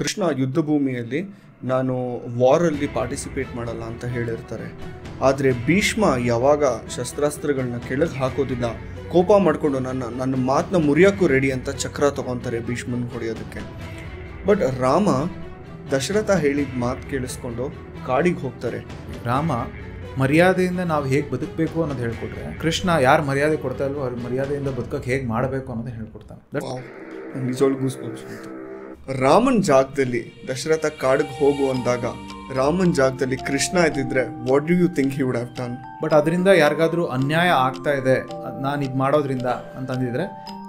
ಕೃಷ್ಣ ಯುದ್ಧಭೂಮಿಯಲ್ಲಿ ನಾನು ವಾರಲ್ಲಿ ಪಾರ್ಟಿಸಿಪೇಟ್ ಮಾಡಲ್ಲ ಅಂತ ಹೇಳಿರ್ತಾರೆ ಆದರೆ ಭೀಷ್ಮ ಯಾವಾಗ ಶಸ್ತ್ರಾಸ್ತ್ರಗಳನ್ನ ಕೆಳಗೆ ಹಾಕೋದಿಲ್ಲ ಕೋಪ ಮಾಡಿಕೊಂಡು ನನ್ನ ನನ್ನ ಮಾತನ್ನ ಮುರಿಯೋಕ್ಕೂ ರೆಡಿ ಅಂತ ಚಕ್ರ ತಗೊತಾರೆ ಭೀಷ್ಮನ ಹೊಡೆಯೋದಕ್ಕೆ ಬಟ್ ರಾಮ ದಶರಥ ಹೇಳಿದ ಮಾತು ಕೇಳಿಸ್ಕೊಂಡು ಕಾಡಿಗೆ ಹೋಗ್ತಾರೆ ರಾಮ ಮರ್ಯಾದೆಯಿಂದ ನಾವು ಹೇಗೆ ಬದುಕಬೇಕು ಅನ್ನೋದು ಹೇಳ್ಕೊಟ್ರೆ ಕೃಷ್ಣ ಯಾರು ಮರ್ಯಾದೆ ಕೊಡ್ತಾ ಇಲ್ವೋ ಅವ್ರಿಗೆ ಮರ್ಯಾದೆಯಿಂದ ಬದುಕಕ್ಕೆ ಹೇಗೆ ಮಾಡಬೇಕು ಅನ್ನೋದು ಹೇಳ್ಕೊಡ್ತಾನೆ ರಾಮನ್ ಜಾಗದಲ್ಲಿ ದಶರಥ ಕಾಡಿಗೆ ಹೋಗು ಅಂದಾಗ ರಾಮನ್ ಜಾಗದಲ್ಲಿ ಕೃಷ್ಣ ಇದ್ದಿದ್ರೆ what do you think you would have done but ಅದರಿಂದ ಯಾರಿಗಾದ್ರೂ ಅನ್ಯಾಯ ಆಗ್ತಾ ಇದೆ ನಾನು ಇದು ಮಾಡೋದ್ರಿಂದ ಅಂತಂದಿದ್ರೆ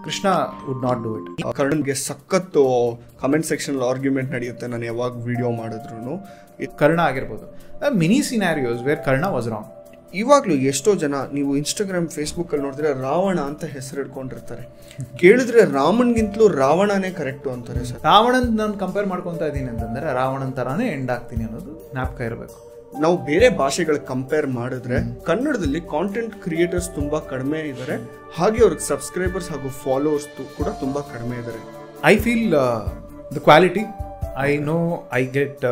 Krishna would not do it ಕರ್ಣನ್ಗೆ ಸಖತ್ತು ಕಮೆಂಟ್ ಸೆಕ್ಷನ್ ಆರ್ಗ್ಯುಮೆಂಟ್ ನಡೆಯುತ್ತೆ ನಾನು ಯಾವಾಗ ವಿಡಿಯೋ ಮಾಡಿದ್ರು ಕರ್ಣ ಆಗಿರ್ಬೋದು mini scenarios where Karna was wrong ಇವಾಗಲೂ ಎಷ್ಟೋ ಜನ ನೀವು ಇನ್ಸ್ಟಾಗ್ರಾಮ್ ಫೇಸ್ಬುಕ್ಕಲ್ಲಿ ನೋಡಿದ್ರೆ ರಾವಣ ಅಂತ ಹೆಸರು ಇಡ್ಕೊಂಡಿರ್ತಾರೆ ಕೇಳಿದ್ರೆ ರಾಮನ್ಗಿಂತಲೂ ರಾವಣನೇ ಕರೆಕ್ಟು ಅಂತಾರೆ ಸರ್ ಅಂತ ನಾನು ಕಂಪೇರ್ ಮಾಡ್ಕೊತಾ ಇದ್ದೀನಿ ಅಂತಂದರೆ ರಾವಣನ ಥರನೇ ಎಂಡ್ ಆಗ್ತೀನಿ ಅನ್ನೋದು ಜ್ಞಾಪಕ ಇರಬೇಕು ನಾವು ಬೇರೆ ಭಾಷೆಗಳ ಕಂಪೇರ್ ಮಾಡಿದ್ರೆ ಕನ್ನಡದಲ್ಲಿ ಕಾಂಟೆಂಟ್ ಕ್ರಿಯೇಟರ್ಸ್ ತುಂಬ ಕಡಿಮೆ ಇದ್ದಾರೆ ಹಾಗೆ ಅವ್ರಿಗೆ ಸಬ್ಸ್ಕ್ರೈಬರ್ಸ್ ಹಾಗೂ ಫಾಲೋವರ್ಸ್ ಕೂಡ ತುಂಬ ಕಡಿಮೆ ಇದ್ದಾರೆ I feel the quality I know I get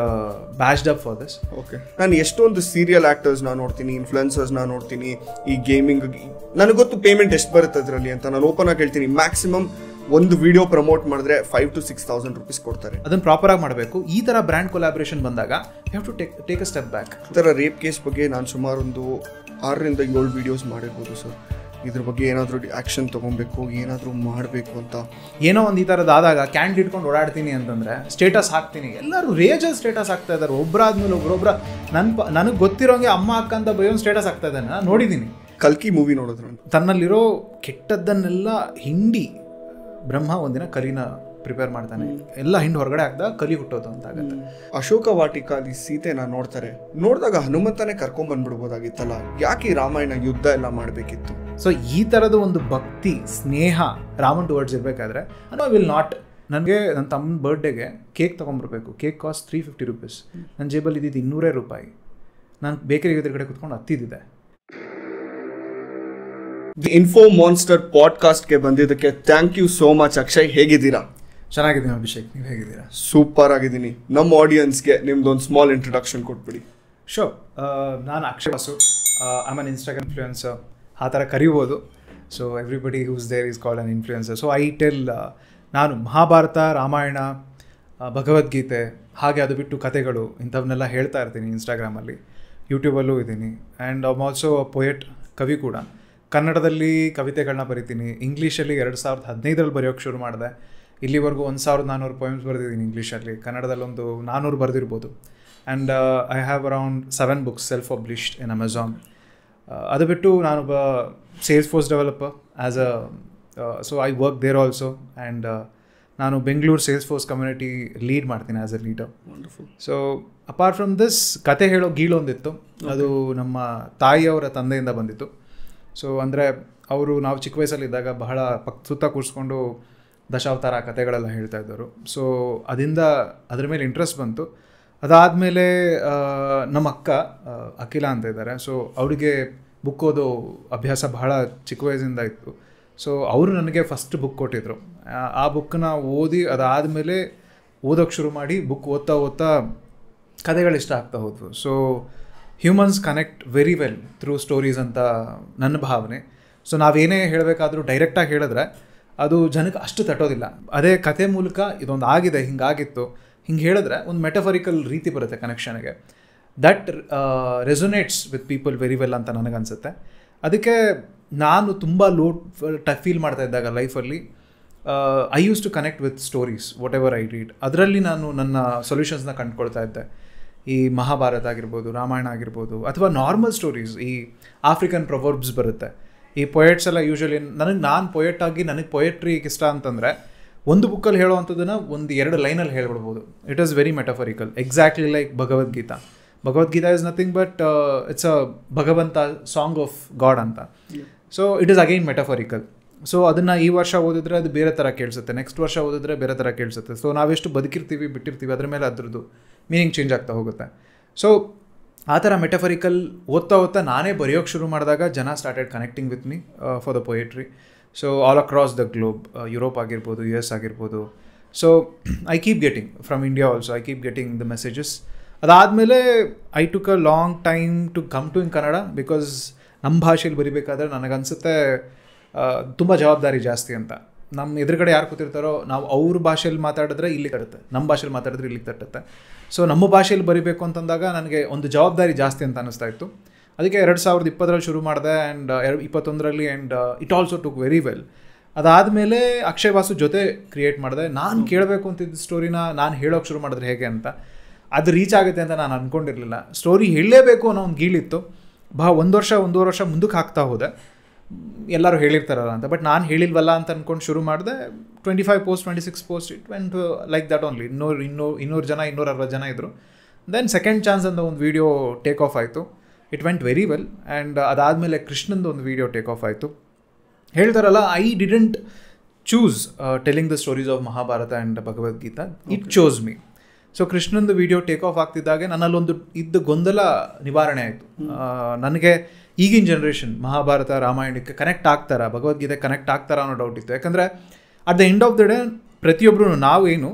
bashed up for this okay ನಾನು ಎಷ್ಟೊಂದು ಸೀರಿಯಲ್ ನಾನು ನೋಡ್ತೀನಿ ನಾನು ನೋಡ್ತೀನಿ ಈ ಗೇಮಿಂಗ್ ನನಗೆ ಗೊತ್ತು ಪೇಮೆಂಟ್ ಎಷ್ಟು ಬರುತ್ತೆ ಅದರಲ್ಲಿ ಅಂತ ನಾನು ಓಪನ್ ಆಗಿ ಹೇಳ್ತೀನಿ ಮ್ಯಾಕ್ಸಿಮಮ್ ಒಂದು ವಿಡಿಯೋ ಪ್ರಮೋಟ್ ಮಾಡಿದ್ರೆ five to six thousand rupees ಕೊಡ್ತಾರೆ ಅದನ್ನು ಪ್ರಾಪರ್ ಆಗಿ ಮಾಡಬೇಕು ಈ ತರ ಬ್ರ್ಯಾಂಡ್ ಕೊಲಾಬ್ರೇಷನ್ ಬಂದಾಗ have to take take a step back ಈ ಥರ ರೇಪ್ ಕೇಸ್ ಬಗ್ಗೆ ನಾನು ಸುಮಾರು ಒಂದು ಆರರಿಂದ ಏಳು ವಿಡಿಯೋಸ್ ಮಾಡಿರ್ಬೋದು ಸರ್ ಇದ್ರ ಬಗ್ಗೆ ಏನಾದರೂ ಆ್ಯಕ್ಷನ್ ತೊಗೊಬೇಕು ಏನಾದರೂ ಮಾಡಬೇಕು ಅಂತ ಏನೋ ಒಂದು ಈ ಥರದ್ದಾದಾಗ ಆದಾಗ ಕ್ಯಾಂಡ್ ಇಟ್ಕೊಂಡು ಓಡಾಡ್ತೀನಿ ಅಂತಂದರೆ ಸ್ಟೇಟಸ್ ಹಾಕ್ತೀನಿ ಎಲ್ಲರೂ ರೇಜಲ್ ಸ್ಟೇಟಸ್ ಹಾಕ್ತಾ ಇದ್ದಾರೆ ಒಬ್ಬರಾದ್ಮೇಲೆ ಒಬ್ಬರೊಬ್ಬರ ನನ್ನ ಪ ನನಗೆ ಗೊತ್ತಿರೋಂಗೆ ಅಮ್ಮ ಅಕ್ಕ ಅಂತ ಒಂದು ಸ್ಟೇಟಸ್ ಹಾಕ್ತಾ ಇದ್ದಾನೆ ನಾನು ನೋಡಿದ್ದೀನಿ ಕಲ್ಕಿ ಮೂವಿ ನೋಡಿದ್ರು ತನ್ನಲ್ಲಿರೋ ಕೆಟ್ಟದ್ದನ್ನೆಲ್ಲ ಹಿಂಡಿ ಬ್ರಹ್ಮ ಒಂದಿನ ಕಲಿನ ಪ್ರಿಪೇರ್ ಮಾಡ್ತಾನೆ ಎಲ್ಲ ಹಿಂಡು ಹೊರಗಡೆ ಹಾಕ್ದಾಗ ಕಲಿ ಹುಟ್ಟೋದು ಅಂತ ಆಗುತ್ತೆ ಅಶೋಕ ವಾಟಿಕಾಲಿ ಸೀತೆನ ನೋಡ್ತಾರೆ ನೋಡಿದಾಗ ಹನುಮಂತನೇ ಕರ್ಕೊಂಡ್ ಬಂದ್ಬಿಡ್ಬೋದಾಗಿತ್ತಲ್ಲ ಯಾಕೆ ರಾಮಾಯಣ ಯುದ್ಧ ಎಲ್ಲ ಮಾಡಬೇಕಿತ್ತು ಸೊ ಈ ಥರದ ಒಂದು ಭಕ್ತಿ ಸ್ನೇಹ ರಾಮನ್ ಟುವರ್ಡ್ಸ್ ಇರಬೇಕಾದ್ರೆ ಐ ವಿಲ್ ನಾಟ್ ನನಗೆ ನನ್ನ ತಮ್ಮ ಬರ್ಡೇಗೆ ಕೇಕ್ ತೊಗೊಂಬರ್ಬೇಕು cake cost three fifty rupees ನನ್ನ ಜೇಬಲ್ಲಿ ಇದ್ದಿದ್ದು ಇನ್ನೂರೇ ರೂಪಾಯಿ ನಾನು ಬೇಕರಿ ಎದುರುಗಡೆ ಕುತ್ಕೊಂಡು ಹತ್ತಿದ್ದಿದೆ ದಿ ಇನ್ಫೋ ಮಾನ್ಸ್ಟರ್ ಪಾಡ್ಕಾಸ್ಟ್ಗೆ ಬಂದಿದ್ದಕ್ಕೆ thank you so much Akshay ಹೇಗಿದ್ದೀರಾ ಚೆನ್ನಾಗಿದ್ದೀನಿ ಅಭಿಷೇಕ್ ನೀವು ಹೇಗಿದ್ದೀರಾ ಸೂಪರ್ ಆಗಿದ್ದೀನಿ ನಮ್ಮ ಆಡಿಯನ್ಸ್ಗೆ ನಿಮ್ದೊಂದು ಸ್ಮಾಲ್ ಇಂಟ್ರೊಡಕ್ಷನ್ ಕೊಟ್ಬಿಡಿ ಶೋ uh, ನಾನು Akshay Basu I am an Instagram influencer ಆ ಥರ ಕರಿಬೋದು so everybody whose there is called an influencer so I tell ನಾನು ಮಹಾಭಾರತ ರಾಮಾಯಣ ಭಗವದ್ಗೀತೆ ಹಾಗೆ ಅದು ಬಿಟ್ಟು ಕತೆಗಳು ಇಂಥವನ್ನೆಲ್ಲ ಹೇಳ್ತಾ ಇರ್ತೀನಿ ಇನ್ಸ್ಟಾಗ್ರಾಮಲ್ಲಿ ಯೂಟ್ಯೂಬಲ್ಲೂ ಇದ್ದೀನಿ ಆ್ಯಂಡ್ ಅವ್ ಆಲ್ಸೋ ಪೊಯೆಟ್ ಕವಿ ಕೂಡ ಕನ್ನಡದಲ್ಲಿ ಕವಿತೆಗಳನ್ನ ಬರಿತೀನಿ ಇಂಗ್ಲೀಷಲ್ಲಿ ಎರಡು ಸಾವಿರದ ಹದಿನೈದರಲ್ಲಿ ಬರೆಯೋಕ್ಕೆ ಶುರು ಮಾಡಿದೆ ಇಲ್ಲಿವರೆಗೂ ಒಂದು ಸಾವಿರದ ನಾನ್ನೂರು ಪೊಯಮ್ಸ್ ಬರೆದಿದ್ದೀನಿ ಇಂಗ್ಲೀಷಲ್ಲಿ ಕನ್ನಡದಲ್ಲೊಂದು ನಾನ್ನೂರು ಬರೆದಿರ್ಬೋದು and I uh, have around seven books self published in Amazon Uh, ಅದು ಬಿಟ್ಟು ನಾನೊಬ್ಬ Salesforce developer as a so I work there also and ನಾನು Bengaluru Salesforce community lead ಮಾಡ್ತೀನಿ as a leader so apart from this ಕತೆ ಹೇಳೋ ಗೀಳೊಂದಿತ್ತು ಅದು ನಮ್ಮ ತಾಯಿಯವರ ತಂದೆಯಿಂದ ಬಂದಿತ್ತು ಸೊ ಅಂದರೆ ಅವರು ನಾವು ಚಿಕ್ಕ ವಯಸ್ಸಲ್ಲಿದ್ದಾಗ ಬಹಳ ಪಕ್ ಸುತ್ತ ಕೂರಿಸ್ಕೊಂಡು ದಶಾವತಾರ ಕತೆಗಳೆಲ್ಲ ಹೇಳ್ತಾ ಇದ್ದರು ಸೊ ಅದರಿಂದ ಅದ್ರ ಮೇಲೆ ಇಂಟ್ರೆಸ್ಟ್ ಬಂತು ಅದಾದಮೇಲೆ ನಮ್ಮ ಅಕ್ಕ ಅಖಿಲ ಅಂತ ಇದ್ದಾರೆ ಸೊ ಅವರಿಗೆ ಬುಕ್ ಓದೋ ಅಭ್ಯಾಸ ಬಹಳ ಚಿಕ್ಕ ವಯಸ್ಸಿಂದ ಇತ್ತು ಸೊ ಅವರು ನನಗೆ ಫಸ್ಟ್ ಬುಕ್ ಕೊಟ್ಟಿದ್ದರು ಆ ಬುಕ್ಕನ್ನ ಓದಿ ಅದಾದಮೇಲೆ ಓದೋಕ್ಕೆ ಶುರು ಮಾಡಿ ಬುಕ್ ಓದ್ತಾ ಓದ್ತಾ ಕಥೆಗಳು ಇಷ್ಟ ಆಗ್ತಾ ಹೋದ್ವು so humans connect very well through stories ಅಂತ ನನ್ನ ಭಾವನೆ ಸೊ ನಾವೇನೇ ಹೇಳಬೇಕಾದ್ರೂ ಡೈರೆಕ್ಟಾಗಿ ಹೇಳಿದ್ರೆ ಅದು ಜನಕ್ಕೆ ಅಷ್ಟು ತಟ್ಟೋದಿಲ್ಲ ಅದೇ ಕತೆ ಮೂಲಕ ಇದೊಂದು ಆಗಿದೆ ಹಿಂಗಾಗಿತ್ತು ಹಿಂಗೆ ಹೇಳಿದ್ರೆ ಒಂದು ಮೆಟಫರಿಕಲ್ ರೀತಿ ಬರುತ್ತೆ ಕನೆಕ್ಷನ್ಗೆ that resonates with people very well ಅಂತ ನನಗನ್ಸುತ್ತೆ ಅದಕ್ಕೆ ನಾನು ತುಂಬ ಲೋ ಟ ಫೀಲ್ ಮಾಡ್ತಾ ಇದ್ದಾಗ ಲೈಫಲ್ಲಿ I use to connect with stories whatever I read ಅದರಲ್ಲಿ ನಾನು ನನ್ನ ಸೊಲ್ಯೂಷನ್ಸ್ನ ಕಂಡುಕೊಳ್ತಾ ಇದ್ದೆ ಈ ಮಹಾಭಾರತ ಆಗಿರ್ಬೋದು ರಾಮಾಯಣ ಆಗಿರ್ಬೋದು ಅಥವಾ ನಾರ್ಮಲ್ ಸ್ಟೋರೀಸ್ ಈ ಆಫ್ರಿಕನ್ ಪ್ರೊವರ್ಬ್ಸ್ ಬರುತ್ತೆ ಈ ಪೊಯೆಟ್ಸ್ ಎಲ್ಲ ಯೂಶ್ವಲಿ ನನಗೆ ನಾನು ಪೊಯೆಟ್ ಆಗಿ ನನಗೆ ಪೊಯೆಟ್ರಿಗೆ ಇಷ್ಟ ಅಂತಂದರೆ ಒಂದು ಬುಕ್ಕಲ್ಲಿ ಹೇಳುವಂಥದ್ದನ್ನು ಒಂದು ಎರಡು ಲೈನಲ್ಲಿ ಹೇಳ್ಬಿಡ್ಬೋದು it is very metaphorical exactly like Bhagavad Gita Bhagavad Gita is nothing but it's a ಭಗವಂತ ಸಾಂಗ್ ಆಫ್ ಗಾಡ್ ಅಂತ so it is again metaphorical so ಅದನ್ನು ಈ ವರ್ಷ ಓದಿದ್ರೆ ಅದು ಬೇರೆ ಥರ ಕೇಳಿಸುತ್ತೆ ನೆಕ್ಸ್ಟ್ ವರ್ಷ ಓದಿದ್ರೆ ಬೇರೆ ಥರ ಕೇಳಿಸುತ್ತೆ ಸೊ ನಾವೆಷ್ಟು ಬದುಕಿರ್ತೀವಿ ಬಿಟ್ಟಿರ್ತೀವಿ ಅದ್ರ ಮೇಲೆ ಅದ್ರದ್ದು ಮೀನಿಂಗ್ ಚೇಂಜ್ ಆಗ್ತಾ ಹೋಗುತ್ತೆ ಸೊ ಆ ಥರ ಮೆಟಫರಿಕಲ್ ಓದ್ತಾ ಓದ್ತಾ ನಾನೇ ಬರೆಯೋಕ್ಕೆ ಶುರು ಮಾಡಿದಾಗ ಜನ started connecting with me for the poetry so all across the globe Europe ಆಗಿರ್ಬೋದು ಯು ಎಸ್ ಆಗಿರ್ಬೋದು so I keep getting from India also I keep getting the messages ಅದಾದಮೇಲೆ I took a long time to come to in Kannada because ನಮ್ಮ ಭಾಷೆಯಲ್ಲಿ ಬರಿಬೇಕಾದ್ರೆ ನನಗನ್ಸುತ್ತೆ ತುಂಬ ಜವಾಬ್ದಾರಿ ಜಾಸ್ತಿ ಅಂತ ನಮ್ಮ ಎದುರುಗಡೆ ಯಾರು ಕೂತಿರ್ತಾರೋ ನಾವು ಅವ್ರ ಭಾಷೆಯಲ್ಲಿ ಮಾತಾಡಿದ್ರೆ ಇಲ್ಲಿ ತಟ್ಟುತ್ತೆ ನಮ್ಮ ಭಾಷೆಯಲ್ಲಿ ಮಾತಾಡಿದ್ರೆ ಇಲ್ಲಿಗೆ ತಟ್ಟುತ್ತೆ ಸೊ ನಮ್ಮ ಭಾಷೆಯಲ್ಲಿ ಬರಿಬೇಕು ಅಂತಂದಾಗ ನನಗೆ ಒಂದು ಜವಾಬ್ದಾರಿ ಜಾಸ್ತಿ ಅಂತ ಅನ್ನಿಸ್ತಾ ಇತ್ತು ಅದಕ್ಕೆ ಎರಡು ಸಾವಿರದ ಇಪ್ಪತ್ತರಲ್ಲಿ ಶುರು ಮಾಡಿದೆ ಆ್ಯಂಡ್ uh, ಎರಡು ಇಪ್ಪತ್ತೊಂದರಲ್ಲಿ and it also took very well ಅದಾದಮೇಲೆ ಅಕ್ಷಯ್ ವಾಸು ಜೊತೆ ಕ್ರಿಯೇಟ್ ಮಾಡಿದೆ ನಾನು ಕೇಳಬೇಕು ಅಂತಿದ್ದ ಸ್ಟೋರಿನ ನಾನು ಹೇಳೋಕೆ ಶುರು ಮಾಡಿದ್ರೆ ಹೇಗೆ ಅಂತ ಅದು ರೀಚ್ ಆಗುತ್ತೆ ಅಂತ ನಾನು ಅಂದ್ಕೊಂಡಿರಲಿಲ್ಲ ಸ್ಟೋರಿ ಹೇಳಲೇಬೇಕು ಅನ್ನೋ ಒಂದು ಗೀಳಿತ್ತು ಬಹ ಒಂದು ವರ್ಷ ಒಂದೂವರೆ ವರ್ಷ ಮುಂದಕ್ಕೆ ಹಾಕ್ತಾ ಹೋದೆ ಎಲ್ಲರೂ ಹೇಳಿರ್ತಾರಲ್ಲ ಅಂತ ಬಟ್ ನಾನು ಹೇಳಿಲ್ವಲ್ಲ ಅಂತ ಅಂದ್ಕೊಂಡು ಶುರು ಮಾಡಿದೆ twenty five post twenty six post it went like that only ಇನ್ನೂರು ಇನ್ನೂರು ಇನ್ನೂರು ಜನ ಇನ್ನೂರ ಅರವತ್ತು ಜನ ಇದ್ದರು ದೆನ್ ಸೆಕೆಂಡ್ ಚಾನ್ಸ್ ಅಂತ ಒಂದು ವೀಡಿಯೋ ಟೇಕ್ ಆಫ್ ಆಯಿತು it went very well and ಅದಾದಮೇಲೆ ಕೃಷ್ಣಂದು ಒಂದು ವೀಡಿಯೋ ಟೇಕ್ ಆಫ್ ಆಯಿತು ಹೇಳ್ತಾರಲ್ಲ I didn't choose telling the stories of Mahabharata and Bhagavad Gita it chose me so ಕೃಷ್ಣಂದು ವಿಡಿಯೋ ಟೇಕ್ ಆಫ್ ಆಗ್ತಿದ್ದಾಗೆ ನನ್ನಲ್ಲೊಂದು ಇದ್ದ ಗೊಂದಲ ನಿವಾರಣೆ ಆಯಿತು ನನಗೆ ಈಗಿನ ಜನ್ರೇಷನ್ ಮಹಾಭಾರತ ರಾಮಾಯಣಕ್ಕೆ ಕನೆಕ್ಟ್ ಆಗ್ತಾರಾ ಭಗವದ್ಗೀತೆ ಕನೆಕ್ಟ್ ಆಗ್ತಾರಾ ಅನ್ನೋ ಡೌಟ್ ಇತ್ತು ಯಾಕಂದರೆ at the end of the day ಪ್ರತಿಯೊಬ್ಬರು ನಾವೇನು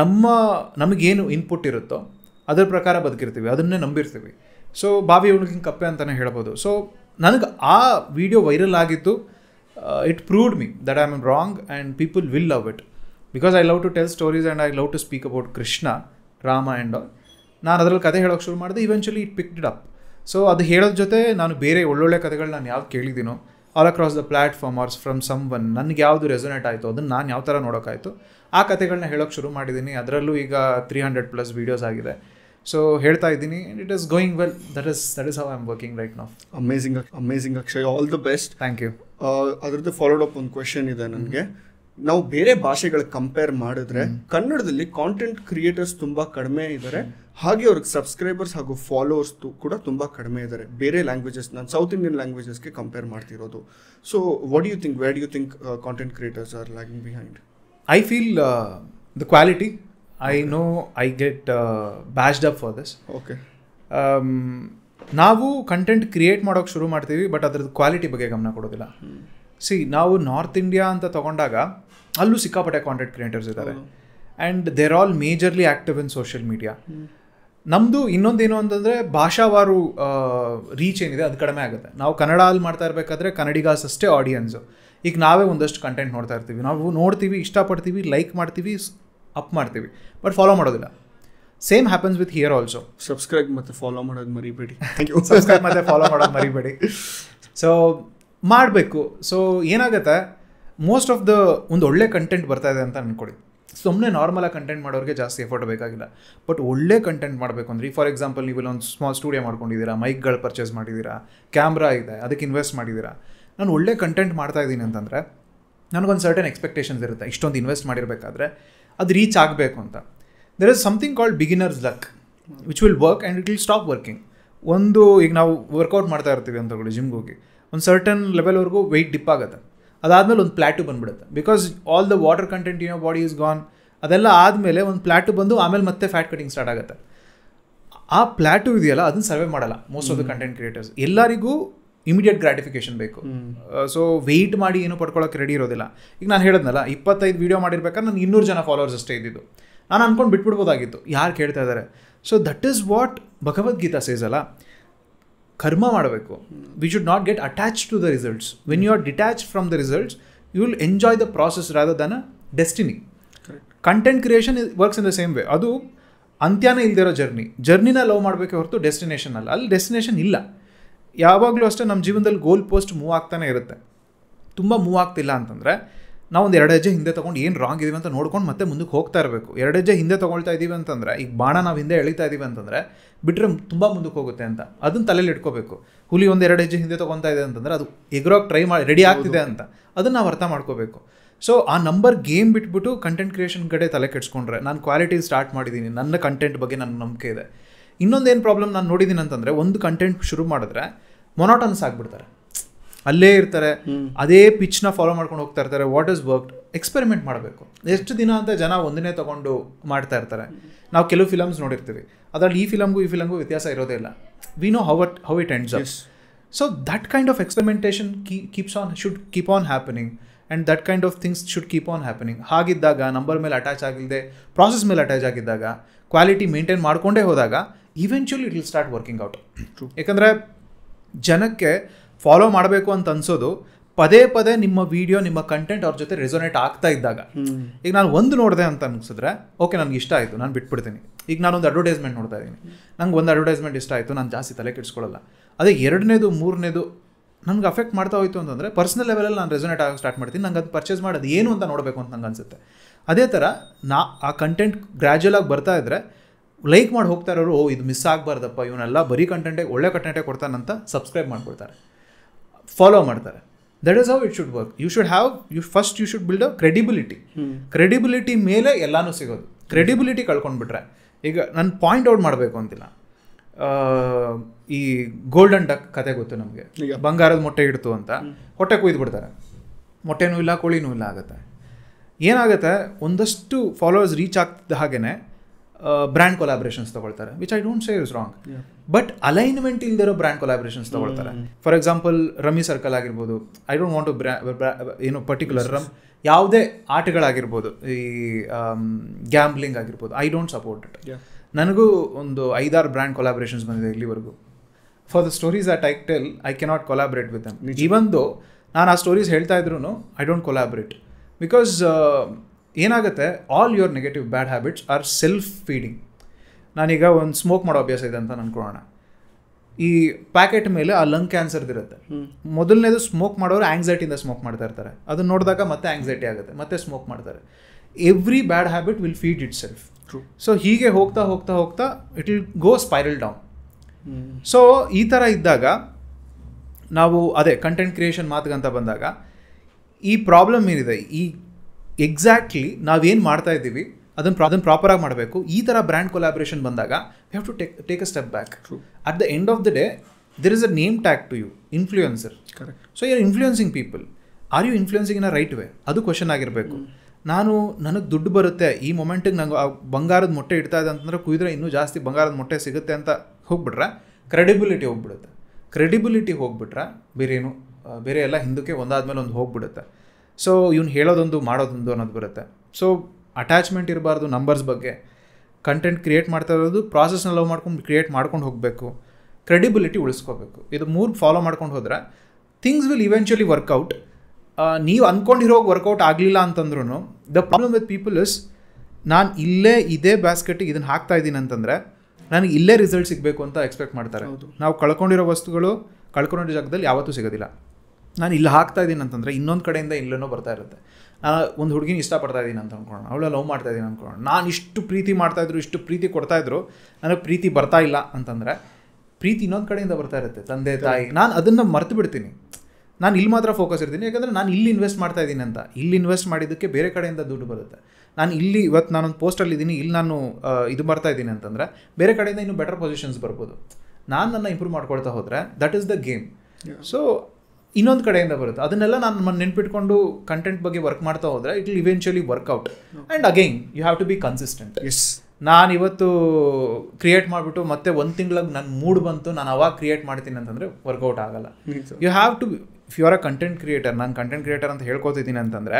ನಮ್ಮ ನಮಗೇನು ಇನ್ಪುಟ್ ಇರುತ್ತೋ ಅದರ ಪ್ರಕಾರ ಬದುಕಿರ್ತೀವಿ ಅದನ್ನೇ ನಂಬಿರ್ತೀವಿ ಸೊ ಬಾವಿ ಹುಡುಗಿನ ಕಪ್ಪೆ ಅಂತಲೇ ಹೇಳ್ಬೋದು ಸೊ ನನಗೆ ಆ ವಿಡಿಯೋ ವೈರಲ್ ಆಗಿದ್ದು it proved me that I am wrong and people will love it because I love to tell stories and I love to speak about Krishna Rama and all ನಾನು ಅದರಲ್ಲಿ ಕತೆ ಹೇಳೋಕ್ಕೆ ಶುರು ಮಾಡಿದೆ eventually it picked it up so ಅದು ಹೇಳೋದ್ರ ಜೊತೆ ನಾನು ಬೇರೆ ಒಳ್ಳೊಳ್ಳೆ ಕಥೆಗಳು ನಾನು ಯಾವ್ದು ಕೇಳಿದ್ದೀನೋ all across the platform ours from someone ನನಗೆ ಯಾವುದು ರೆಸೊನೇಟ್ ಆಯಿತು ಅದನ್ನು ನಾನು ಯಾವ ಥರ ನೋಡೋಕ್ಕಾಯಿತು ಆ ಕಥೆಗಳನ್ನ ಹೇಳೋಕ್ಕೆ ಶುರು ಮಾಡಿದ್ದೀನಿ ಅದರಲ್ಲೂ ಈಗ ತ್ರೀ ಹಂಡ್ರೆಡ್ ಪ್ಲಸ್ ವೀಡಿಯೋಸ್ ಆಗಿದೆ ಸೊ ಹೇಳ್ತಾ ಇದ್ದೀನಿ it is going well that is that is how I am working right ನಾವು amazing amazing Akshay all the best thank you ಅದರದ್ದು ಫಾಲೋಡ್ ಅಪ್ ಒಂದು ಕ್ವೆಶನ್ ಇದೆ ನನಗೆ ನಾವು ಬೇರೆ ಭಾಷೆಗಳ ಕಂಪೇರ್ ಮಾಡಿದ್ರೆ ಕನ್ನಡದಲ್ಲಿ ಕಾಂಟೆಂಟ್ ಕ್ರಿಯೇಟರ್ಸ್ ತುಂಬ ಕಡಿಮೆ ಇದ್ದಾರೆ ಹಾಗೆ ಅವ್ರಿಗೆ ಸಬ್ಸ್ಕ್ರೈಬರ್ಸ್ ಹಾಗೂ ಫಾಲೋವರ್ಸ್ ಕೂಡ ತುಂಬ ಕಡಿಮೆ ಇದ್ದಾರೆ ಬೇರೆ ಲ್ಯಾಂಗ್ವೇಜಸ್ ನಾನು ಸೌತ್ ಇಂಡಿಯನ್ ಲ್ಯಾಂಗ್ವೇಜಸ್ಗೆ ಕಂಪೇರ್ ಮಾಡ್ತಿರೋದು so what you think where you think content creators are lagging behind I feel the quality I know I get bashed up for this okay ನಾವು ಕಂಟೆಂಟ್ ಕ್ರಿಯೇಟ್ ಮಾಡೋಕೆ ಶುರು ಮಾಡ್ತೀವಿ but ಅದ್ರದ್ದು quality ಬಗ್ಗೆ ಗಮನ ಕೊಡೋದಿಲ್ಲ ಸಿ ನಾವು ನಾರ್ತ್ ಇಂಡಿಯಾ ಅಂತ ತೊಗೊಂಡಾಗ ಅಲ್ಲೂ ಸಿಕ್ಕಾಪಟ್ಟೆ ಕಾಂಟೆಂಟ್ ಕ್ರಿಯೇಟರ್ಸ್ ಇದ್ದಾರೆ and they're all majorly active in social media ನಮ್ಮದು ಇನ್ನೊಂದೇನು ಅಂತಂದರೆ ಭಾಷಾವಾರು ರೀಚ್ ಏನಿದೆ ಅದು ಕಡಿಮೆ ಆಗುತ್ತೆ ನಾವು ಕನ್ನಡ ಅಲ್ಲಿ ಮಾಡ್ತಾ ಇರಬೇಕಾದ್ರೆ ಕನ್ನಡಿಗಾಸಷ್ಟೇ ಆಡಿಯನ್ಸು ಈಗ ನಾವೇ ಒಂದಷ್ಟು ಕಂಟೆಂಟ್ ನೋಡ್ತಾ ಇರ್ತೀವಿ ನಾವು ನೋಡ್ತೀವಿ ಇಷ್ಟಪಡ್ತೀವಿ ಲೈಕ್ ಮಾಡ್ತೀವಿ ಅಪ್ ಮಾಡ್ತೀವಿ ಬಟ್ ಫಾಲೋ ಮಾಡೋದಿಲ್ಲ same happens with here also subscribe ಮತ್ತು ಫಾಲೋ ಮಾಡೋದು ಮರಿಬೇಡಿ ಸಬ್ಸ್ಕ್ರೈಬ್ ಮತ್ತು ಫಾಲೋ ಮಾಡೋದು ಮರಿಬೇಡಿ ಸೊ ಮಾಡಬೇಕು ಸೊ ಏನಾಗುತ್ತೆ ಮೋಸ್ಟ್ ಆಫ್ ದ ಒಂದು ಒಳ್ಳೆ ಕಂಟೆಂಟ್ ಬರ್ತಾ ಇದೆ ಅಂತ ಅಂದ್ಕೊಡಿ ಸುಮ್ಮನೆ ನಾರ್ಮಲಾಗಿ ಕಂಟೆಂಟ್ ಮಾಡೋರಿಗೆ ಜಾಸ್ತಿ ಎಫರ್ಟ್ ಬೇಕಾಗಿಲ್ಲ ಬಟ್ ಒಳ್ಳೆ ಕಂಟೆಂಟ್ ಮಾಡಬೇಕು ಅಂದರೆ ಫಾರ್ ಎಕ್ಸಾಂಪಲ್ ನೀವು ಇಲ್ಲೊಂದು ಸ್ಮಾಲ್ ಸ್ಟುಡಿಯೋ ಮಾಡ್ಕೊಂಡಿದ್ದೀರಾ ಮೈಕ್ಗಳು ಪರ್ಚೇಸ್ ಮಾಡಿದ್ದೀರಾ ಕ್ಯಾಮ್ರಾ ಇದೆ ಅದಕ್ಕೆ ಇನ್ವೆಸ್ಟ್ ಮಾಡಿದ್ದೀರಾ ನಾನು ಒಳ್ಳೆ ಕಂಟೆಂಟ್ ಮಾಡ್ತಾ ಇದ್ದೀನಿ ಅಂತಂದರೆ ನನಗೊಂದು ಸರ್ಟನ್ ಎಕ್ಸ್ಪೆಕ್ಟೇಷನ್ಸ್ ಇರುತ್ತೆ ಇಷ್ಟೊಂದು ಇನ್ವೆಸ್ಟ್ ಮಾಡಿರಬೇಕಾದ್ರೆ ಅದು ರೀಚ್ ಆಗಬೇಕು ಅಂತ there is something called beginners luck which will work and it will stop working ಒಂದು ಈಗ ನಾವು ವರ್ಕೌಟ್ ಮಾಡ್ತಾ ಇರ್ತೀವಿ ಅಂತಗಳು ಜಿಮ್ಗೋಗಿ ಜಿಮ್ಗೆ ಹೋಗಿ ಒಂದು ಸರ್ಟನ್ ಲೆವೆಲ್ವರೆಗೂ ವೆಯ್ಟ್ ಡಿಪ್ ಆಗುತ್ತೆ ಅದಾದಮೇಲೆ ಒಂದು ಪ್ಲ್ಯಾಟು ಬಂದುಬಿಡುತ್ತೆ because all the water content in body is gone ಅದೆಲ್ಲ ಆದಮೇಲೆ ಒಂದು ಪ್ಲ್ಯಾಟು ಬಂದು ಆಮೇಲೆ ಮತ್ತೆ ಫ್ಯಾಟ್ ಕಟಿಂಗ್ ಸ್ಟಾರ್ಟ್ ಆಗುತ್ತೆ ಆ ಪ್ಲ್ಯಾಟು ಇದೆಯಲ್ಲ ಅದನ್ನು ಸರ್ವೆ ಮಾಡಲ್ಲ most of the content creators ಎಲ್ಲರಿಗೂ ಇಮಿಡಿಯೇಟ್ ಗ್ರಾಟಿಫಿಕೇಷನ್ ಬೇಕು ಸೊ ವೆಯ್ಟ್ ಮಾಡಿ ಏನು ಪಡ್ಕೊಳ್ಳೋಕೆ ರೆಡಿ ಇರೋದಿಲ್ಲ ಈಗ ನಾನು ಹೇಳಿದ್ನಲ್ಲ ಇಪ್ಪತ್ತೈದು ವೀಡಿಯೋ ಮಾಡಿರ್ಬೇಕಾದ್ರೆ ನಾನು ಇನ್ನೂರು ಜನ ಫಾಲೋವರ್ಸ್ ಅಷ್ಟೇ ಇದ್ದಿದ್ದು ನಾನು ಅಂದ್ಕೊಂಡು ಬಿಟ್ಬಿಡ್ಬೋದಾಗಿತ್ತು ಯಾರು ಕೇಳ್ತಾ ಇದ್ದಾರೆ so that is what Bhagavad Gita says ಅಲ್ಲ ಕರ್ಮ ಮಾಡಬೇಕು we should not get attach to the results when you are detach from the results you will enjoy the process rather than a destiny content creation works in the same way ಅದು ಅಂತ್ಯನೇ ಇಲ್ದಿರೋ journey ಜರ್ನಿನ love ಮಾಡಬೇಕೆ ಹೊರತು destination ಅಲ್ಲ ಅಲ್ಲಿ destination ಇಲ್ಲ ಯಾವಾಗಲೂ ಅಷ್ಟೇ ನಮ್ಮ ಜೀವನದಲ್ಲಿ ಗೋಲ್ ಪೋಸ್ಟ್ ಮೂವ್ ಆಗ್ತಾನೆ ಇರುತ್ತೆ ತುಂಬ ಮೂವ್ ಆಗ್ತಿಲ್ಲ ಅಂತಂದರೆ ನಾವು ಒಂದು ಎರಡು ಹೆಜ್ಜೆ ಹಿಂದೆ ತೊಗೊಂಡು ಏನು ರಾಂಗ್ ಇದೀವಿ ಅಂತ ನೋಡ್ಕೊಂಡು ಮತ್ತೆ ಮುಂದಕ್ಕೆ ಹೋಗ್ತಾ ಇರಬೇಕು ಎರಡು ಹೆಜ್ಜೆ ಹಿಂದೆ ತೊಗೊಳ್ತಾ ಇದ್ದೀವಿ ಅಂತಂದರೆ ಈಗ ಬಾಣ ನಾವು ಹಿಂದೆ ಎಳಿತಾ ಇದ್ದೀವಿ ಅಂತಂದರೆ ಬಿಟ್ಟರೆ ತುಂಬ ಮುಂದಕ್ಕೆ ಹೋಗುತ್ತೆ ಅಂತ ಅದನ್ನು ತಲೆಯಲ್ಲಿ ಇಟ್ಕೋಬೇಕು ಹುಲಿ ಒಂದು ಎರಡು ಹೆಜ್ಜೆ ಹಿಂದೆ ತೊಗೊತಾ ಇದೆ ಅಂತಂದರೆ ಅದು ಎಗ್ರೋಗಿ ಟ್ರೈ ಮಾಡಿ ರೆಡಿ ಆಗ್ತಿದೆ ಅಂತ ಅದನ್ನು ನಾವು ಅರ್ಥ ಮಾಡ್ಕೋಬೇಕು ಸೊ ಆ ನಂಬರ್ ಗೇಮ್ ಬಿಟ್ಬಿಟ್ಟು ಕಂಟೆಂಟ್ ಕ್ರಿಯೇಷನ್ ಕಡೆ ತಲೆ ಕೆಡಿಸ್ಕೊಂಡ್ರೆ ನಾನು ಕ್ವಾಲಿಟಿ ಸ್ಟಾರ್ಟ್ ಮಾಡಿದ್ದೀನಿ ನನ್ನ ಕಂಟೆಂಟ್ ಬಗ್ಗೆ ನನ್ನ ನಂಬಿಕೆ ಇದೆ ಇನ್ನೊಂದೇನು ಪ್ರಾಬ್ಲಮ್ ನಾನು ನೋಡಿದ್ದೀನಿ ಅಂತಂದರೆ ಒಂದು ಕಂಟೆಂಟ್ ಶುರು ಮಾಡಿದ್ರೆ ಮೊನಾಟನ್ಸ್ ಆಗಿಬಿಡ್ತಾರೆ ಅಲ್ಲೇ ಇರ್ತಾರೆ ಅದೇ ಪಿಚ್ನ ಫಾಲೋ ಮಾಡ್ಕೊಂಡು ಹೋಗ್ತಾ ಇರ್ತಾರೆ ವಾಟ್ ಇಸ್ ವರ್ಕ್ ಎಕ್ಸ್ಪೆರಿಮೆಂಟ್ ಮಾಡಬೇಕು ಎಷ್ಟು ದಿನ ಅಂತ ಜನ ಒಂದನೇ ತೊಗೊಂಡು ಮಾಡ್ತಾ ಇರ್ತಾರೆ ನಾವು ಕೆಲವು ಫಿಲಮ್ಸ್ ನೋಡಿರ್ತೀವಿ ಅದರಲ್ಲಿ ಈ ಫಿಲಮ್ಗೂ ಈ ಫಿಲಮ್ಗೂ ವ್ಯತ್ಯಾಸ ಇರೋದೇ ಇಲ್ಲ we know how at how it ends up so that kind of experimentation keeps on should keep on happening and that kind of things should keep on happening ಹಾಗಿದ್ದಾಗ ನಂಬರ್ ಮೇಲೆ ಅಟ್ಯಾಚ್ ಆಗಿಲ್ಲದೆ ಪ್ರಾಸೆಸ್ ಮೇಲೆ attach ಆಗಿದ್ದಾಗ quality maintain ಮಾಡಿಕೊಂಡೇ ಹೋದಾಗ eventually it will start working out ಯಾಕಂದರೆ ಜನಕ್ಕೆ follow ಮಾಡಬೇಕು ಅಂತ ಅನ್ಸೋದು ಪದೇ ಪದೇ ನಿಮ್ಮ ವೀಡಿಯೋ ನಿಮ್ಮ ಕಂಟೆಂಟ್ ಅವ್ರ ಜೊತೆ ರೆಸೊನೇಟ್ ಆಗ್ತಾ ಇದ್ದಾಗ ಈಗ ನಾನು ಒಂದು ನೋಡಿದೆ ಅಂತ ಅನ್ಸಿದ್ರೆ ಓಕೆ ನನಗೆ ಇಷ್ಟ ಆಯಿತು ನಾನು ಬಿಟ್ಬಿಡ್ತೀನಿ ಈಗ ನಾನೊಂದು ಅಡ್ವರ್ಟೈಸ್ಮೆಂಟ್ ನೋಡ್ತಾ ಇದ್ದೀನಿ ನಂಗೆ ಒಂದು ಅಡ್ವರ್ಟೈಸ್ಮೆಂಟ್ ಇಷ್ಟ ಆಯಿತು ನಾನು ಜಾಸ್ತಿ ತಲೆ ಕೆಡಿಸ್ಕೊಳ್ಳಲ್ಲ ಅದೇ ಎರಡನೇದು ಮೂರನೇದು ನನಗೆ ಅಫೆಕ್ಟ್ ಮಾಡ್ತಾ ಹೋಯಿತು ಅಂತಂದರೆ ಪರ್ಸ್ನಲ್ ಲೆವೆಲಲ್ಲಿ ನಾನು ರೆಸೊನೇಟ್ ಆಗೋಕ್ಕೆ ಸ್ಟಾರ್ಟ್ ಮಾಡ್ತೀನಿ ನಂಗೆ ಅದು ಪರ್ಚೇಸ್ ಮಾಡೋದು ಏನು ಅಂತ ನೋಡಬೇಕು ಅಂತ ನಂಗೆ ಅನಿಸುತ್ತೆ ಅದೇ ಥರ ನಾ ಆ ಕಂಟೆಂಟ್ ಆಗಿ ಬರ್ತಾ ಇದ್ದರೆ ಲೈಕ್ ಮಾಡಿ ಹೋಗ್ತಾ ಇರೋರು ಇದು ಮಿಸ್ ಆಗಬಾರ್ದಪ್ಪ ಇವನ್ನೆಲ್ಲ ಬರೀ ಕಂಟೆಂಟೇ ಒಳ್ಳೆ ಕಂಟೆಂಟೇ ಕೊಡ್ತಾನಂತ ಸಬ್ಸ್ಕ್ರೈಬ್ ಮಾಡ್ಕೊಳ್ತಾರೆ ಫಾಲೋ ಮಾಡ್ತಾರೆ that is how it should work you should have you first you should build a credibility credibility ಮೇಲೆ ಎಲ್ಲನೂ ಸಿಗೋದು ಕ್ರೆಡಿಬಿಲಿಟಿ ಕಳ್ಕೊಂಡ್ಬಿಟ್ರೆ ಈಗ ನಾನು ಪಾಯಿಂಟ್ ಔಟ್ ಮಾಡಬೇಕು ಅಂತಿಲ್ಲ ಈ ಗೋಲ್ಡನ್ ಡಕ್ ಕತೆ ಗೊತ್ತು ನಮಗೆ ಬಂಗಾರದ ಮೊಟ್ಟೆ ಇಡ್ತು ಅಂತ ಹೊಟ್ಟೆ ಕೊಯ್ದು ಬಿಡ್ತಾರೆ ಮೊಟ್ಟೆನೂ ಇಲ್ಲ ಕೋಳಿನೂ ಇಲ್ಲ ಆಗುತ್ತೆ ಏನಾಗುತ್ತೆ ಒಂದಷ್ಟು ಫಾಲೋವರ್ಸ್ ರೀಚ್ ಆಗ್ತಿದ್ದ ಹಾಗೇ ಬ್ರ್ಯಾಂಡ್ ಕೊಲಾಬ್ರೇಷನ್ಸ್ ತಗೊಳ್ತಾರೆ which I don't say is wrong but alignment ಇಲ್ದಿರೋ ಬ್ರ್ಯಾಂಡ್ ಕೊಲಾಬ್ರೇಷನ್ಸ್ ತಗೊಳ್ತಾರೆ ಫಾರ್ ಎಕ್ಸಾಂಪಲ್ ರಮಿ ಸರ್ಕಲ್ ಆಗಿರ್ಬೋದು ಐ ಡೋಂಟ್ ವಾಂಟ್ ಟು ಏನು ಪರ್ಟಿಕ್ಯುಲರ್ ರಮ್ ಯಾವುದೇ ಆಟಗಳಾಗಿರ್ಬೋದು ಈ ಗ್ಯಾಂಬ್ಲಿಂಗ್ ಆಗಿರ್ಬೋದು ಐ ಡೋಂಟ್ ಸಪೋರ್ಟ್ ಇಟ್ ನನಗೂ ಒಂದು ಐದಾರು ಬ್ರ್ಯಾಂಡ್ ಕೊಲಾಬ್ರೇಷನ್ಸ್ ಬಂದಿದೆ ಇಲ್ಲಿವರೆಗೂ for the stories at I tell I cannot collaborate with them even ನಾನು ಆ ಸ್ಟೋರೀಸ್ ಹೇಳ್ತಾ ಇದ್ರು ಐ ಡೋಂಟ್ ಕೊಲಾಬ್ರೇಟ್ ಬಿಕಾಸ್ ಏನಾಗುತ್ತೆ all your negative bad habits are self feeding ನಾನೀಗ ಒಂದು ಸ್ಮೋಕ್ ಮಾಡೋ ಅಭ್ಯಾಸ ಇದೆ ಅಂತ ಅಂದ್ಕೊಳ್ಳೋಣ ಈ ಪ್ಯಾಕೆಟ್ ಮೇಲೆ ಆ ಲಂಗ್ ಕ್ಯಾನ್ಸರ್ದಿರುತ್ತೆ ಮೊದಲನೇದು ಸ್ಮೋಕ್ ಮಾಡೋರು ಆ್ಯಂಗ್ಸೈಟಿಯಿಂದ ಸ್ಮೋಕ್ ಮಾಡ್ತಾ ಇರ್ತಾರೆ ಅದನ್ನ ನೋಡಿದಾಗ ಮತ್ತೆ ಆಂಗ್ಸೈಟಿ ಆಗುತ್ತೆ ಮತ್ತೆ ಸ್ಮೋಕ್ ಮಾಡ್ತಾರೆ every bad habit will feed itself so ಹೀಗೆ ಹೋಗ್ತಾ ಹೋಗ್ತಾ ಹೋಗ್ತಾ it will go spiral down so ಈ ಥರ ಇದ್ದಾಗ ನಾವು ಅದೇ ಕಂಟೆಂಟ್ ಕ್ರಿಯೇಷನ್ ಮಾತುಗಂತ ಬಂದಾಗ ಈ ಪ್ರಾಬ್ಲಮ್ ಏನಿದೆ ಈ ಎಕ್ಸಾಕ್ಟ್ಲಿ ನಾವೇನು ಮಾಡ್ತಾ ಇದ್ದೀವಿ ಅದನ್ನು ಅದನ್ನು ಪ್ರಾಪರಾಗಿ ಮಾಡಬೇಕು ಈ ಥರ ಬ್ರ್ಯಾಂಡ್ ಕೊಲಾಬ್ರೇಷನ್ ಬಂದಾಗ we have to take take a step back at the end of the day there is a name tag to you influencer correct so you are influencing people are you influencing in a right way ಅದು question ಆಗಿರಬೇಕು ನಾನು ನನಗೆ ದುಡ್ಡು ಬರುತ್ತೆ ಈ ಮೊಮೆಂಟಿಗೆ ನಂಗೆ ಬಂಗಾರದ ಮೊಟ್ಟೆ ಇಡ್ತಾ ಇದೆ ಅಂತಂದ್ರೆ ಕುಯ್ದ್ರೆ ಇನ್ನೂ ಜಾಸ್ತಿ ಬಂಗಾರದ ಮೊಟ್ಟೆ ಸಿಗುತ್ತೆ ಅಂತ ಹೋಗ್ಬಿಟ್ರೆ ಕ್ರೆಡಿಬಿಲಿಟಿ ಹೋಗ್ಬಿಡುತ್ತೆ ಕ್ರೆಡಿಬಿಲಿಟಿ ಹೋಗ್ಬಿಟ್ರೆ ಏನು ಬೇರೆ ಎಲ್ಲ ಹಿಂದಕ್ಕೆ ಒಂದಾದ ಮೇಲೆ ಒಂದು ಹೋಗ್ಬಿಡುತ್ತೆ ಸೊ ಇವ್ನು ಹೇಳೋದೊಂದು ಮಾಡೋದೊಂದು ಅನ್ನೋದು ಬರುತ್ತೆ ಸೊ ಅಟ್ಯಾಚ್ಮೆಂಟ್ ಇರಬಾರ್ದು ನಂಬರ್ಸ್ ಬಗ್ಗೆ ಕಂಟೆಂಟ್ ಕ್ರಿಯೇಟ್ ಮಾಡ್ತಾ ಇರೋದು ಪ್ರಾಸೆಸ್ನ ಲವ್ ಮಾಡ್ಕೊಂಡು ಕ್ರಿಯೇಟ್ ಮಾಡ್ಕೊಂಡು ಹೋಗಬೇಕು ಕ್ರೆಡಿಬಿಲಿಟಿ ಉಳಿಸ್ಕೋಬೇಕು ಇದು ಮೂರು ಫಾಲೋ ಮಾಡ್ಕೊಂಡು ಹೋದರೆ ಥಿಂಗ್ಸ್ ವಿಲ್ ಇವೆಂಚುಲಿ ವರ್ಕೌಟ್ ನೀವು ಅಂದ್ಕೊಂಡಿರೋ ವರ್ಕೌಟ್ ಆಗಲಿಲ್ಲ ಅಂತಂದ್ರೂ the problem with people is ನಾನು ಇಲ್ಲೇ ಇದೇ ಬ್ಯಾಸ್ಕೆಟಿಗೆ ಇದನ್ನು ಹಾಕ್ತಾ ಇದ್ದೀನಿ ಅಂತಂದರೆ ನನಗೆ ಇಲ್ಲೇ ರಿಸಲ್ಟ್ ಸಿಗಬೇಕು ಅಂತ ಎಕ್ಸ್ಪೆಕ್ಟ್ ಮಾಡ್ತಾರೆ ನಾವು ಕಳ್ಕೊಂಡಿರೋ ವಸ್ತುಗಳು ಕಳ್ಕೊಂಡಿರೋ ಜಾಗದಲ್ಲಿ ಯಾವತ್ತೂ ಸಿಗೋದಿಲ್ಲ ನಾನು ಇಲ್ಲಿ ಹಾಕ್ತಾ ಇದ್ದೀನಿ ಅಂತಂದರೆ ಇನ್ನೊಂದು ಕಡೆಯಿಂದ ಇಲ್ಲೇನೋ ಬರ್ತಾ ಇರುತ್ತೆ ನಾನು ಒಂದು ಹುಡುಗಿನ ಇಷ್ಟಪಡ್ತಾ ಇದ್ದೀನಿ ಅಂತ ಅಂದ್ಕೊಳ್ಳೋಣ ಅವಳ ಲವ್ ಮಾಡ್ತಾ ಇದ್ದೀನಿ ಅಂದ್ಕೊಳ್ಳೋಣ ನಾನು ಇಷ್ಟು ಪ್ರೀತಿ ಮಾಡ್ತಾಯಿದ್ರು ಇಷ್ಟು ಪ್ರೀತಿ ಕೊಡ್ತಾಯಿದ್ರು ನನಗೆ ಪ್ರೀತಿ ಬರ್ತಾ ಇಲ್ಲ ಅಂತಂದರೆ ಪ್ರೀತಿ ಇನ್ನೊಂದು ಕಡೆಯಿಂದ ಬರ್ತಾ ಇರುತ್ತೆ ತಂದೆ ತಾಯಿ ನಾನು ಅದನ್ನು ಮರೆತು ಬಿಡ್ತೀನಿ ನಾನು ಇಲ್ಲಿ ಮಾತ್ರ ಫೋಕಸ್ ಇರ್ತೀನಿ ಯಾಕಂದರೆ ನಾನು ಇಲ್ಲಿ ಇನ್ವೆಸ್ಟ್ ಮಾಡ್ತಾ ಇದ್ದೀನಿ ಅಂತ ಇಲ್ಲಿ ಇನ್ವೆಸ್ಟ್ ಮಾಡಿದ್ದಕ್ಕೆ ಬೇರೆ ಕಡೆಯಿಂದ ದುಡ್ಡು ಬರುತ್ತೆ ನಾನು ಇಲ್ಲಿ ಇವತ್ತು ನಾನೊಂದು ಪೋಸ್ಟಲ್ಲಿದ್ದೀನಿ ಇಲ್ಲಿ ನಾನು ಇದು ಬರ್ತಾ ಇದ್ದೀನಿ ಅಂತಂದರೆ ಬೇರೆ ಕಡೆಯಿಂದ ಇನ್ನೂ ಬೆಟರ್ ಪೊಸಿಷನ್ಸ್ ಬರ್ಬೋದು ನಾನು ನನ್ನ ಇಂಪ್ರೂವ್ ಮಾಡ್ಕೊಳ್ತಾ ಹೋದರೆ that is the game so ಇನ್ನೊಂದು ಕಡೆಯಿಂದ ಬರುತ್ತೆ ಅದನ್ನೆಲ್ಲ ನಾನು ನೆನ್ಪಿಟ್ಕೊಂಡು ಕಂಟೆಂಟ್ ಬಗ್ಗೆ ವರ್ಕ್ ಮಾಡ್ತಾ ಹೋದ್ರೆ it will eventually work out and again you have to be consistent ಎಸ್ ನಾನು ಇವತ್ತು ಕ್ರಿಯೇಟ್ ಮಾಡಿಬಿಟ್ಟು ಮತ್ತೆ ಒಂದು ತಿಂಗ್ಳಾಗ ನನ್ನ ಮೂಡ್ ಬಂತು ನಾನು ಅವಾಗ ಕ್ರಿಯೇಟ್ ಮಾಡ್ತೀನಿ ಅಂತಂದರೆ ವರ್ಕೌಟ್ ಆಗಲ್ಲ you have to if you are a content creator ನಾನು ಕಂಟೆಂಟ್ ಕ್ರಿಯೇಟರ್ ಅಂತ ಹೇಳ್ಕೊತಿದ್ದೀನಿ ಅಂತಂದರೆ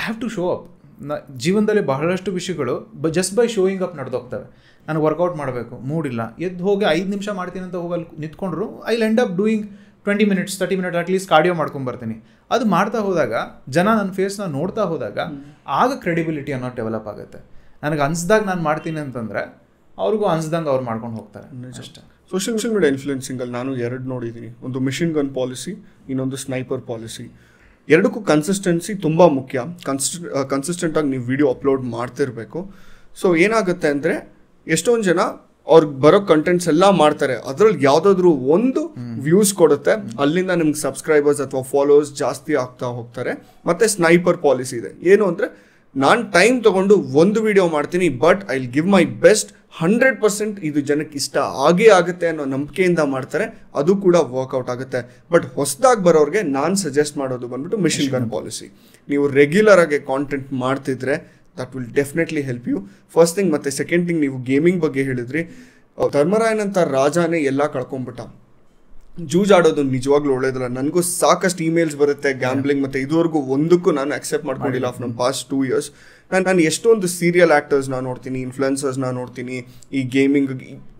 I have to show up ನ ಜೀವನದಲ್ಲಿ ಬಹಳಷ್ಟು ವಿಷಯಗಳು ಬ ಜಸ್ಟ್ ಬೈ ಶೋಯಿಂಗ್ ಅಪ್ ನಡೆದೋಗ್ತವೆ ನಾನು ವರ್ಕೌಟ್ ಮಾಡಬೇಕು ಮೂಡಿಲ್ಲ ಎದ್ದು ಹೋಗಿ ಐದು ನಿಮಿಷ ಮಾಡ್ತೀನಿ ಅಂತ ಹೋಗಲ್ಲಿ ನಿಂತ್ಕೊಂಡ್ರು I end up doing twenty minutes thirty minute at least cardio ಬರ್ತೀನಿ ಅದು ಮಾಡ್ತಾ ಹೋದಾಗ ಜನ ನನ್ನ ಫೇಸ್ನ ನೋಡ್ತಾ ಹೋದಾಗ ಆಗ ಕ್ರೆಡಿಬಿಲಿಟಿ ಅನ್ನೋದು ಡೆವಲಪ್ ಆಗುತ್ತೆ ನನಗೆ ಅನ್ಸ್ದಾಗ ನಾನು ಮಾಡ್ತೀನಿ ಅಂತಂದರೆ ಅವ್ರಿಗೂ ಅನ್ಸ್ದಂಗೆ ಅವ್ರು ಮಾಡ್ಕೊಂಡು ಹೋಗ್ತಾರೆ ಜಸ್ಟ್ ಸೋಷಿಯಲ್ ಮೀಡಿಯಾ ಇನ್ಫ್ಲುಯೆನ್ಸಿಂಗಲ್ಲಿ ನಾನು ಎರಡು ನೋಡಿದ್ದೀನಿ ಒಂದು ಮಿಷಿನ್ ಗನ್ ಪಾಲಿಸಿ ಇನ್ನೊಂದು ಸ್ನೈಪರ್ ಪಾಲಿಸಿ ಎರಡಕ್ಕೂ ಕನ್ಸಿಸ್ಟೆನ್ಸಿ ತುಂಬ ಮುಖ್ಯ ಕನ್ಸಿಸ್ಟ್ ಕನ್ಸಿಸ್ಟೆಂಟಾಗಿ ನೀವು ವಿಡಿಯೋ ಅಪ್ಲೋಡ್ ಮಾಡ್ತಿರಬೇಕು ಸೊ ಏನಾಗುತ್ತೆ ಅಂದರೆ ಎಷ್ಟೊಂದು ಜನ ಅವ್ರಿಗೆ ಬರೋ ಕಂಟೆಂಟ್ಸ್ ಎಲ್ಲ ಮಾಡ್ತಾರೆ ಅದ್ರಲ್ಲಿ ಯಾವ್ದಾದ್ರು ಒಂದು ವ್ಯೂಸ್ ಕೊಡುತ್ತೆ ಅಲ್ಲಿಂದ ನಿಮ್ಗೆ ಸಬ್ಸ್ಕ್ರೈಬರ್ಸ್ ಅಥವಾ ಫಾಲೋವರ್ಸ್ ಜಾಸ್ತಿ ಆಗ್ತಾ ಹೋಗ್ತಾರೆ ಮತ್ತೆ ಸ್ನೈಪರ್ ಪಾಲಿಸಿ ಇದೆ ಏನು ಅಂದ್ರೆ ನಾನು ಟೈಮ್ ತಗೊಂಡು ಒಂದು ವಿಡಿಯೋ ಮಾಡ್ತೀನಿ but I give my best hundred percent ಇದು ಜನಕ್ಕೆ ಇಷ್ಟ ಆಗೇ ಆಗುತ್ತೆ ಅನ್ನೋ ನಂಬಿಕೆಯಿಂದ ಮಾಡ್ತಾರೆ ಅದು ಕೂಡ ವರ್ಕ್ಔಟ್ ಆಗುತ್ತೆ ಬಟ್ ಹೊಸದಾಗಿ ಬರೋರಿಗೆ ನಾನು ಸಜೆಸ್ಟ್ ಮಾಡೋದು ಬಂದ್ಬಿಟ್ಟು ಮಿಷಿನ್ ಗನ್ ಪಾಲಿಸಿ ನೀವು ರೆಗ್ಯುಲರ್ ಆಗಿ ಕಾಂಟೆಂಟ್ ಮಾಡ್ತಿದ್ರೆ that will definitely help you first thing ಮತ್ತು ಸೆಕೆಂಡ್ ಥಿಂಗ್ ನೀವು ಗೇಮಿಂಗ್ ಬಗ್ಗೆ ಹೇಳಿದ್ರಿ ಧರ್ಮರಾಯನಂಥ ರಾಜಾನೇ ಎಲ್ಲ ಕಳ್ಕೊಂಬಿಟ್ಟ ಜೂಜಾಡೋದು ನಿಜವಾಗ್ಲೂ ಒಳ್ಳೇದಲ್ಲ ನನಗೂ ಸಾಕಷ್ಟು ಇಮೇಲ್ಸ್ ಬರುತ್ತೆ ಗ್ಯಾಂಬ್ಲಿಂಗ್ ಮತ್ತು ಇದುವರೆಗೂ ಒಂದಕ್ಕೂ ನಾನು ಅಕ್ಸೆಪ್ಟ್ ಮಾಡ್ಕೊಂಡಿಲ್ಲ ಆಫ್ ನಮ್ಮ ಪಾಸ್ಟ್ ಟೂ ಇಯರ್ಸ್ ನಾನು ನಾನು ಎಷ್ಟೊಂದು ಸೀರಿಯಲ್ ಆ್ಯಕ್ಟರ್ಸ್ನ ನೋಡ್ತೀನಿ ಇನ್ಫ್ಲುಯೆನ್ಸರ್ಸ್ನ ನೋಡ್ತೀನಿ ಈ ಗೇಮಿಂಗ್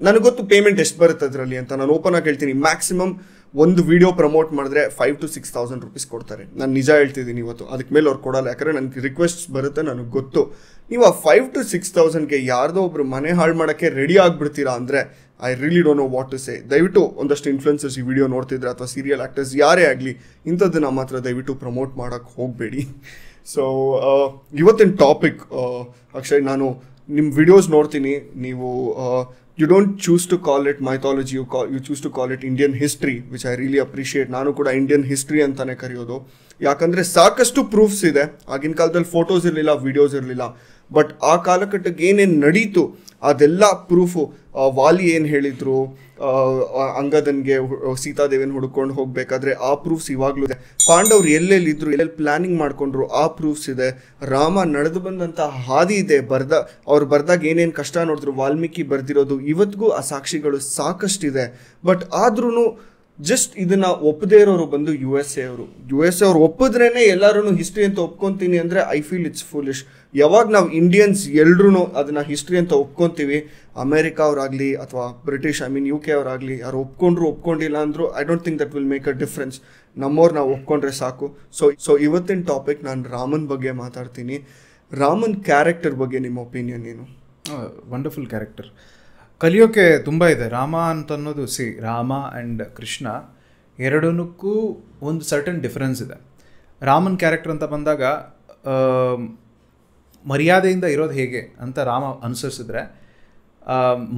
ನನಗೊತ್ತು ಪೇಮೆಂಟ್ ಎಷ್ಟು ಬರುತ್ತೆ ಅದರಲ್ಲಿ ಅಂತ ನಾನು ಓಪನ್ ಆಗಿ ಹೇಳ್ತೀನಿ ಮ್ಯಾಕ್ಸಿಮಮ್ ಒಂದು ವಿಡಿಯೋ ಪ್ರಮೋಟ್ ಮಾಡಿದ್ರೆ five to six thousand rupees ಕೊಡ್ತಾರೆ ನಾನು ನಿಜ ಹೇಳ್ತಿದ್ದೀನಿ ಇವತ್ತು ಅದಕ್ಕೆ ಮೇಲೆ ಅವ್ರು ಕೊಡಲ್ಲ ಯಾಕಂದರೆ ನನಗೆ ರಿಕ್ವೆಸ್ಟ್ ಬರುತ್ತೆ ನನಗೆ ಗೊತ್ತು ನೀವು ಆ ಫೈವ್ ಟು ಸಿಕ್ಸ್ ತೌಸಂಡ್ಗೆ ಯಾರ್ದೋ ಒಬ್ರು ಮನೆ ಹಾಳು ಮಾಡೋಕ್ಕೆ ರೆಡಿ ಆಗಿಬಿಡ್ತೀರಾ ಅಂದರೆ I really don't know what to say ದಯವಿಟ್ಟು ಒಂದಷ್ಟು ಇನ್ಫ್ಲುಯೆನ್ಸರ್ಸ್ ಈ ವಿಡಿಯೋ ನೋಡ್ತಿದ್ರೆ ಅಥವಾ ಸೀರಿಯಲ್ ಆ್ಯಕ್ಟರ್ಸ್ ಯಾರೇ ಆಗಲಿ ಇಂಥದ್ದನ್ನು ಮಾತ್ರ ದಯವಿಟ್ಟು ಪ್ರಮೋಟ್ ಮಾಡೋಕ್ಕೆ ಹೋಗಬೇಡಿ ಸೊ ಇವತ್ತಿನ ಟಾಪಿಕ್ ಅಕ್ಷಯ್ ನಾನು ನಿಮ್ಮ ವಿಡಿಯೋಸ್ ನೋಡ್ತೀನಿ ನೀವು you don't choose to call it mythology you call you choose to call it Indian history which I really appreciate ನಾನು ಕೂಡ ಇಂಡಿಯನ್ ಹಿಸ್ಟ್ರಿ ಅಂತಲೇ ಕರೆಯೋದು ಯಾಕಂದರೆ ಸಾಕಷ್ಟು ಪ್ರೂಫ್ಸ್ ಇದೆ ಆಗಿನ ಕಾಲದಲ್ಲಿ ಫೋಟೋಸ್ ಇರಲಿಲ್ಲ ವೀಡಿಯೋಸ್ ಇರಲಿಲ್ಲ ಬಟ್ ಆ ಕಾಲಘಟ್ಟಕ್ಕೆ ಏನೇನು ನಡೀತು ಅದೆಲ್ಲ ಪ್ರೂಫು ವಾಲಿ ಏನು ಹೇಳಿದ್ರು ಅಂಗದನ್ಗೆ ಸೀತಾದೇವಿನ ಹುಡ್ಕೊಂಡು ಹೋಗಬೇಕಾದ್ರೆ ಆ ಪ್ರೂಫ್ಸ್ ಇವಾಗಲೂ ಇದೆ ಪಾಂಡವ್ರು ಎಲ್ಲೆಲ್ಲಿ ಇದ್ರು ಎಲ್ಲೆಲ್ಲಿ ಪ್ಲಾನಿಂಗ್ ಮಾಡ್ಕೊಂಡ್ರು ಆ ಪ್ರೂಫ್ಸ್ ಇದೆ ರಾಮ ನಡೆದು ಬಂದಂಥ ಹಾದಿ ಇದೆ ಬರ್ದ ಅವ್ರು ಬರ್ದಾಗ ಏನೇನು ಕಷ್ಟ ನೋಡಿದ್ರು ವಾಲ್ಮೀಕಿ ಬರ್ದಿರೋದು ಇವತ್ತಿಗೂ ಆ ಸಾಕ್ಷಿಗಳು ಸಾಕಷ್ಟಿದೆ ಬಟ್ ಆದ್ರೂ ಜಸ್ಟ್ ಇದನ್ನ ಒಪ್ಪದೇ ಇರೋರು ಬಂದು ಯು ಎಸ್ ಎ ಅವರು ಯು ಎಸ್ ಎ ಅವ್ರು ಒಪ್ಪಿದ್ರೇನೆ ಎಲ್ಲರೂ ಹಿಸ್ಟ್ರಿ ಅಂತ ಒಪ್ಕೊಂತೀನಿ ಅಂದರೆ ಐ ಫೀಲ್ ಇಟ್ಸ್ ಫುಲಿಶ್ ಯಾವಾಗ ನಾವು ಇಂಡಿಯನ್ಸ್ ಎಲ್ಲರೂ ಅದನ್ನು ಹಿಸ್ಟ್ರಿ ಅಂತ ಒಪ್ಕೊತೀವಿ ಅಮೇರಿಕಾ ಅವರಾಗಲಿ ಅಥವಾ British I mean U K ಅವರಾಗಲಿ ಯಾರು ಒಪ್ಕೊಂಡ್ರು ಒಪ್ಕೊಂಡಿಲ್ಲ ಅಂದರು I don't think that will make a difference ನಮ್ಮವ್ರು ನಾವು ಒಪ್ಕೊಂಡ್ರೆ ಸಾಕು ಸೊ ಸೊ ಇವತ್ತಿನ ಟಾಪಿಕ್ ನಾನು ರಾಮನ್ ಬಗ್ಗೆ ಮಾತಾಡ್ತೀನಿ ರಾಮನ್ ಕ್ಯಾರೆಕ್ಟರ್ ಬಗ್ಗೆ ನಿಮ್ಮ ಒಪಿನಿಯನ್ ಏನು ವಂಡರ್ಫುಲ್ ಕ್ಯಾರೆಕ್ಟರ್ ಕಲಿಯೋಕೆ ತುಂಬ ಇದೆ ರಾಮ ಅಂತ ಅನ್ನೋದು ಸಿ ರಾಮ ಆ್ಯಂಡ್ ಕೃಷ್ಣ ಎರಡನ್ನಕ್ಕೂ ಒಂದು ಸರ್ಟನ್ ಡಿಫ್ರೆನ್ಸ್ ಇದೆ ರಾಮನ್ ಕ್ಯಾರೆಕ್ಟರ್ ಅಂತ ಬಂದಾಗ ಮರ್ಯಾದೆಯಿಂದ ಇರೋದು ಹೇಗೆ ಅಂತ ರಾಮ ಅನುಸರಿಸಿದ್ರೆ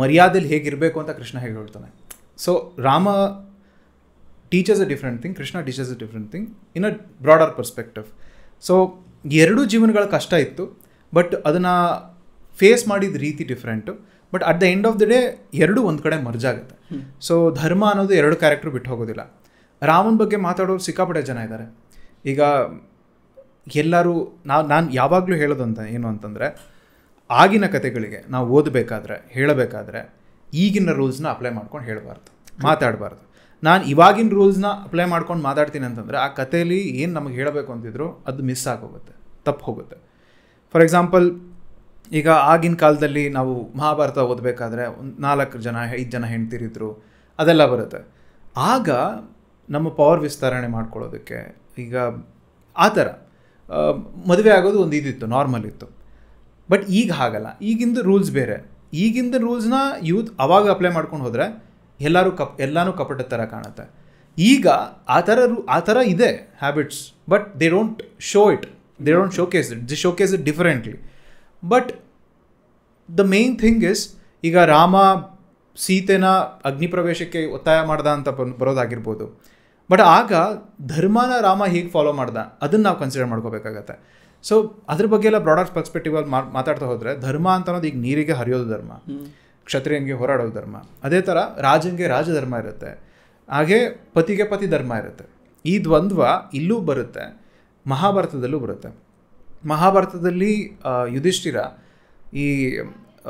ಮರ್ಯಾದೆಲಿ ಹೇಗಿರಬೇಕು ಅಂತ ಕೃಷ್ಣ ಹೇಗೆ ಹೇಳ್ತಾನೆ so Rama teaches a different thing Krishna teaches a different thing in a broader perspective so ಎರಡೂ ಜೀವನಗಳ ಕಷ್ಟ ಇತ್ತು ಬಟ್ ಅದನ್ನು ಫೇಸ್ ಮಾಡಿದ ರೀತಿ different but at the end of the day ಎರಡೂ ಒಂದು ಕಡೆ ಮರ್ಜ್ ಆಗುತ್ತೆ ಸೊ ಧರ್ಮ ಅನ್ನೋದು ಎರಡು ಕ್ಯಾರೆಕ್ಟ್ರ್ ಬಿಟ್ಟು ಹೋಗೋದಿಲ್ಲ ರಾಮನ ಬಗ್ಗೆ ಮಾತಾಡೋರು ಸಿಕ್ಕಾಪಟ್ಟೆ ಜನ ಇದ್ದಾರೆ ಈಗ ಎಲ್ಲರೂ ನಾ ನಾನು ಯಾವಾಗಲೂ ಹೇಳೋದಂತ ಏನು ಅಂತಂದರೆ ಆಗಿನ ಕತೆಗಳಿಗೆ ನಾವು ಓದಬೇಕಾದ್ರೆ ಹೇಳಬೇಕಾದ್ರೆ ಈಗಿನ ರೂಲ್ಸ್ನ ಅಪ್ಲೈ ಮಾಡ್ಕೊಂಡು ಹೇಳಬಾರ್ದು ಮಾತಾಡಬಾರ್ದು ನಾನು ಇವಾಗಿನ ರೂಲ್ಸ್ನ ಅಪ್ಲೈ ಮಾಡ್ಕೊಂಡು ಮಾತಾಡ್ತೀನಿ ಅಂತಂದರೆ ಆ ಕಥೆಯಲ್ಲಿ ಏನು ನಮಗೆ ಹೇಳಬೇಕು ಅಂತಿದ್ರು ಅದು ಮಿಸ್ ಆಗೋಗುತ್ತೆ ತಪ್ಪು ಹೋಗುತ್ತೆ ಫಾರ್ ಎಕ್ಸಾಂಪಲ್ ಈಗ ಆಗಿನ ಕಾಲದಲ್ಲಿ ನಾವು ಮಹಾಭಾರತ ಓದಬೇಕಾದ್ರೆ ಒಂದು ನಾಲ್ಕು ಜನ ಐದು ಜನ ಹೆಣ್ತಿರಿದ್ರು ಅದೆಲ್ಲ ಬರುತ್ತೆ ಆಗ ನಮ್ಮ ಪವರ್ ವಿಸ್ತರಣೆ ಮಾಡ್ಕೊಳ್ಳೋದಕ್ಕೆ ಈಗ ಆ ಥರ ಮದುವೆ ಆಗೋದು ಒಂದು ಇದಿತ್ತು ನಾರ್ಮಲ್ ಇತ್ತು ಬಟ್ ಈಗ ಹಾಗಲ್ಲ ಈಗಿಂದ ರೂಲ್ಸ್ ಬೇರೆ ಈಗಿಂದ ರೂಲ್ಸ್ನ ಯೂತ್ ಅವಾಗ ಅಪ್ಲೈ ಮಾಡ್ಕೊಂಡು ಹೋದರೆ ಎಲ್ಲರೂ ಕಪ್ ಎಲ್ಲನೂ ಕಪಟದ ಥರ ಕಾಣುತ್ತೆ ಈಗ ಆ ಥರ ರೂ ಆ ಥರ ಇದೆ habits but they don't show it they don't showcase it they showcase it differently but the main thing is ಈಗ ರಾಮ ಸೀತೆನ ಅಗ್ನಿಪ್ರವೇಶಕ್ಕೆ ಒತ್ತಾಯ ಮಾಡ್ದ ಅಂತ ಬರೋದಾಗಿರ್ಬೋದು ಬಟ್ ಆಗ ಧರ್ಮನ ರಾಮ ಹೀಗೆ ಫಾಲೋ ಮಾಡ್ದ ಅದನ್ನು ನಾವು ಕನ್ಸಿಡರ್ ಮಾಡ್ಕೋಬೇಕಾಗತ್ತೆ ಸೊ ಅದ್ರ ಬಗ್ಗೆ ಎಲ್ಲ ಬ್ರಾಡರ್ ಪರ್ಸ್ಪೆಕ್ಟಿವ್ ಅಲ್ಲಿ ಮಾತಾಡ್ತಾ ಹೋದರೆ ಧರ್ಮ ಅಂತ ಅನ್ನೋದು ಈಗ ನೀರಿಗೆ ಹರಿಯೋದು ಧರ್ಮ ಕ್ಷತ್ರಿಯಂಗೆ ಹೋರಾಡೋದು ಧರ್ಮ ಅದೇ ಥರ ರಾಜಂಗೆ ರಾಜಧರ್ಮ ಇರುತ್ತೆ ಹಾಗೆ ಪತಿಗೆ ಪತಿ ಧರ್ಮ ಇರುತ್ತೆ ಈ ದ್ವಂದ್ವ ಇಲ್ಲೂ ಬರುತ್ತೆ ಮಹಾಭಾರತದಲ್ಲೂ ಬರುತ್ತೆ ಮಹಾಭಾರತದಲ್ಲಿ ಯುಧಿಷ್ಠಿರ ಈ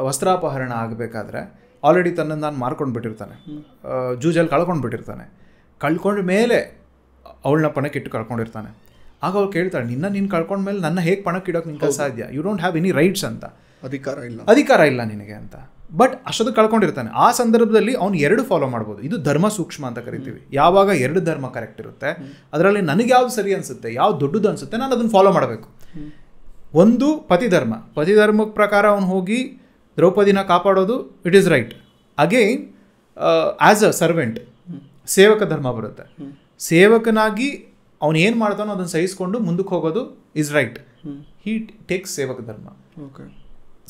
ವಸ್ತ್ರಾಪಹರಣ ಆಗಬೇಕಾದ್ರೆ ಆಲ್ರೆಡಿ ತನ್ನನ್ನು ನಾನು ಮಾರ್ಕೊಂಡು ಬಿಟ್ಟಿರ್ತಾನೆ ಜೂಜಲ್ಲಿ ಕಳ್ಕೊಂಡು ಬಿಟ್ಟಿರ್ತಾನೆ ಕಳ್ಕೊಂಡ ಮೇಲೆ ಅವಳನ್ನ ಪಣಕ್ಕಿಟ್ಟು ಕಳ್ಕೊಂಡಿರ್ತಾನೆ ಆಗ ಅವ್ರು ಕೇಳ್ತಾಳೆ ನಿನ್ನ ನೀನು ಕಳ್ಕೊಂಡ್ಮೇಲೆ ನನ್ನ ಹೇಗೆ ಇಡೋಕೆ ನಿನ್ನ ಸಾಧ್ಯ you don't have any rights ಅಂತ ಅಧಿಕಾರ ಇಲ್ಲ ಅಧಿಕಾರ ಇಲ್ಲ ನಿನಗೆ ಅಂತ ಬಟ್ ಅಷ್ಟೊಂದು ಕಳ್ಕೊಂಡಿರ್ತಾನೆ ಆ ಸಂದರ್ಭದಲ್ಲಿ ಅವ್ನು ಎರಡು ಫಾಲೋ ಮಾಡ್ಬೋದು ಇದು ಧರ್ಮ ಸೂಕ್ಷ್ಮ ಅಂತ ಕರಿತೀವಿ ಯಾವಾಗ ಎರಡು ಧರ್ಮ ಕರೆಕ್ಟ್ ಇರುತ್ತೆ ಅದರಲ್ಲಿ ನನಗೆ ಯಾವ್ದು ಸರಿ ಅನಿಸುತ್ತೆ ಯಾವ್ದು ದೊಡ್ಡದು ಅನಿಸುತ್ತೆ ನಾನು ಅದನ್ನು ಫಾಲೋ ಮಾಡಬೇಕು ಒಂದು ಪತಿಧರ್ಮ ಪತಿಧರ್ಮ ಪ್ರಕಾರ ಅವನು ಹೋಗಿ ದ್ರೌಪದಿನ ಕಾಪಾಡೋದು it is right again as a servant ಸೇವಕ ಧರ್ಮ ಬರುತ್ತೆ ಸೇವಕನಾಗಿ ಅವನು ಏನು ಮಾಡ್ತಾನೋ ಅದನ್ನು ಸಹಿಸ್ಕೊಂಡು ಮುಂದಕ್ಕೆ ಹೋಗೋದು ಇಸ್ ರೈಟ್ ಹಿ ಟೇಕ್ಸ್ ಸೇವಕ ಧರ್ಮ ಓಕೆ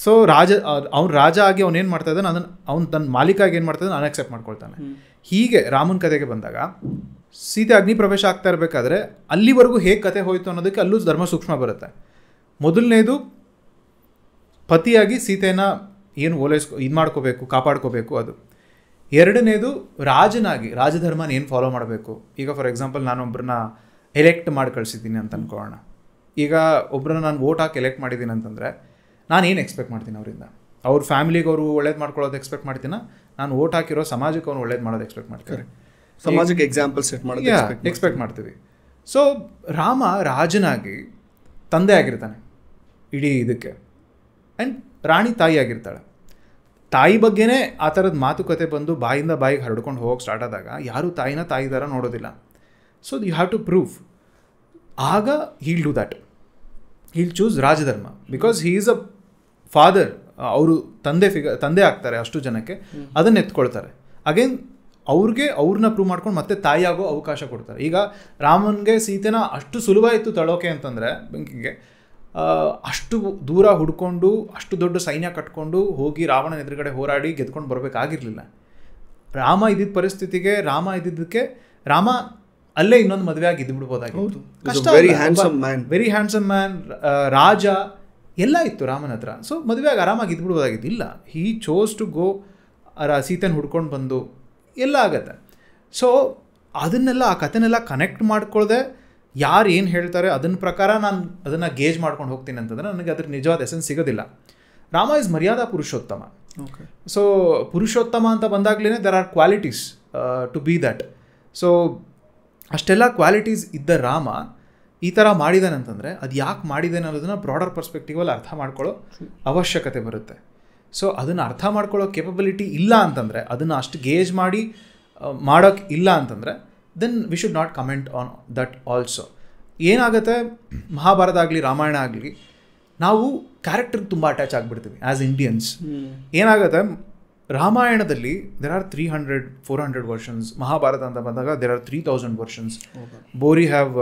ಸೊ ರಾಜ ಅವ್ನು ರಾಜ ಆಗಿ ಅವನೇನು ಮಾಡ್ತಾ ಇದ್ದಾನೆ ಅದನ್ನು ಅವ್ನು ತನ್ನ ಆಗಿ ಏನು ಮಾಡ್ತಾ ಇದ್ದಾನೆ ನಾನು ಅಕ್ಸೆಪ್ಟ್ ಮಾಡ್ಕೊಳ್ತಾನೆ ಹೀಗೆ ರಾಮನ ಕಥೆಗೆ ಬಂದಾಗ ಸೀತೆ ಅಗ್ನಿ ಪ್ರವೇಶ ಆಗ್ತಾ ಇರಬೇಕಾದ್ರೆ ಅಲ್ಲಿವರೆಗೂ ಹೇಗೆ ಕತೆ ಹೋಯಿತು ಅನ್ನೋದಕ್ಕೆ ಅಲ್ಲೂ ಧರ್ಮ ಸೂಕ್ಷ್ಮ ಬರುತ್ತೆ ಮೊದಲನೇದು ಪತಿಯಾಗಿ ಸೀತೆಯನ್ನು ಏನು ಓಲೈಸ್ಕೊ ಇದು ಮಾಡ್ಕೋಬೇಕು ಕಾಪಾಡ್ಕೋಬೇಕು ಅದು ಎರಡನೇದು ರಾಜನಾಗಿ ರಾಜಧರ್ಮನ ಏನು ಫಾಲೋ ಮಾಡಬೇಕು ಈಗ ಫಾರ್ ಎಕ್ಸಾಂಪಲ್ ನಾನೊಬ್ಬರನ್ನ ಎಲೆಕ್ಟ್ ಮಾಡಿ ಕಳಿಸಿದ್ದೀನಿ ಅಂತ ಅನ್ಕೊಳ್ಳೋಣ ಈಗ ಒಬ್ಬರನ್ನ ನಾನು ವೋಟ್ ಹಾಕಿ ಎಲೆಕ್ಟ್ ಮಾಡಿದ್ದೀನಿ ಅಂತಂದರೆ ನಾನು ಏನು ಎಕ್ಸ್ಪೆಕ್ಟ್ ಮಾಡ್ತೀನಿ ಅವರಿಂದ ಅವ್ರ ಫ್ಯಾಮಿಲಿಗೆ ಅವರು ಒಳ್ಳೇದು ಮಾಡ್ಕೊಳ್ಳೋದು ಎಕ್ಸ್ಪೆಕ್ಟ್ ಮಾಡ್ತೀನಿ ನಾನು ವೋಟ್ ಹಾಕಿರೋ ಸಮಾಜಕ್ಕೆ ಅವ್ನು ಒಳ್ಳೇದು ಮಾಡೋದು ಎಕ್ಸ್ಪೆಕ್ಟ್ ಮಾಡ್ತಾರೆ ಸಮಾಜಕ್ಕೆ ಎಕ್ಸಾಂಪಲ್ ಸೆಟ್ ಮಾಡಿ ಎಕ್ಸ್ಪೆಕ್ಟ್ ಮಾಡ್ತೀವಿ ಸೊ ರಾಮ ರಾಜನಾಗಿ ತಂದೆ ಆಗಿರ್ತಾನೆ ಇಡೀ ಇದಕ್ಕೆ ಆ್ಯಂಡ್ ರಾಣಿ ತಾಯಿ ಆಗಿರ್ತಾಳೆ ತಾಯಿ ಬಗ್ಗೆನೇ ಆ ಥರದ ಮಾತುಕತೆ ಬಂದು ಬಾಯಿಂದ ಬಾಯಿಗೆ ಹರಡ್ಕೊಂಡು ಹೋಗೋಕ್ಕೆ ಸ್ಟಾರ್ಟ್ ಆದಾಗ ಯಾರೂ ತಾಯಿನ ತಾಯಿ ಥರ ನೋಡೋದಿಲ್ಲ so you have to proof ಆಗ he'll do that he'll choose ರಾಜಧರ್ಮ because he is a father ಅವರು ತಂದೆ ಫಿಗ ತಂದೆ ಆಗ್ತಾರೆ ಅಷ್ಟು ಜನಕ್ಕೆ ಅದನ್ನು ಎತ್ಕೊಳ್ತಾರೆ ಅಗೇನ್ ಅವ್ರಿಗೆ ಅವ್ರನ್ನ ಪ್ರೂವ್ ಮಾಡ್ಕೊಂಡು ಮತ್ತೆ ತಾಯಿಯಾಗೋ ಅವಕಾಶ ಕೊಡ್ತಾರೆ ಈಗ ರಾಮನ್ಗೆ ಸೀತೆನ ಅಷ್ಟು ಸುಲಭ ಇತ್ತು ತಳೋಕೆ ಅಂತಂದರೆ ಬೆಂಕಿಗೆ ಅಷ್ಟು ದೂರ ಹುಡ್ಕೊಂಡು ಅಷ್ಟು ದೊಡ್ಡ ಸೈನ್ಯ ಕಟ್ಕೊಂಡು ಹೋಗಿ ರಾವಣನ ಎದುರುಗಡೆ ಹೋರಾಡಿ ಗೆದ್ಕೊಂಡು ಬರಬೇಕಾಗಿರಲಿಲ್ಲ ರಾಮ ಇದ್ದಿದ್ದ ಪರಿಸ್ಥಿತಿಗೆ ರಾಮ ಇದ್ದಿದ್ದಕ್ಕೆ ರಾಮ ಅಲ್ಲೇ ಇನ್ನೊಂದು ಮದುವೆ ಆಗಿ ಇದ್ಬಿಡ್ಬೋದಾಗಿತ್ತು very handsome man very handsome man ರಾಜ ಎಲ್ಲ ಇತ್ತು ರಾಮನ ಹತ್ರ ಸೊ ಮದುವೆಯಾಗಿ ಆರಾಮಾಗಿ ಇದ್ಬಿಡ್ಬೋದಾಗಿತ್ತು ಇಲ್ಲ ಹೀ ಚೋಸ್ ಟು ಗೋ ರಾ ಸೀತನ ಹುಡ್ಕೊಂಡು ಬಂದು ಎಲ್ಲ ಆಗತ್ತೆ ಸೊ ಅದನ್ನೆಲ್ಲ ಆ ಕಥೆನೆಲ್ಲ ಕನೆಕ್ಟ್ ಮಾಡ್ಕೊಳ್ಳದೆ ಯಾರು ಏನು ಹೇಳ್ತಾರೆ ಅದನ್ನ ಪ್ರಕಾರ ನಾನು ಅದನ್ನು ಗೇಜ್ ಮಾಡ್ಕೊಂಡು ಹೋಗ್ತೀನಿ ಅಂತಂದರೆ ನನಗೆ ಅದ್ರ ನಿಜವಾದ ಎಸೆನ್ಸ್ ಸಿಗೋದಿಲ್ಲ ರಾಮ ಇಸ್ ಮರ್ಯಾದಾ ಪುರುಷೋತ್ತಮ ಸೊ ಪುರುಷೋತ್ತಮ ಅಂತ ಬಂದಾಗಲೇ there are qualities to be that so ಅಷ್ಟೆಲ್ಲ ಕ್ವಾಲಿಟೀಸ್ ಇದ್ದ ರಾಮ ಈ ಥರ ಮಾಡಿದ್ದಾನೆ ಅದು ಯಾಕೆ ಮಾಡಿದ್ದಾನೆ ಅನ್ನೋದನ್ನು ಬ್ರಾಡರ್ ಪರ್ಸ್ಪೆಕ್ಟಿವಲ್ಲಿ ಅರ್ಥ ಮಾಡ್ಕೊಳ್ಳೋ ಅವಶ್ಯಕತೆ ಬರುತ್ತೆ ಸೊ ಅದನ್ನು ಅರ್ಥ ಮಾಡ್ಕೊಳ್ಳೋ ಕೆಪಬಿಲಿಟಿ ಇಲ್ಲ ಅಂತಂದರೆ ಅದನ್ನು ಅಷ್ಟು ಗೇಜ್ ಮಾಡಿ uh, ಮಾಡೋಕ್ಕೆ ಇಲ್ಲ ಅಂತಂದರೆ then we should not comment on that also ಏನಾಗುತ್ತೆ ಮಹಾಭಾರತ ಆಗಲಿ ರಾಮಾಯಣ ಆಗಲಿ ನಾವು ಕ್ಯಾರೆಕ್ಟರ್ಗೆ ತುಂಬ ಅಟ್ಯಾಚ್ ಆಗಿಬಿಡ್ತೀವಿ ಆ್ಯಸ್ ಇಂಡಿಯನ್ಸ್ ಏನಾಗುತ್ತೆ ರಾಮಾಯಣದಲ್ಲಿ there are three hundred four hundred versions Mahabharata ಅಂತ ಬಂದಾಗ there are three thousand versions BORI have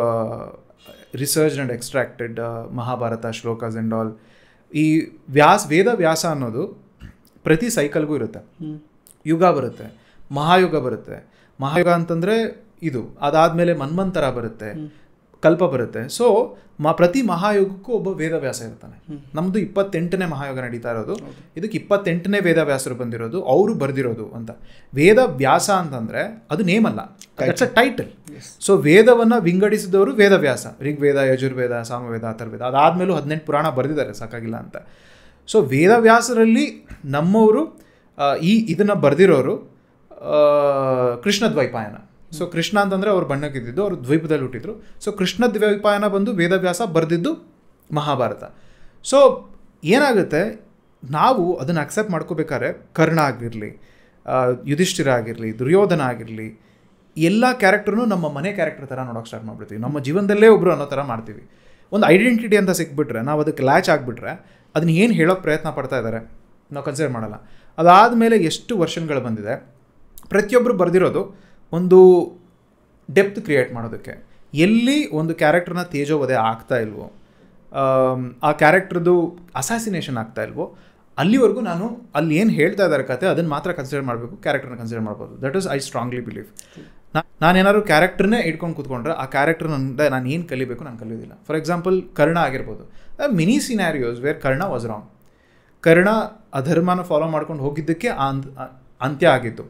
research and extracted Mahabharata shlokas and all ಈ ವ್ಯಾಸ ವೇದ ವ್ಯಾಸ ಅನ್ನೋದು ಪ್ರತಿ ಸೈಕಲ್ಗೂ ಇರುತ್ತೆ ಯುಗ ಬರುತ್ತೆ ಮಹಾಯುಗ ಬರುತ್ತೆ ಮಹಾಯುಗ ಅಂತಂದರೆ ಇದು ಮೇಲೆ ಮನ್ಮಂತರ ಬರುತ್ತೆ ಕಲ್ಪ ಬರುತ್ತೆ ಸೊ ಮ ಪ್ರತಿ ಮಹಾಯೋಗಕ್ಕೂ ಒಬ್ಬ ವೇದವ್ಯಾಸ ಇರ್ತಾನೆ ನಮ್ಮದು ಇಪ್ಪತ್ತೆಂಟನೇ ಮಹಾಯೋಗ ನಡೀತಾ ಇರೋದು ಇದಕ್ಕೆ ಇಪ್ಪತ್ತೆಂಟನೇ ವೇದವ್ಯಾಸರು ಬಂದಿರೋದು ಅವರು ಬರೆದಿರೋದು ಅಂತ ವೇದವ್ಯಾಸ ಅಂತಂದರೆ ಅದು ನೇಮ್ ಅಲ್ಲ ಇಟ್ಸ್ ಅ ಟೈಟಲ್ ಸೊ ವೇದವನ್ನು ವಿಂಗಡಿಸಿದವರು ವೇದವ್ಯಾಸ ಋಗ್ವೇದ ಯಜುರ್ವೇದ ಸಾಮವೇದ ಅಥರ್ವೇದ ಅದಾದಮೇಲೂ ಹದಿನೆಂಟು ಪುರಾಣ ಬರೆದಿದ್ದಾರೆ ಸಾಕಾಗಿಲ್ಲ ಅಂತ ಸೊ ವೇದವ್ಯಾಸರಲ್ಲಿ ನಮ್ಮವರು ಈ ಇದನ್ನು ಬರೆದಿರೋರು ಕೃಷ್ಣದ್ವೈಪಾಯನ ಸೊ ಕೃಷ್ಣ ಅಂತಂದರೆ ಅವ್ರು ಬಣ್ಣಕ್ಕಿದ್ದು ಅವರು ದ್ವೀಪದಲ್ಲಿ ಹುಟ್ಟಿದ್ರು ಸೊ ಕೃಷ್ಣ ದ್ವೀಪಾಯನ ಬಂದು ವೇದವ್ಯಾಸ ಬರೆದಿದ್ದು ಮಹಾಭಾರತ ಸೊ ಏನಾಗುತ್ತೆ ನಾವು ಅದನ್ನು ಅಕ್ಸೆಪ್ಟ್ ಮಾಡ್ಕೋಬೇಕಾದ್ರೆ ಕರ್ಣ ಆಗಿರಲಿ ಯುಧಿಷ್ಠಿರ ಆಗಿರಲಿ ದುರ್ಯೋಧನ ಆಗಿರಲಿ ಎಲ್ಲ ಕ್ಯಾರೆಕ್ಟರ್ನು ನಮ್ಮ ಮನೆ ಕ್ಯಾರೆಕ್ಟರ್ ಥರ ನೋಡೋಕೆ ಸ್ಟಾರ್ಟ್ ಮಾಡ್ಬಿಡ್ತೀವಿ ನಮ್ಮ ಜೀವನದಲ್ಲೇ ಒಬ್ಬರು ಅನ್ನೋ ಥರ ಮಾಡ್ತೀವಿ ಒಂದು ಐಡೆಂಟಿಟಿ ಅಂತ ಸಿಕ್ಬಿಟ್ರೆ ನಾವು ಅದಕ್ಕೆ ಲ್ಯಾಚ್ ಆಗಿಬಿಟ್ರೆ ಅದನ್ನ ಏನು ಹೇಳೋಕ್ಕೆ ಪ್ರಯತ್ನ ಪಡ್ತಾ ಇದ್ದಾರೆ ನಾವು ಕನ್ಸಿಡರ್ ಮಾಡಲ್ಲ ಅದಾದಮೇಲೆ ಎಷ್ಟು ವರ್ಷನ್ಗಳು ಬಂದಿದೆ ಪ್ರತಿಯೊಬ್ಬರು ಬರೆದಿರೋದು ಒಂದು ಡೆಪ್ತ್ ಕ್ರಿಯೇಟ್ ಮಾಡೋದಕ್ಕೆ ಎಲ್ಲಿ ಒಂದು ಕ್ಯಾರೆಕ್ಟರ್ನ ತೇಜೋವಧೆ ಆಗ್ತಾ ಇಲ್ವೋ ಆ ಕ್ಯಾರೆಕ್ಟ್ರದ್ದು ಅಸಾಸಿನೇಷನ್ ಆಗ್ತಾ ಇಲ್ವೋ ಅಲ್ಲಿವರೆಗೂ ನಾನು ಅಲ್ಲಿ ಏನು ಹೇಳ್ತಾ ಇದ್ದಾರೆ ಕತೆ ಅದನ್ನು ಮಾತ್ರ ಕನ್ಸಿಡರ್ ಮಾಡಬೇಕು ಕ್ಯಾರೆಕ್ಟರ್ನ ಕನ್ಸಿಡರ್ ಮಾಡ್ಬೋದು that is I strongly believe ನಾನೇನಾದ್ರು ಕ್ಯಾರೆಕ್ಟರ್ನೇ ಇಟ್ಕೊಂಡು ಕೂತ್ಕೊಂಡ್ರೆ ಆ ಕ್ಯಾರೆಕ್ಟರ್ನಿಂದ ನಾನು ಏನು ಕಲಿಬೇಕು ನಾನು ಕಲಿಯೋದಿಲ್ಲ ಫಾರ್ ಎಕ್ಸಾಂಪಲ್ ಕರ್ಣ ಆಗಿರ್ಬೋದು mini scenarios where Karna was wrong Karna ಅಧರ್ಮನ ಫಾಲೋ ಮಾಡ್ಕೊಂಡು ಹೋಗಿದ್ದಕ್ಕೆ ಆ ಅಂತ್ಯ ಆಗಿತ್ತು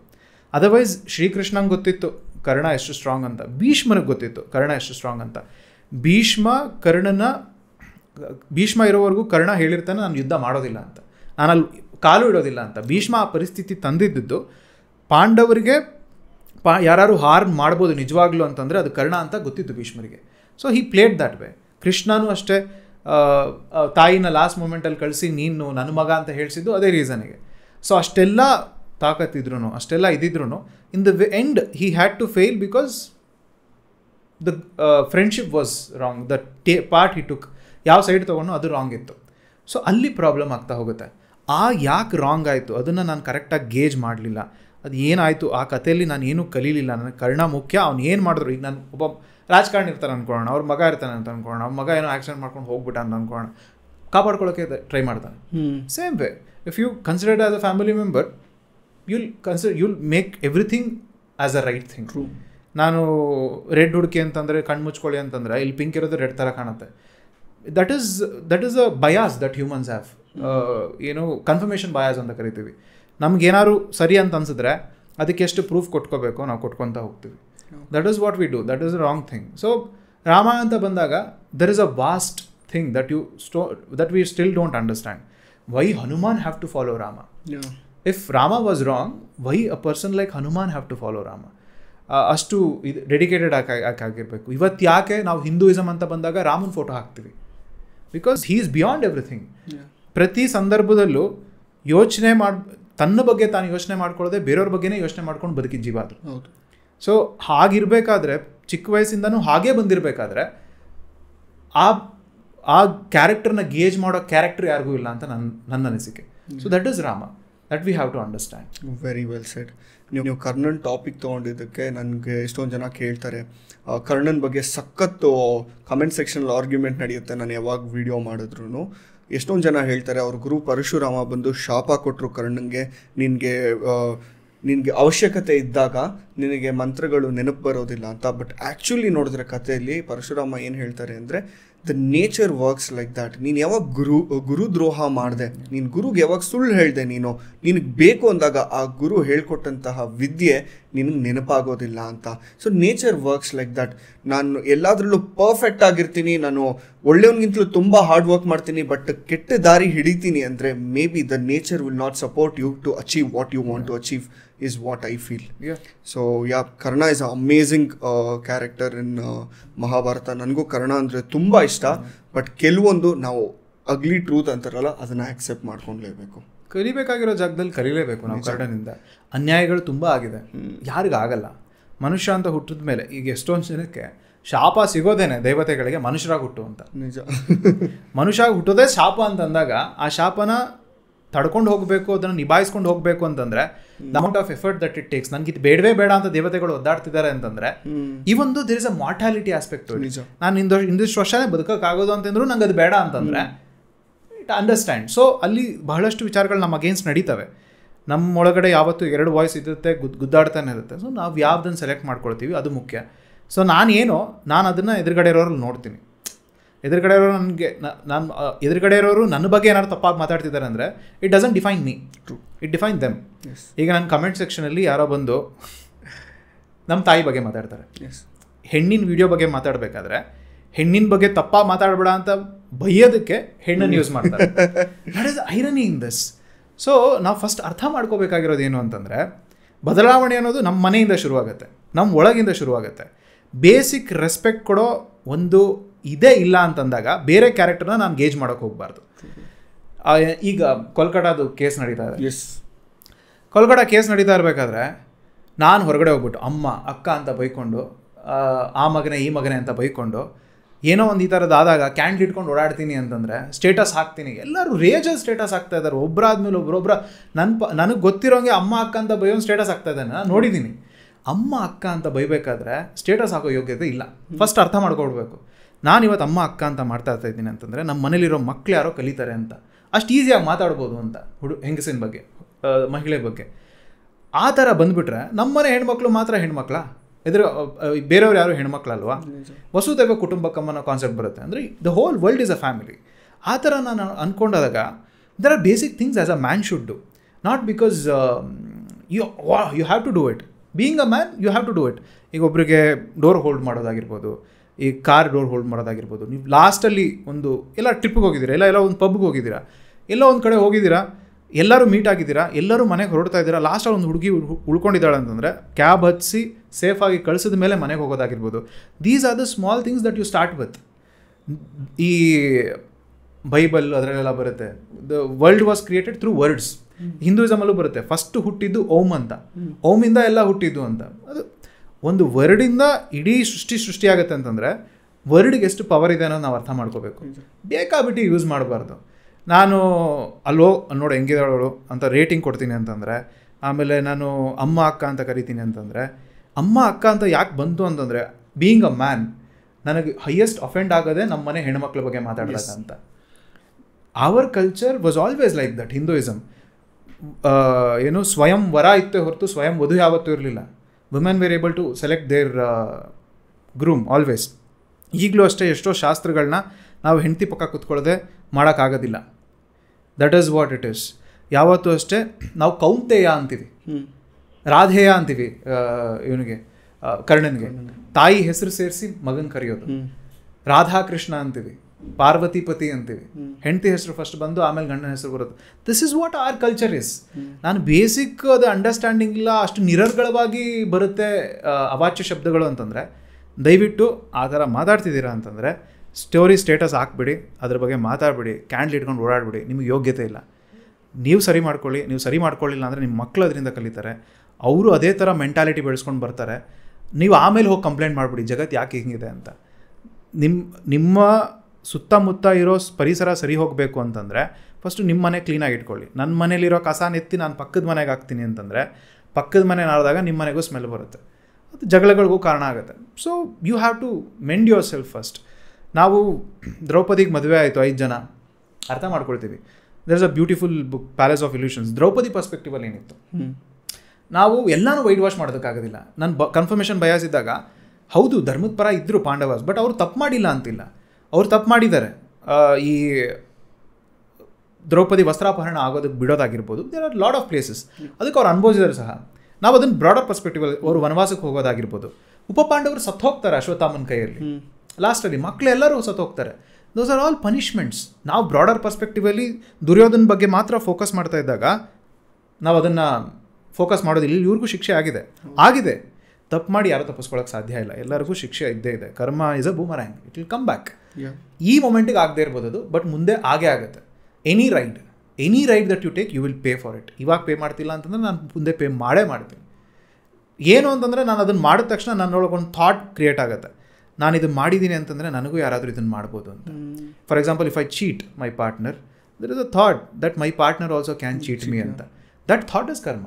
ಅದರ್ವೈಸ್ ಶ್ರೀಕೃಷ್ಣಂಗೆ ಗೊತ್ತಿತ್ತು ಕರ್ಣ ಎಷ್ಟು ಸ್ಟ್ರಾಂಗ್ ಅಂತ ಭೀಷ್ಮನಿಗೆ ಗೊತ್ತಿತ್ತು ಕರ್ಣ ಎಷ್ಟು ಸ್ಟ್ರಾಂಗ್ ಅಂತ ಭೀಷ್ಮ ಕರ್ಣನ ಭೀಷ್ಮ ಇರೋವರೆಗೂ ಕರ್ಣ ಹೇಳಿರ್ತಾನೆ ನಾನು ಯುದ್ಧ ಮಾಡೋದಿಲ್ಲ ಅಂತ ನಾನು ಅಲ್ಲಿ ಕಾಲು ಇಡೋದಿಲ್ಲ ಅಂತ ಭೀಷ್ಮ ಆ ಪರಿಸ್ಥಿತಿ ತಂದಿದ್ದು ಪಾಂಡವರಿಗೆ ಪಾ ಯಾರು ಹಾರ್ನ್ ಮಾಡ್ಬೋದು ನಿಜವಾಗ್ಲೂ ಅಂತಂದರೆ ಅದು ಕರ್ಣ ಅಂತ ಗೊತ್ತಿತ್ತು ಭೀಷ್ಮರಿಗೆ so he played that way ಕೃಷ್ಣನೂ ಅಷ್ಟೇ ತಾಯಿನ ಲಾಸ್ಟ್ ಮೂಮೆಂಟಲ್ಲಿ ಕಳಿಸಿ ನೀನು ನನ್ನ ಮಗ ಅಂತ ಹೇಳಿಸಿದ್ದು ಅದೇ ರೀಸನಿಗೆ ಸೊ ಅಷ್ಟೆಲ್ಲ ತಾಕತ್ತಿದ್ರೂ ಅಷ್ಟೆಲ್ಲ ಇದ್ದಿದ್ರು in the end he had to fail because the friendship was wrong that part he took ಯಾವ ಸೈಡ್ ತೊಗೊಂಡು ಅದು ರಾಂಗ್ ಇತ್ತು ಸೊ ಅಲ್ಲಿ ಪ್ರಾಬ್ಲಮ್ ಆಗ್ತಾ ಹೋಗುತ್ತೆ ಆ ಯಾಕೆ ರಾಂಗ್ ಆಯಿತು ಅದನ್ನು ನಾನು ಕರೆಕ್ಟಾಗಿ ಗೇಜ್ ಮಾಡಲಿಲ್ಲ ಅದು ಏನಾಯಿತು ಆ ಕಥೆಯಲ್ಲಿ ನಾನು ಏನೂ ಕಲೀಲಿಲ್ಲ ನನಗೆ ಕರ್ಣ ಮುಖ್ಯ ಅವ್ನು ಏನು ಮಾಡಿದ್ರು ಈಗ ನಾನು ಒಬ್ಬ ರಾಜಕಾರಣಿ ಇರ್ತಾನೆ ಅಂದ್ಕೊಳ್ಳೋಣ ಅವ್ರ ಮಗ ಇರ್ತಾನೆ ಅಂತ ಅಂದ್ಕೊಳ್ಳೋಣ ಅವ್ರ ಮಗ ಏನೋ ಆಕ್ಸಿಡೆಂಟ್ ಮಾಡ್ಕೊಂಡು ಹೋಗ್ಬಿಟ್ಟ ಅಂತ ಅಂದ್ಕೊಳ್ಳೋಣ ಕಾಪಾಡ್ಕೊಳ್ಳೋಕೆ ಟ್ರೈ ಮಾಡ್ತಾನೆ same way if you considered as a family member you'll consider you will make everything as a right thing ನಾನು ರೆಡ್ ಹುಡುಕಿ ಅಂತಂದರೆ ಕಣ್ಣು ಮುಚ್ಕೊಳ್ಳಿ ಅಂತಂದರೆ ಇಲ್ಲಿ ಪಿಂಕ್ ಇರೋದು ರೆಡ್ ಥರ ಕಾಣುತ್ತೆ that is that is a bias that humans have ಏನು ಕನ್ಫರ್ಮೇಷನ್ ಬಯಾಸ್ ಅಂತ ಕರಿತೀವಿ ನಮಗೇನಾದ್ರು ಸರಿ ಅಂತ ಅನ್ಸಿದ್ರೆ ಅದಕ್ಕೆ ಎಷ್ಟು ಪ್ರೂಫ್ ಕೊಟ್ಕೋಬೇಕು ನಾವು ಕೊಟ್ಕೊತಾ ಹೋಗ್ತೀವಿ that is what we do that is a wrong thing so Rama ಅಂತ ಬಂದಾಗ there is a vast thing that you stow that we still don't understand why Hanuman have to follow Rama if Rama was wrong why a person like Hanuman have to follow Rama ಅಷ್ಟು ಇದು dedicated ಆಗಿ ಆಗಿರಬೇಕು ಇವತ್ತು ಯಾಕೆ ನಾವು Hinduism ಅಂತ ಬಂದಾಗ ರಾಮನ್ ಫೋಟೋ ಹಾಕ್ತೀವಿ because he is beyond everything ಪ್ರತಿ ಸಂದರ್ಭದಲ್ಲೂ ಯೋಚನೆ ಮಾಡಿ ತನ್ನ ಬಗ್ಗೆ ತಾನು ಯೋಚನೆ ಮಾಡ್ಕೊಳ್ಳೋದೆ ಬೇರೆಯವ್ರ ಬಗ್ಗೆನೇ ಯೋಚನೆ ಮಾಡ್ಕೊಂಡು ಬದುಕಿದ ಜೀವ ಅದು ಸೊ ಹಾಗಿರಬೇಕಾದ್ರೆ ಚಿಕ್ಕ ವಯಸ್ಸಿಂದನೂ ಹಾಗೇ ಬಂದಿರಬೇಕಾದ್ರೆ ಆ ಆ ಕ್ಯಾರೆಕ್ಟರ್ನ ಗೇಜ್ ಮಾಡೋ ಕ್ಯಾರೆಕ್ಟರ್ ಯಾರಿಗೂ ಇಲ್ಲ ಅಂತ ನನ್ನ ನನ್ನ ಅನಿಸಿಕೆ so that is Rama that we have to understand very well said ನೀವು ನೀವು ಕರ್ಣನ್ ಟಾಪಿಕ್ ತೊಗೊಂಡಿದ್ದಕ್ಕೆ ನನಗೆ ಎಷ್ಟೊಂದು ಜನ ಕೇಳ್ತಾರೆ ಕರ್ಣನ್ ಬಗ್ಗೆ ಸಖತ್ತು ಕಮೆಂಟ್ ಸೆಕ್ಷನಲ್ಲಿ ಆರ್ಗ್ಯುಮೆಂಟ್ ನಡೆಯುತ್ತೆ ನಾನು ಯಾವಾಗ ವೀಡಿಯೋ ಮಾಡಿದ್ರು ಎಷ್ಟೊಂದು ಜನ ಹೇಳ್ತಾರೆ ಅವ್ರ ಗುರು ಪರಶುರಾಮ ಬಂದು ಶಾಪ ಕೊಟ್ಟರು ಕರ್ಣನ್ಗೆ ನಿನಗೆ ನಿನಗೆ ಅವಶ್ಯಕತೆ ಇದ್ದಾಗ ನಿನಗೆ ಮಂತ್ರಗಳು ನೆನಪು ಬರೋದಿಲ್ಲ ಅಂತ ಬಟ್ ಆ್ಯಕ್ಚುಲಿ ನೋಡಿದ್ರೆ ಕಥೆಯಲ್ಲಿ ಪರಶುರಾಮ ಏನು ಹೇಳ್ತಾರೆ ಅಂದರೆ the nature works like that ನೀನು ಯಾವಾಗ ಗುರು ಗುರುದ್ರೋಹ ಮಾಡಿದೆ ನೀನು ಗುರುಗೆ ಯಾವಾಗ ಸುಳ್ಳು ಹೇಳಿದೆ ನೀನು ನಿನಗೆ ಬೇಕು ಅಂದಾಗ ಆ ಗುರು ಹೇಳ್ಕೊಟ್ಟಂತಹ ವಿದ್ಯೆ ನಿನಗೆ ನೆನಪಾಗೋದಿಲ್ಲ ಅಂತ so nature works like that ನಾನು ಎಲ್ಲದರಲ್ಲೂ ಪರ್ಫೆಕ್ಟ್ ಆಗಿರ್ತೀನಿ ನಾನು ಒಳ್ಳೆಯವನಿಗಿಂತಲೂ ತುಂಬ ಹಾರ್ಡ್ ವರ್ಕ್ ಮಾಡ್ತೀನಿ ಬಟ್ ಕೆಟ್ಟ ದಾರಿ ಹಿಡಿತೀನಿ ಅಂದರೆ maybe the nature will not support you to achieve what you want to achieve is what I feel so yeah Karna is a amazing character in Mahabharata ನನಗೂ ಕರ್ಣ ಅಂದರೆ ತುಂಬ ಇಷ್ಟ ಬಟ್ ಕೆಲವೊಂದು ನಾವು ಅಗ್ಲಿ ಟ್ರೂತ್ ಅಂತಾರಲ್ಲ ಅದನ್ನು ಆಕ್ಸೆಪ್ಟ್ ಮಾಡ್ಕೊಂಡ್ಲೇಬೇಕು ಕಲಿಬೇಕಾಗಿರೋ ಜಾಗದಲ್ಲಿ ಕಲಿಲೇಬೇಕು ನಾವು ಕರ್ಣನಿಂದ ಅನ್ಯಾಯಗಳು ತುಂಬ ಆಗಿದೆ ಯಾರಿಗಾಗಲ್ಲ ಮನುಷ್ಯ ಅಂತ ಹುಟ್ಟಿದ ಮೇಲೆ ಈಗ ಎಷ್ಟೊಂದು ಜನಕ್ಕೆ ಶಾಪ ಸಿಗೋದೇನೆ ದೇವತೆಗಳಿಗೆ ಮನುಷ್ಯರಾಗಿ ಹುಟ್ಟು ಅಂತ ನಿಜ ಮನುಷ್ಯರಾಗಿ ಹುಟ್ಟೋದೇ ಶಾಪ ಅಂತಂದಾಗ ಆ ಶಾಪನ ತಡ್ಕೊಂಡು ಹೋಗಬೇಕು ಅದನ್ನು ನಿಭಾಯಿಸ್ಕೊಂಡು ಹೋಗಬೇಕು ಅಂತಂದ್ರೆ the amount of effort that it takes ನನಗೆ ಇದು ಬೇಡವೇ ಬೇಡ ಅಂತ ದೇವತೆಗಳು ಒದ್ದಾಡ್ತಿದ್ದಾರೆ ಅಂತಂದ್ರೆ ಈ ಒಂದು there is a mortality aspect ನಾನು ಇಂದ ಇಂದಿಷ್ಟು ವರ್ಷನೇ ಬದುಕೋಕ್ಕಾಗೋದು ಅಂತಂದ್ರು ನಂಗೆ ಅದು ಬೇಡ ಅಂತಂದ್ರೆ ಇಟ್ ಅಂಡರ್ಸ್ಟ್ಯಾಂಡ್ ಸೊ ಅಲ್ಲಿ ಬಹಳಷ್ಟು ವಿಚಾರಗಳು ನಮ್ಮ ಅಗೇನ್ಸ್ಟ್ ನಡೀತವೆ ನಮ್ಮೊಳಗಡೆ ಯಾವತ್ತು ಎರಡು ವಾಯ್ಸ್ ಇರುತ್ತೆ ಗುದ್ ಗುದ್ದಾಡ್ತಾನೆ ಇರುತ್ತೆ ಸೊ ನಾವು ಯಾವ್ದನ್ನು ಸೆಲೆಕ್ಟ್ ಮಾಡ್ಕೊಳ್ತೀವಿ ಅದು ಮುಖ್ಯ ಸೊ ನಾನೇನು ನಾನು ಅದನ್ನು ಎದುರುಗಡೆ ಇರೋರಲ್ಲಿ ನೋಡ್ತೀನಿ ಎದುರುಗಡೆ ಇರೋರು ನನಗೆ ನಾನು ಎದುರುಗಡೆ ಇರೋರು ನನ್ನ ಬಗ್ಗೆ ಏನಾದ್ರು ತಪ್ಪಾಗಿ ಮಾತಾಡ್ತಿದ್ದಾರೆ ಅಂದರೆ it doesn't define me true it define them ಈಗ ನನ್ನ ಕಮೆಂಟ್ ಸೆಕ್ಷನಲ್ಲಿ ಯಾರೋ ಬಂದು ನಮ್ಮ ತಾಯಿ ಬಗ್ಗೆ ಮಾತಾಡ್ತಾರೆ ಹೆಣ್ಣಿನ ವಿಡಿಯೋ ಬಗ್ಗೆ ಮಾತಾಡಬೇಕಾದ್ರೆ ಹೆಣ್ಣಿನ ಬಗ್ಗೆ ತಪ್ಪಾಗಿ ಮಾತಾಡಬೇಡ ಅಂತ ಬೈಯೋದಕ್ಕೆ ಹೆಣ್ಣನ್ನು ಯೂಸ್ ಮಾಡ್ತಾರೆ that irony in this so ನಾವು ಫಸ್ಟ್ ಅರ್ಥ ಮಾಡ್ಕೋಬೇಕಾಗಿರೋದು ಏನು ಅಂತಂದರೆ ಬದಲಾವಣೆ ಅನ್ನೋದು ನಮ್ಮ ಮನೆಯಿಂದ ಶುರುವಾಗುತ್ತೆ ನಮ್ಮ ಒಳಗಿಂದ ಶುರುವಾಗುತ್ತೆ ಬೇಸಿಕ್ ರೆಸ್ಪೆಕ್ಟ್ ಕೊಡೋ ಒಂದು ಇದೇ ಇಲ್ಲ ಅಂತಂದಾಗ ಬೇರೆ ಕ್ಯಾರೆಕ್ಟರ್ನ ನಾನು ಗೇಜ್ ಮಾಡೋಕೆ ಹೋಗಬಾರ್ದು ಈಗ ಕೋಲ್ಕಟಾದು ಕೇಸ್ ನಡೀತಾ ಇದೆ ಎಸ್ ಕೋಲ್ಕಟಾ ಕೇಸ್ ನಡೀತಾ ಇರಬೇಕಾದ್ರೆ ನಾನು ಹೊರಗಡೆ ಹೋಗ್ಬಿಟ್ಟು ಅಮ್ಮ ಅಕ್ಕ ಅಂತ ಬೈಕೊಂಡು ಆ ಮಗನೆ ಈ ಮಗನೆ ಅಂತ ಬೈಕೊಂಡು ಏನೋ ಒಂದು ಈ ಥರದ್ದು ಆದಾಗ ಇಟ್ಕೊಂಡು ಓಡಾಡ್ತೀನಿ ಅಂತಂದರೆ ಸ್ಟೇಟಸ್ ಹಾಕ್ತೀನಿ ಎಲ್ಲರೂ ರೇಜಲ್ಲಿ ಸ್ಟೇಟಸ್ ಹಾಕ್ತಾ ಇದ್ದಾರೆ ಒಬ್ಬರಾದ್ಮೇಲೆ ಒಬ್ಬರೊಬ್ಬರ ನನ್ನ ಪ ನನಗೆ ಗೊತ್ತಿರೋಂಗೆ ಅಮ್ಮ ಅಕ್ಕ ಅಂತ ಒಂದು ಸ್ಟೇಟಸ್ ಆಗ್ತಾಯಿದ್ದಾನೆ ನಾನು ನೋಡಿದ್ದೀನಿ ಅಮ್ಮ ಅಕ್ಕ ಅಂತ ಬೈಬೇಕಾದ್ರೆ ಸ್ಟೇಟಸ್ ಹಾಕೋ ಯೋಗ್ಯತೆ ಇಲ್ಲ ಫಸ್ಟ್ ಅರ್ಥ ಮಾಡ್ಕೊಡ್ಬೇಕು ಇವತ್ತು ಅಮ್ಮ ಅಕ್ಕ ಅಂತ ಮಾಡ್ತಾ ಇರ್ತಾ ಇದ್ದೀನಿ ಅಂತಂದರೆ ನಮ್ಮ ಮನೇಲಿರೋ ಮಕ್ಳು ಯಾರೋ ಕಲಿತಾರೆ ಅಂತ ಅಷ್ಟು ಈಸಿಯಾಗಿ ಮಾತಾಡ್ಬೋದು ಅಂತ ಹುಡು ಹೆಂಗಸಿನ ಬಗ್ಗೆ ಮಹಿಳೆ ಬಗ್ಗೆ ಆ ಥರ ಬಂದುಬಿಟ್ರೆ ನಮ್ಮನೆ ಹೆಣ್ಮಕ್ಳು ಮಾತ್ರ ಹೆಣ್ಮಕ್ಳ ಇದ್ರ ಬೇರೆಯವ್ರು ಯಾರು ಹೆಣ್ಮಕ್ಳಲ್ವಾ ವಸುದೈವ ಕುಟುಂಬಕ್ಕಮ್ಮನ ಕಾನ್ಸೆಪ್ಟ್ ಬರುತ್ತೆ ಅಂದರೆ the whole world is a family ಆ ಥರ ನಾನು ಅಂದ್ಕೊಂಡಾಗ there are basic things as a man should do not because you you have to do it being a man you have to do it ಈಗ ಒಬ್ಬರಿಗೆ door hold ಮಾಡೋದಾಗಿರ್ಬೋದು ಈ car door hold ಮಾಡೋದಾಗಿರ್ಬೋದು ನೀವು ಲಾಸ್ಟಲ್ಲಿ ಒಂದು ಎಲ್ಲ ಟ್ರಿಪ್ಗೆ ಹೋಗಿದ್ದೀರಾ ಇಲ್ಲ ಎಲ್ಲ ಒಂದು ಪಬ್ಗೆ ಹೋಗಿದ್ದೀರಾ ಎಲ್ಲ ಒಂದು ಕಡೆ ಹೋಗಿದ್ದೀರಾ ಎಲ್ಲರೂ ಮೀಟ್ ಆಗಿದ್ದೀರಾ ಎಲ್ಲರೂ ಮನೆಗೆ ಹೊರಡ್ತಾ ಇದ್ದೀರಾ ಲಾಸ್ಟಲ್ಲಿ ಒಂದು ಹುಡುಗಿ ಉಳ್ಕೊಂಡಿದ್ದಾಳೆ ಅಂತಂದರೆ ಕ್ಯಾಬ್ ಹಚ್ಚಿ ಸೇಫಾಗಿ ಕಳಿಸಿದ ಮೇಲೆ ಮನೆಗೆ ಹೋಗೋದಾಗಿರ್ಬೋದು these are the small things that you start with ಈ ಬೈಬಲ್ ಅದರಲ್ಲೆಲ್ಲ ಬರುತ್ತೆ the world was created through words ಹಿಂದೂಯಿಸಮಲ್ಲೂ ಬರುತ್ತೆ ಫಸ್ಟ್ ಹುಟ್ಟಿದ್ದು ಓಮ್ ಅಂತ ಓಮಿಂದ ಎಲ್ಲ ಹುಟ್ಟಿದ್ದು ಅಂತ ಅದು ಒಂದು ವರ್ಡಿಂದ ಇಡೀ ಸೃಷ್ಟಿ ಸೃಷ್ಟಿಯಾಗುತ್ತೆ ಅಂತಂದರೆ ವರ್ಡ್ಗೆ ಎಷ್ಟು ಪವರ್ ಇದೆ ಅನ್ನೋದು ನಾವು ಅರ್ಥ ಮಾಡ್ಕೋಬೇಕು ಬೇಕಾಬಿಟ್ಟು ಯೂಸ್ ಮಾಡಬಾರ್ದು ನಾನು ಅಲ್ಲೋ ನೋಡು ಹೆಂಗಿದಳು ಅಂತ ರೇಟಿಂಗ್ ಕೊಡ್ತೀನಿ ಅಂತಂದರೆ ಆಮೇಲೆ ನಾನು ಅಮ್ಮ ಅಕ್ಕ ಅಂತ ಕರಿತೀನಿ ಅಂತಂದರೆ ಅಮ್ಮ ಅಕ್ಕ ಅಂತ ಯಾಕೆ ಬಂತು ಅಂತಂದರೆ ಬೀಯಿಂಗ್ ಅ ಮ್ಯಾನ್ ನನಗೆ ಹೈಯೆಸ್ಟ್ ಅಫೆಂಡ್ ಆಗೋದೇ ನಮ್ಮ ಮನೆ ಹೆಣ್ಮಕ್ಳ ಬಗ್ಗೆ ಅಂತ our culture was always like that Hinduism ಏನು ಸ್ವಯಂ ವರ ಇತ್ತೇ ಹೊರತು ಸ್ವಯಂ ವಧು ಯಾವತ್ತೂ ಇರಲಿಲ್ಲ women were able to select their groom always ಈಗಲೂ ಅಷ್ಟೇ ಎಷ್ಟೋ ಶಾಸ್ತ್ರಗಳನ್ನ ನಾವು ಹೆಂಡತಿ ಪಕ್ಕ ಕೂತ್ಕೊಳ್ಳದೆ ಮಾಡೋಕ್ಕಾಗೋದಿಲ್ಲ that is what it is ಯಾವತ್ತೂ ಅಷ್ಟೇ ನಾವು ಕೌಂತೆಯ ಅಂತೀವಿ ರಾಧೇಯ ಅಂತೀವಿ ಇವನಿಗೆ ಕರ್ಣನಿಗೆ ತಾಯಿ ಹೆಸರು ಸೇರಿಸಿ ಮಗನ ಕರೆಯೋದು ರಾಧಾಕೃಷ್ಣ ಅಂತೀವಿ ಪಾರ್ವತಿ ಪತಿ ಅಂತೀವಿ ಹೆಂಡತಿ ಹೆಸರು ಫಸ್ಟ್ ಬಂದು ಆಮೇಲೆ ಗಂಡನ ಹೆಸರು ಬರುತ್ತೆ this is what our culture is ನಾನು ಬೇಸಿಕ್ ಅದು ಅಂಡರ್ಸ್ಟ್ಯಾಂಡಿಂಗ್ ಇಲ್ಲ ಅಷ್ಟು ನಿರರ್ಗಳವಾಗಿ ಬರುತ್ತೆ ಅವಾಚ್ಯ ಶಬ್ದಗಳು ಅಂತಂದರೆ ದಯವಿಟ್ಟು ಆ ಥರ ಮಾತಾಡ್ತಿದ್ದೀರಾ ಅಂತಂದರೆ ಸ್ಟೋರಿ ಸ್ಟೇಟಸ್ ಹಾಕ್ಬಿಡಿ ಅದ್ರ ಬಗ್ಗೆ ಮಾತಾಡ್ಬಿಡಿ ಕ್ಯಾಂಡ್ಲ್ ಇಟ್ಕೊಂಡು ಓಡಾಡ್ಬಿಡಿ ನಿಮಗೆ ಯೋಗ್ಯತೆ ಇಲ್ಲ ನೀವು ಸರಿ ಮಾಡ್ಕೊಳ್ಳಿ ನೀವು ಸರಿ ಮಾಡ್ಕೊಳ್ಳಿಲ್ಲ ಅಂದರೆ ನಿಮ್ಮ ಮಕ್ಕಳು ಅದರಿಂದ ಕಲಿತಾರೆ ಅವರು ಅದೇ ಥರ ಮೆಂಟಾಲಿಟಿ ಬೆಳೆಸ್ಕೊಂಡು ಬರ್ತಾರೆ ನೀವು ಆಮೇಲೆ ಹೋಗಿ ಕಂಪ್ಲೇಂಟ್ ಮಾಡಿಬಿಡಿ ಜಗತ್ತು ಯಾಕೆ ಹಿಂಗಿದೆ ಅಂತ ನಿಮ್ಮ ನಿಮ್ಮ ಸುತ್ತಮುತ್ತ ಇರೋ ಪರಿಸರ ಸರಿ ಹೋಗಬೇಕು ಅಂತಂದರೆ ಫಸ್ಟು ನಿಮ್ಮ ಮನೆ ಕ್ಲೀನಾಗಿ ಇಟ್ಕೊಳ್ಳಿ ನನ್ನ ಮನೇಲಿರೋ ಕಸ ನೆತ್ತಿ ನಾನು ಪಕ್ಕದ ಮನೆಗೆ ಹಾಕ್ತೀನಿ ಅಂತಂದರೆ ಪಕ್ಕದ ಮನೆ ಆಡಿದಾಗ ನಿಮ್ಮ ಮನೆಗೂ ಸ್ಮೆಲ್ ಬರುತ್ತೆ ಅದು ಜಗಳಗಳಿಗೂ ಕಾರಣ ಆಗುತ್ತೆ so you have to mend yourself first ನಾವು ದ್ರೌಪದಿಗೆ ಮದುವೆ ಆಯಿತು ಐದು ಜನ ಅರ್ಥ ಮಾಡ್ಕೊಳ್ತೀವಿ there is a beautiful book palace of illusions Draupadi ಪರ್ಸ್ಪೆಕ್ಟಿವಲ್ಲಿ ಏನಿತ್ತು ನಾವು ಎಲ್ಲನೂ ವೈಟ್ ವಾಶ್ ಮಾಡೋದಕ್ಕಾಗೋದಿಲ್ಲ ನನ್ನ ಬ ಕನ್ಫರ್ಮೇಷನ್ ಬಯಾಸ್ ಹೌದು ಧರ್ಮದ ಪರ ಇದ್ದರು ಪಾಂಡವಾಸ್ ಬಟ್ ಅವರು ತಪ್ಪು ಮಾಡಿಲ್ಲ ಅಂತಿಲ್ಲ ಅವ್ರು ತಪ್ಪು ಮಾಡಿದ್ದಾರೆ ಈ ದ್ರೌಪದಿ ವಸ್ತ್ರಾಪಹರಣ ಆಗೋದಕ್ಕೆ ಬಿಡೋದಾಗಿರ್ಬೋದು there are lot of places ಅದಕ್ಕೆ ಅವ್ರು ಅನುಭವಿಸಿದ್ರು ಸಹ ನಾವು ಅದನ್ನು ಬ್ರಾಡರ್ ಪರ್ಸ್ಪೆಕ್ಟಿವ್ ಅವರು ವನವಾಸಕ್ಕೆ ಹೋಗೋದಾಗಿರ್ಬೋದು ಉಪಪಾಂಡವರು ಸತ್ತು ಹೋಗ್ತಾರೆ ಅಶ್ವತ್ಥಾಮನ್ ಕೈಯಲ್ಲಿ ಲಾಸ್ಟಲ್ಲಿ ಮಕ್ಕಳೆಲ್ಲರೂ ಸತ್ತು ಹೋಗ್ತಾರೆ ದೋಸ್ ಆರ್ ಆಲ್ ಪನಿಷ್ಮೆಂಟ್ಸ್ ನಾವು ಬ್ರಾಡರ್ ಪರ್ಸ್ಪೆಕ್ಟಿವಲ್ಲಿ ದುರ್ಯೋಧನ ಬಗ್ಗೆ ಮಾತ್ರ ಫೋಕಸ್ ಮಾಡ್ತಾ ಇದ್ದಾಗ ನಾವು ಅದನ್ನು ಫೋಕಸ್ ಮಾಡೋದಿಲ್ಲ ಇವ್ರಿಗೂ ಶಿಕ್ಷೆ ಆಗಿದೆ ಆಗಿದೆ ತಪ್ಪು ಮಾಡಿ ಯಾರೂ ತಪ್ಪಿಸ್ಕೊಳ್ಳೋಕೆ ಸಾಧ್ಯ ಇಲ್ಲ ಎಲ್ಲರಿಗೂ ಶಿಕ್ಷೆ ಇದ್ದೇ ಇದೆ karma is a boomerang it will come back ಈ ಮೊಮೆಂಟಿಗೆ ಆಗದೆ ಇರ್ಬೋದು ಅದು ಬಟ್ ಮುಂದೆ ಆಗೇ ಆಗುತ್ತೆ any ride any ride that you take you will pay for it ಇವಾಗ ಪೇ ಮಾಡ್ತಿಲ್ಲ ಅಂತಂದರೆ ನಾನು ಮುಂದೆ ಪೇ ಮಾಡೇ ಮಾಡ್ತೀನಿ ಏನು ಅಂತಂದರೆ ನಾನು ಅದನ್ನು ಮಾಡಿದ ತಕ್ಷಣ ನನ್ನೊಳಗೆ ಒಂದು ಥಾಟ್ ಕ್ರಿಯೇಟ್ ಆಗುತ್ತೆ ನಾನು ಇದನ್ನು ಮಾಡಿದ್ದೀನಿ ಅಂತಂದರೆ ನನಗೂ ಯಾರಾದರೂ ಇದನ್ನು ಮಾಡ್ಬೋದು ಅಂತ for example if I cheat my partner there is a thought that my partner also can cheat me ಅಂತ that thought is karma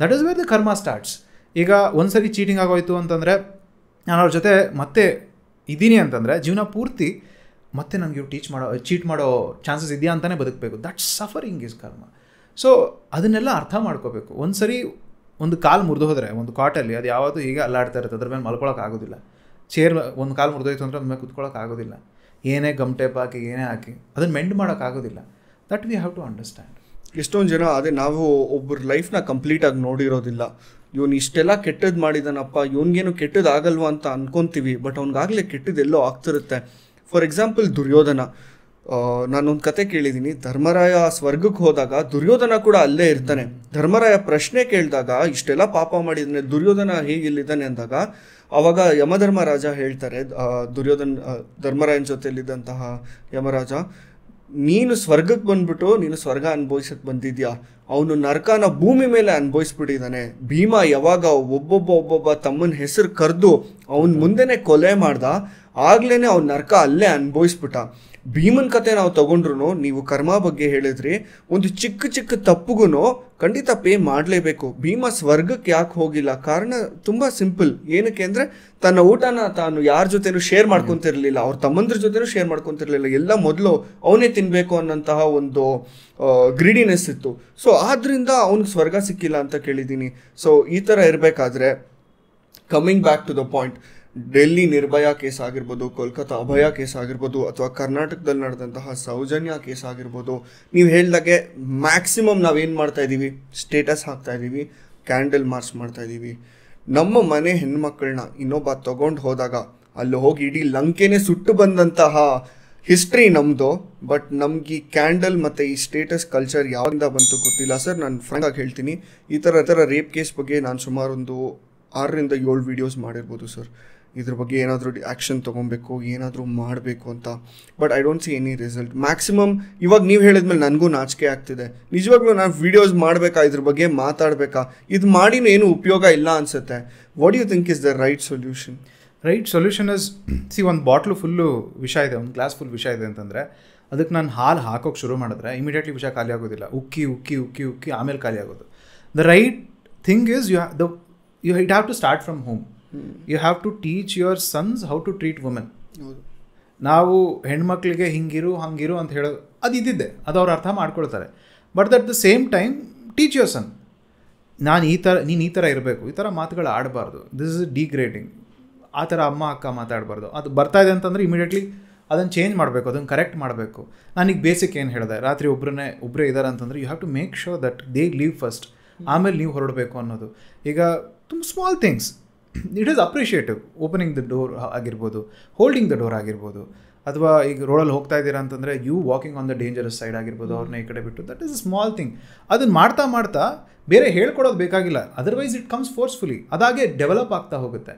that is where the karma starts ಈಗ ಒಂದ್ಸರಿ ಚೀಟಿಂಗ್ ಆಗೋಯ್ತು ಅಂತಂದರೆ ನಾನು ಅವ್ರ ಜೊತೆ ಮತ್ತೆ ಇದ್ದೀನಿ ಅಂತಂದರೆ ಜೀವನ ಪೂರ್ತಿ ಮತ್ತೆ ನನಗೆ ಇವ್ರು ಟೀಚ್ ಮಾಡೋ ಚೀಟ್ ಮಾಡೋ ಚಾನ್ಸಸ್ ಇದೆಯಾ ಅಂತಲೇ ಬದುಕಬೇಕು that suffering is karma so ಅದನ್ನೆಲ್ಲ ಅರ್ಥ ಮಾಡ್ಕೋಬೇಕು ಒಂದು ಸರಿ ಒಂದು ಕಾಲು ಮುರಿದು ಹೋದರೆ ಒಂದು ಕಾಟಲ್ಲಿ ಅದು ಯಾವತ್ತೂ ಈಗ ಅಲ್ಲಾಡ್ತಾ ಇರುತ್ತೆ ಅದ್ರ ಮೇಲೆ ಆಗೋದಿಲ್ಲ ಚೇರ್ ಒಂದು ಕಾಲು ಮುರಿದೋಯ್ತು ಅಂದರೆ ಅದ್ರ ಮೇಲೆ ಕುತ್ಕೊಳ್ಳೋಕ್ಕಾಗೋದಿಲ್ಲ ಏನೇ ಗಮ್ ಟೇಪ್ ಹಾಕಿ ಏನೇ ಹಾಕಿ ಅದನ್ನು ಮೆಂಡ್ ಮಾಡೋಕ್ಕಾಗೋದಿಲ್ಲ that we have to understand ಎಷ್ಟೊಂದು ಜನ ಅದೇ ನಾವು ಒಬ್ಬರ ಲೈಫ್ನ ಕಂಪ್ಲೀಟಾಗಿ ನೋಡಿರೋದಿಲ್ಲ ಇವನು ಇಷ್ಟೆಲ್ಲ ಕೆಟ್ಟದ್ದು ಮಾಡಿದಾನಪ್ಪ ಇವನ್ಗೇನು ಕೆಟ್ಟದ್ದು ಆಗಲ್ವಾ ಅಂತ ಅನ್ಕೊಂತೀವಿ ಬಟ್ ಅವ್ನಿಗಾಗಲೇ ಎಲ್ಲೋ ಆಗ್ತಿರುತ್ತೆ ಫಾರ್ ಎಕ್ಸಾಂಪಲ್ ದುರ್ಯೋಧನ ನಾನೊಂದು ಕತೆ ಕೇಳಿದ್ದೀನಿ ಧರ್ಮರಾಯ ಸ್ವರ್ಗಕ್ಕೆ ಹೋದಾಗ ದುರ್ಯೋಧನ ಕೂಡ ಅಲ್ಲೇ ಇರ್ತಾನೆ ಧರ್ಮರಾಯ ಪ್ರಶ್ನೆ ಕೇಳಿದಾಗ ಇಷ್ಟೆಲ್ಲ ಪಾಪ ಮಾಡಿದ್ದಾನೆ ದುರ್ಯೋಧನ ಹೇಗಿಲ್ಲಿದ್ದಾನೆ ಅಂದಾಗ ಅವಾಗ ಯಮಧರ್ಮರಾಜ ಹೇಳ್ತಾರೆ ದುರ್ಯೋಧನ ಧರ್ಮರಾಯನ ಜೊತೆಯಲ್ಲಿದ್ದಂತಹ ಯಮರಾಜ ನೀನು ಸ್ವರ್ಗಕ್ಕೆ ಬಂದ್ಬಿಟ್ಟು ನೀನು ಸ್ವರ್ಗ ಅನುಭವಿಸಕ್ಕೆ ಬಂದಿದ್ಯಾ ಅವನು ನರಕನ ಭೂಮಿ ಮೇಲೆ ಅನುಭವಿಸ್ಬಿಟ್ಟಿದ್ದಾನೆ ಭೀಮ ಯಾವಾಗ ಒಬ್ಬೊಬ್ಬ ಒಬ್ಬೊಬ್ಬ ತಮ್ಮನ ಹೆಸರು ಕರೆದು ಅವನ ಮುಂದೆನೆ ಕೊಲೆ ಮಾಡ್ದ ಆಗ್ಲೇನೆ ಅವ್ನ ನರಕ ಅಲ್ಲೇ ಅನುಭವಿಸ್ಬಿಟ್ಟ ಭೀಮನ್ ಕತೆ ನಾವು ತಗೊಂಡ್ರು ನೀವು ಕರ್ಮ ಬಗ್ಗೆ ಹೇಳಿದ್ರಿ ಒಂದು ಚಿಕ್ಕ ಚಿಕ್ಕ ತಪ್ಪುಗೂ ಖಂಡಿತ ಪೇ ಮಾಡಲೇಬೇಕು ಭೀಮ ಸ್ವರ್ಗಕ್ಕೆ ಯಾಕೆ ಹೋಗಿಲ್ಲ ಕಾರಣ ತುಂಬ ಸಿಂಪಲ್ ಏನಕ್ಕೆ ಅಂದರೆ ತನ್ನ ಊಟನ ತಾನು ಯಾರ ಜೊತೆನೂ ಶೇರ್ ಮಾಡ್ಕೊತಿರ್ಲಿಲ್ಲ ಅವ್ರ ತಮ್ಮಂದ್ರ ಜೊತೆನೂ ಶೇರ್ ಮಾಡ್ಕೊತಿರ್ಲಿಲ್ಲ ಎಲ್ಲ ಮೊದಲು ಅವನೇ ತಿನ್ನಬೇಕು ಅನ್ನೋಂತಹ ಒಂದು ಗ್ರೀಡಿನೆಸ್ ಇತ್ತು ಸೊ ಆದ್ರಿಂದ ಅವ್ನಿಗೆ ಸ್ವರ್ಗ ಸಿಕ್ಕಿಲ್ಲ ಅಂತ ಕೇಳಿದ್ದೀನಿ ಸೊ ಈ ಥರ ಇರಬೇಕಾದ್ರೆ coming back to the point Delhi Nirbhaya case ಆಗಿರ್ಬೋದು ಕೋಲ್ಕತ್ತಾ ಅಭಯ ಕೇಸ್ ಆಗಿರ್ಬೋದು ಅಥವಾ ಕರ್ನಾಟಕದಲ್ಲಿ ನಡೆದಂತಹ ಸೌಜನ್ಯ ಕೇಸ್ ಆಗಿರ್ಬೋದು ನೀವು ಹೇಳಿದಾಗೆ ಮ್ಯಾಕ್ಸಿಮಮ್ ನಾವೇನು ಮಾಡ್ತಾ ಇದ್ದೀವಿ ಸ್ಟೇಟಸ್ ಹಾಕ್ತಾ ಇದ್ದೀವಿ ಕ್ಯಾಂಡಲ್ ಮಾರ್ಚ್ ಮಾಡ್ತಾ ಇದ್ದೀವಿ ನಮ್ಮ ಮನೆ ಹೆಣ್ಮಕ್ಳನ್ನ ಇನ್ನೊಬ್ಬ ತಗೊಂಡು ಹೋದಾಗ ಅಲ್ಲಿ ಹೋಗಿ ಇಡೀ ಲಂಕೆನೇ ಸುಟ್ಟು ಬಂದಂತಹ ಹಿಸ್ಟ್ರಿ ನಮ್ಮದು ಬಟ್ ನಮ್ಗೆ ಈ ಕ್ಯಾಂಡಲ್ ಮತ್ತು ಈ ಸ್ಟೇಟಸ್ ಕಲ್ಚರ್ ಯಾವಾಗಿಂದ ಬಂತು ಗೊತ್ತಿಲ್ಲ ಸರ್ ನಾನು ಫ್ರೆಂಡ್ ಆಗಿ ಹೇಳ್ತೀನಿ ಈ ಥರ ಥರ ರೇಪ್ ಕೇಸ್ ಬಗ್ಗೆ ನಾನು ಸುಮಾರೊಂದು ಆರರಿಂದ ಏಳು ವೀಡಿಯೋಸ್ ಮಾಡಿರ್ಬೋದು ಸರ್ ಇದ್ರ ಬಗ್ಗೆ ಏನಾದರೂ ಆ್ಯಕ್ಷನ್ ತೊಗೊಬೇಕು ಏನಾದರೂ ಮಾಡಬೇಕು ಅಂತ but I don't see any result maximum ಇವಾಗ ನೀವು ಹೇಳಿದ್ಮೇಲೆ ನನಗೂ ನಾಚಿಕೆ ಆಗ್ತಿದೆ ನಿಜವಾಗ್ಲೂ ನಾನು ವೀಡಿಯೋಸ್ ಮಾಡಬೇಕಾ ಇದ್ರ ಬಗ್ಗೆ ಮಾತಾಡಬೇಕಾ ಇದು ಮಾಡಿನೂ ಏನು ಉಪಯೋಗ ಇಲ್ಲ ಅನಿಸುತ್ತೆ what you think is the right solution right solution is see ಒಂದು ಬಾಟ್ಲು ಫುಲ್ಲು ವಿಷ ಇದೆ ಒಂದು ಗ್ಲಾಸ್ ಫುಲ್ ವಿಷ ಇದೆ ಅಂತಂದರೆ ಅದಕ್ಕೆ ನಾನು ಹಾಲು ಹಾಕೋಕ್ಕೆ ಶುರು ಮಾಡಿದ್ರೆ ಇಮಿಡಿಯೇಟ್ಲಿ ವಿಷ ಖಾಲಿ ಆಗೋದಿಲ್ಲ ಉಕ್ಕಿ ಉಕ್ಕಿ ಉಕ್ಕಿ ಉಕ್ಕಿ ಆಮೇಲೆ ಖಾಲಿ ಆಗೋದು the right thing is you the you it have to start from home you have to teach your sons how to treat women ನಾವು ಹೆಣ್ಮಕ್ಳಿಗೆ ಹಿಂಗಿರು ಹಂಗಿರು ಅಂತ ಹೇಳೋದು ಅದು ಇದ್ದಿದ್ದೆ ಅದು ಅವ್ರು ಅರ್ಥ ಮಾಡ್ಕೊಳ್ತಾರೆ but at the same time teach your son ನಾನು ಈ ಥರ ನೀನು ಈ ಥರ ಇರಬೇಕು ಈ ಥರ ಮಾತುಗಳು ಆಡಬಾರ್ದು ದಿಸ್ ಇಸ್ ಡಿಗ್ರೇಡಿಂಗ್ ಆ ಥರ ಅಮ್ಮ ಅಕ್ಕ ಮಾತಾಡಬಾರ್ದು ಅದು ಬರ್ತಾ ಇದೆ ಅಂತಂದರೆ ಇಮಿಡಿಯೇಟ್ಲಿ ಅದನ್ನು ಚೇಂಜ್ ಮಾಡಬೇಕು ಅದನ್ನು ಕರೆಕ್ಟ್ ಮಾಡಬೇಕು ನಾನೀಗ ಬೇಸಿಕ್ ಏನು ಹೇಳಿದೆ ರಾತ್ರಿ ಒಬ್ಬರನ್ನೇ ಒಬ್ಬರೇ ಇದ್ದಾರೆ ಅಂತಂದರೆ you have to make sure that they leave first ಆಮೇಲೆ ನೀವು ಹೊರಡಬೇಕು ಅನ್ನೋದು ಈಗ ತುಂಬ small things it is appreciative opening the door ಆಗಿರ್ಬೋದು ಹೋಲ್ಡಿಂಗ್ ದ ಡೋರ್ ಆಗಿರ್ಬೋದು ಅಥವಾ ಈಗ ರೋಡಲ್ಲಿ ಹೋಗ್ತಾ ಇದ್ದೀರಾ ಅಂತಂದರೆ you walking on the dangerous side ಆಗಿರ್ಬೋದು ಅವ್ರನ್ನ ಈ ಕಡೆ ಬಿಟ್ಟು that is a small thing ಅದನ್ನು ಮಾಡ್ತಾ ಮಾಡ್ತಾ ಬೇರೆ ಹೇಳ್ಕೊಡೋದು ಬೇಕಾಗಿಲ್ಲ ಅದರ್ವೈಸ್ ಇಟ್ ಕಮ್ಸ್ ಫೋರ್ಸ್ಫುಲಿ ಅದಾಗೆ ಡೆವಲಪ್ ಆಗ್ತಾ ಹೋಗುತ್ತೆ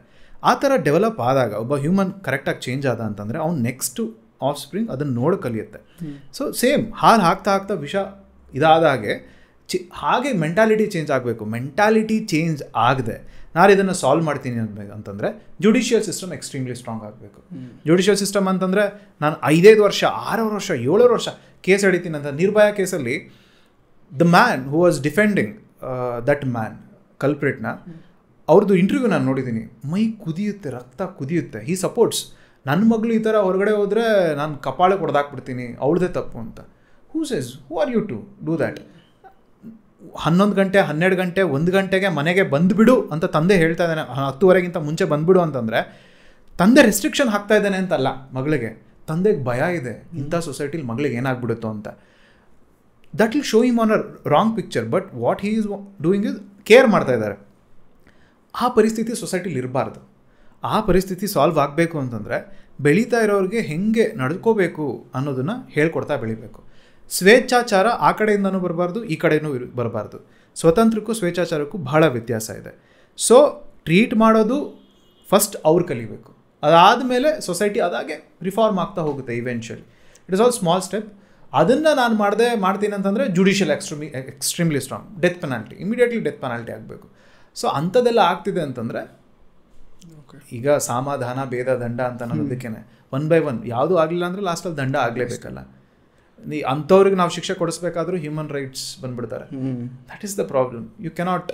ಆ ಥರ ಡೆವಲಪ್ ಆದಾಗ ಒಬ್ಬ ಹ್ಯೂಮನ್ ಕರೆಕ್ಟಾಗಿ ಚೇಂಜ್ ಆದ ಅಂತಂದರೆ ಅವ್ನು ನೆಕ್ಸ್ಟು ಆಫ್ ಸ್ಪ್ರಿಂಗ್ ಅದನ್ನು ನೋಡಿ ಕಲಿಯುತ್ತೆ ಸೊ ಸೇಮ್ ಹಾಲು ಹಾಕ್ತಾ ಹಾಕ್ತಾ ವಿಷ ಇದಾದಾಗೆ ಚಿ ಹಾಗೆ ಮೆಂಟಾಲಿಟಿ ಚೇಂಜ್ ಆಗಬೇಕು ಮೆಂಟಾಲಿಟಿ ಚೇಂಜ್ ಆಗದೆ ನಾನು ಇದನ್ನು ಸಾಲ್ವ್ ಮಾಡ್ತೀನಿ ಅನ್ಬೇಕು ಅಂತಂದರೆ ಜುಡಿಷಿಯಲ್ ಸಿಸ್ಟಮ್ ಎಕ್ಸ್ಟ್ರೀಮ್ಲಿ ಸ್ಟ್ರಾಂಗ್ ಆಗಬೇಕು ಜುಡಿಷಿಯಲ್ ಸಿಸ್ಟಮ್ ಅಂತಂದರೆ ನಾನು ಐದೈದು ವರ್ಷ ಆರು ವರ್ಷ ಏಳರ ವರ್ಷ ಕೇಸ್ ಹಿಡಿತೀನಿ ಅಂತ ನಿರ್ಭಯ ಕೇಸಲ್ಲಿ the man who was defending that man ಕಲ್ಪ್ರೇಟ್ನ ಅವ್ರದ್ದು ಇಂಟರ್ವ್ಯೂ ನಾನು ನೋಡಿದ್ದೀನಿ ಮೈ ಕುದಿಯುತ್ತೆ ರಕ್ತ ಕುದಿಯುತ್ತೆ ಹೀ ಸಪೋರ್ಟ್ಸ್ ನನ್ನ ಮಗಳು ಈ ಥರ ಹೊರಗಡೆ ಹೋದರೆ ನಾನು ಕಪಾಳೆ ಹೊಡೆದಾಕ್ಬಿಡ್ತೀನಿ ಅವಳದೇ ತಪ್ಪು ಅಂತ who says who are you to do that ಹನ್ನೊಂದು ಗಂಟೆ ಹನ್ನೆರಡು ಗಂಟೆ ಒಂದು ಗಂಟೆಗೆ ಮನೆಗೆ ಬಂದುಬಿಡು ಅಂತ ತಂದೆ ಹೇಳ್ತಾ ಇದ್ದಾನೆ ಹತ್ತುವರೆಗಿಂತ ಮುಂಚೆ ಬಂದುಬಿಡು ಅಂತಂದರೆ ತಂದೆ ರೆಸ್ಟ್ರಿಕ್ಷನ್ ಹಾಕ್ತಾ ಇದ್ದಾನೆ ಅಂತಲ್ಲ ಮಗಳಿಗೆ ತಂದೆಗೆ ಭಯ ಇದೆ ಇಂಥ ಸೊಸೈಟಿಲಿ ಮಗಳಿಗೆ ಏನಾಗ್ಬಿಡುತ್ತೋ ಅಂತ that will show him on a wrong picture but what he is doing is care ಮಾಡ್ತಾ ಇದ್ದಾರೆ ಆ ಪರಿಸ್ಥಿತಿ ಸೊಸೈಟಿಲಿ ಇರಬಾರ್ದು ಆ ಪರಿಸ್ಥಿತಿ ಸಾಲ್ವ್ ಆಗಬೇಕು ಅಂತಂದರೆ ಬೆಳೀತಾ ಇರೋರಿಗೆ ಹೆಂಗೆ ನಡ್ಕೋಬೇಕು ಅನ್ನೋದನ್ನು ಹೇಳ್ಕೊಡ್ತಾ ಬೆಳಿಬೇಕು ಸ್ವೇಚ್ಛಾಚಾರ ಆ ಕಡೆಯಿಂದನೂ ಬರಬಾರ್ದು ಈ ಕಡೆಯೂ ಇರು ಬರಬಾರ್ದು ಸ್ವತಂತ್ರಕ್ಕೂ ಸ್ವೇಚ್ಛಾಚಾರಕ್ಕೂ ಬಹಳ ವ್ಯತ್ಯಾಸ ಇದೆ ಸೊ ಟ್ರೀಟ್ ಮಾಡೋದು ಫಸ್ಟ್ ಅವ್ರು ಕಲಿಬೇಕು ಅದಾದ ಮೇಲೆ ಸೊಸೈಟಿ ಅದಾಗೆ ರಿಫಾರ್ಮ್ ಆಗ್ತಾ ಹೋಗುತ್ತೆ eventually it is all small step ಅದನ್ನು ನಾನು ಮಾಡಿದೆ ಮಾಡ್ತೀನಿ ಅಂತಂದರೆ judicial extreme extremely strong death penalty immediately death penalty ಆಗಬೇಕು ಸೊ ಅಂಥದ್ದೆಲ್ಲ ಆಗ್ತಿದೆ ಅಂತಂದರೆ ಈಗ ಸಮಾಧಾನ ಭೇದ ದಂಡ ಅಂತ ಅನ್ನೋದಕ್ಕೇನೆ ಒನ್ ಬೈ ಒನ್ ಯಾವುದೂ ಆಗಲಿಲ್ಲ ಅಂದರೆ ಲಾಸ್ಟಲ್ಲಿ ದಂಡ ಆಗಲೇಬೇಕಲ್ಲ ನೀ ಅಂಥವ್ರಿಗೆ ನಾವು ಶಿಕ್ಷೆ ಕೊಡಿಸ್ಬೇಕಾದ್ರೂ ಹ್ಯೂಮನ್ ರೈಟ್ಸ್ ಬಂದ್ಬಿಡ್ತಾರೆ that is the problem you cannot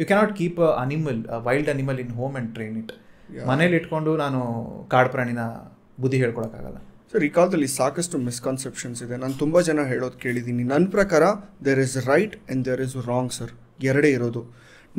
you cannot keep a animal wild animal in home and train it ಮನೇಲಿ ಇಟ್ಕೊಂಡು ನಾನು ಕಾಡು ಪ್ರಾಣಿನ ಬುದ್ಧಿ ಹೇಳ್ಕೊಳಕ್ಕಾಗಲ್ಲ ಸರ್ ಈ ಕಾಲದಲ್ಲಿ ಸಾಕಷ್ಟು ಮಿಸ್ಕನ್ಸೆಪ್ಷನ್ಸ್ ಇದೆ ನಾನು ತುಂಬ ಜನ ಹೇಳೋದು ಕೇಳಿದ್ದೀನಿ ನನ್ನ ಪ್ರಕಾರ there is right and there is wrong sir ಎರಡೇ ಇರೋದು